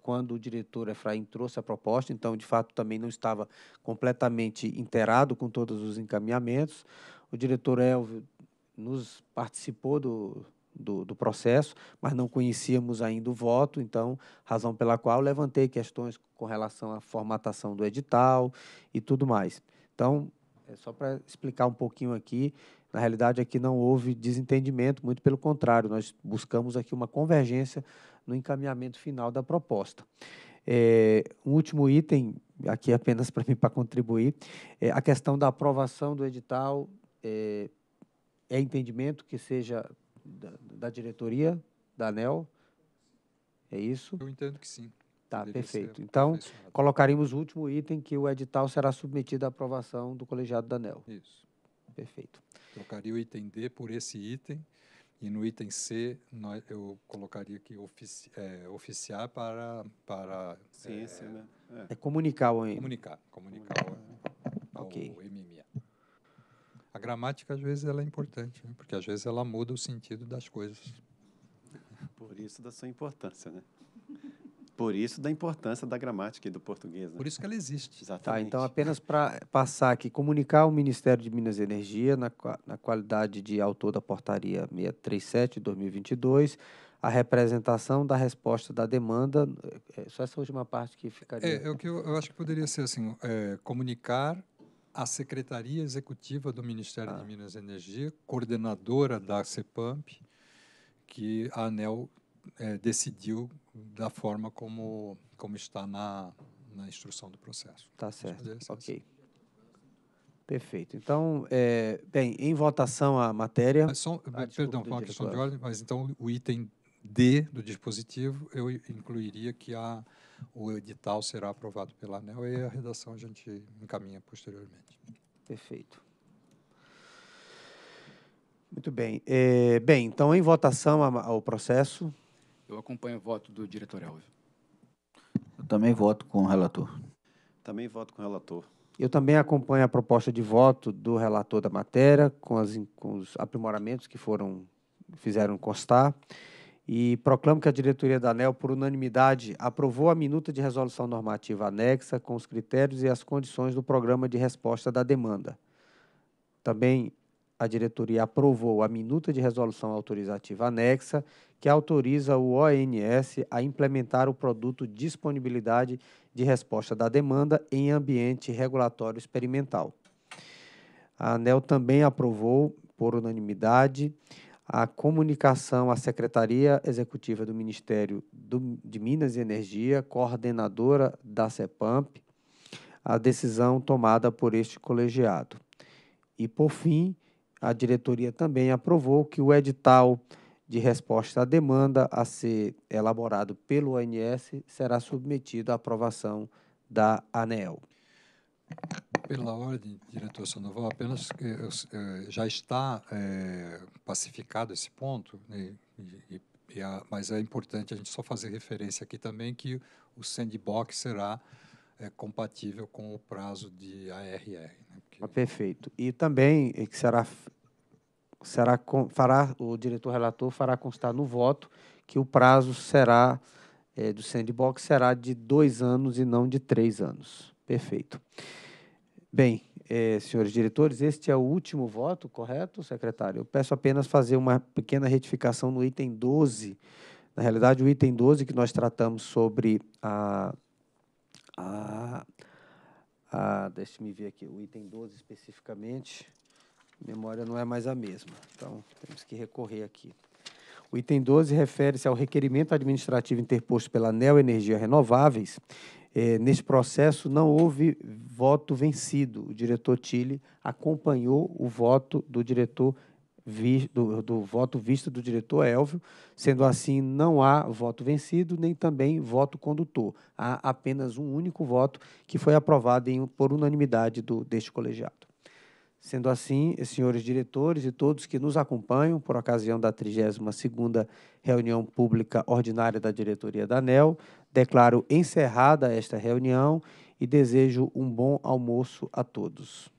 quando o diretor Efraim trouxe a proposta, então, de fato, também não estava completamente inteirado com todos os encaminhamentos. O diretor Elvio nos participou do, do, do, processo, mas não conhecíamos ainda o voto, então, razão pela qual levantei questões com relação à formatação do edital e tudo mais. Então, é só para explicar um pouquinho aqui, na realidade aqui não houve desentendimento, muito pelo contrário, nós buscamos aqui uma convergência no encaminhamento final da proposta. É, um último item, aqui apenas para mim para contribuir, é a questão da aprovação do edital é, é entendimento que seja da, da diretoria da ANEL, é isso? Eu entendo que sim. Tá, perfeito. Então, colocaremos o último item que o edital será submetido à aprovação do colegiado da ANEL. Isso. Perfeito. Trocaria o item D por esse item e no item C nós, eu colocaria que ofici, é, oficiar para... para Ciência, é, né? É. é comunicar o IMIA. Comunicar, comunicar, comunicar. O, okay. A gramática, às vezes, ela é importante, né? porque às vezes ela muda o sentido das coisas. Por isso da sua importância, né? Por isso da importância da gramática e do português. Né? Por isso que ela existe. Exatamente. Tá, então, apenas para passar aqui, comunicar o Ministério de Minas e Energia, na, na qualidade de autor da portaria 637 2022, a representação da resposta da demanda. É, é só essa última parte que ficaria. É, é o que eu, eu, acho que poderia ser assim: é, comunicar à Secretaria Executiva do Ministério ah. de Minas e Energia, coordenadora da CEPAMP, que a ANEL é, decidiu da forma como, como está na, na instrução do processo. Tá certo. Ok. Perfeito. Então, é, bem, em votação a matéria. Mas só, ah, perdão, com uma questão de ordem, mas então o item D do dispositivo, eu incluiria que a, o edital será aprovado pela ANEL e a redação a gente encaminha posteriormente. Perfeito. Muito bem. É, bem, então, em votação ao processo. Eu acompanho o voto do diretor Elvio. Eu também voto com o relator. Também voto com o relator. Eu também acompanho a proposta de voto do relator da matéria, com, as, com os aprimoramentos que foram fizeram constar, e proclamo que a diretoria da ANEL, por unanimidade, aprovou a minuta de resolução normativa anexa com os critérios e as condições do programa de resposta da demanda. Também a diretoria aprovou a minuta de resolução autorizativa anexa, que autoriza o ONS a implementar o produto disponibilidade de resposta da demanda em ambiente regulatório experimental. A ANEL também aprovou, por unanimidade, a comunicação à Secretaria Executiva do Ministério do, de Minas e Energia, coordenadora da CEPAMP, a decisão tomada por este colegiado. E, por fim, a diretoria também aprovou que o edital de resposta à demanda a ser elaborado pelo ONS será submetido à aprovação da ANEL. Pela ordem, diretor Sandoval, apenas eh, eh, já está eh, pacificado esse ponto, né, e, e a, mas é importante a gente só fazer referência aqui também que o sandbox será compatível com o prazo de ARR. Né? Ah, perfeito. E também eh, que será, será fará o diretor relator fará constar no voto que o prazo será é, do sandbox será de dois anos e não de três anos. Perfeito. Bem, é, senhores diretores, este é o último voto, correto, secretário? Eu peço apenas fazer uma pequena retificação no item 12. Na realidade, o item 12 que nós tratamos sobre a, a ah, Deixe-me ver aqui, o item 12 especificamente, memória não é mais a mesma, então temos que recorrer aqui. O item 12 refere-se ao requerimento administrativo interposto pela Neo Energia Renováveis. É, neste processo não houve voto vencido. O diretor Tille acompanhou o voto do diretor vi, do, do voto visto do diretor Elvio. Sendo assim, não há voto vencido, nem também voto condutor. Há apenas um único voto que foi aprovado em, por unanimidade do, deste colegiado. Sendo assim, senhores diretores e todos que nos acompanham por ocasião da 32ª reunião pública ordinária da diretoria da ANEL, declaro encerrada esta reunião e desejo um bom almoço a todos.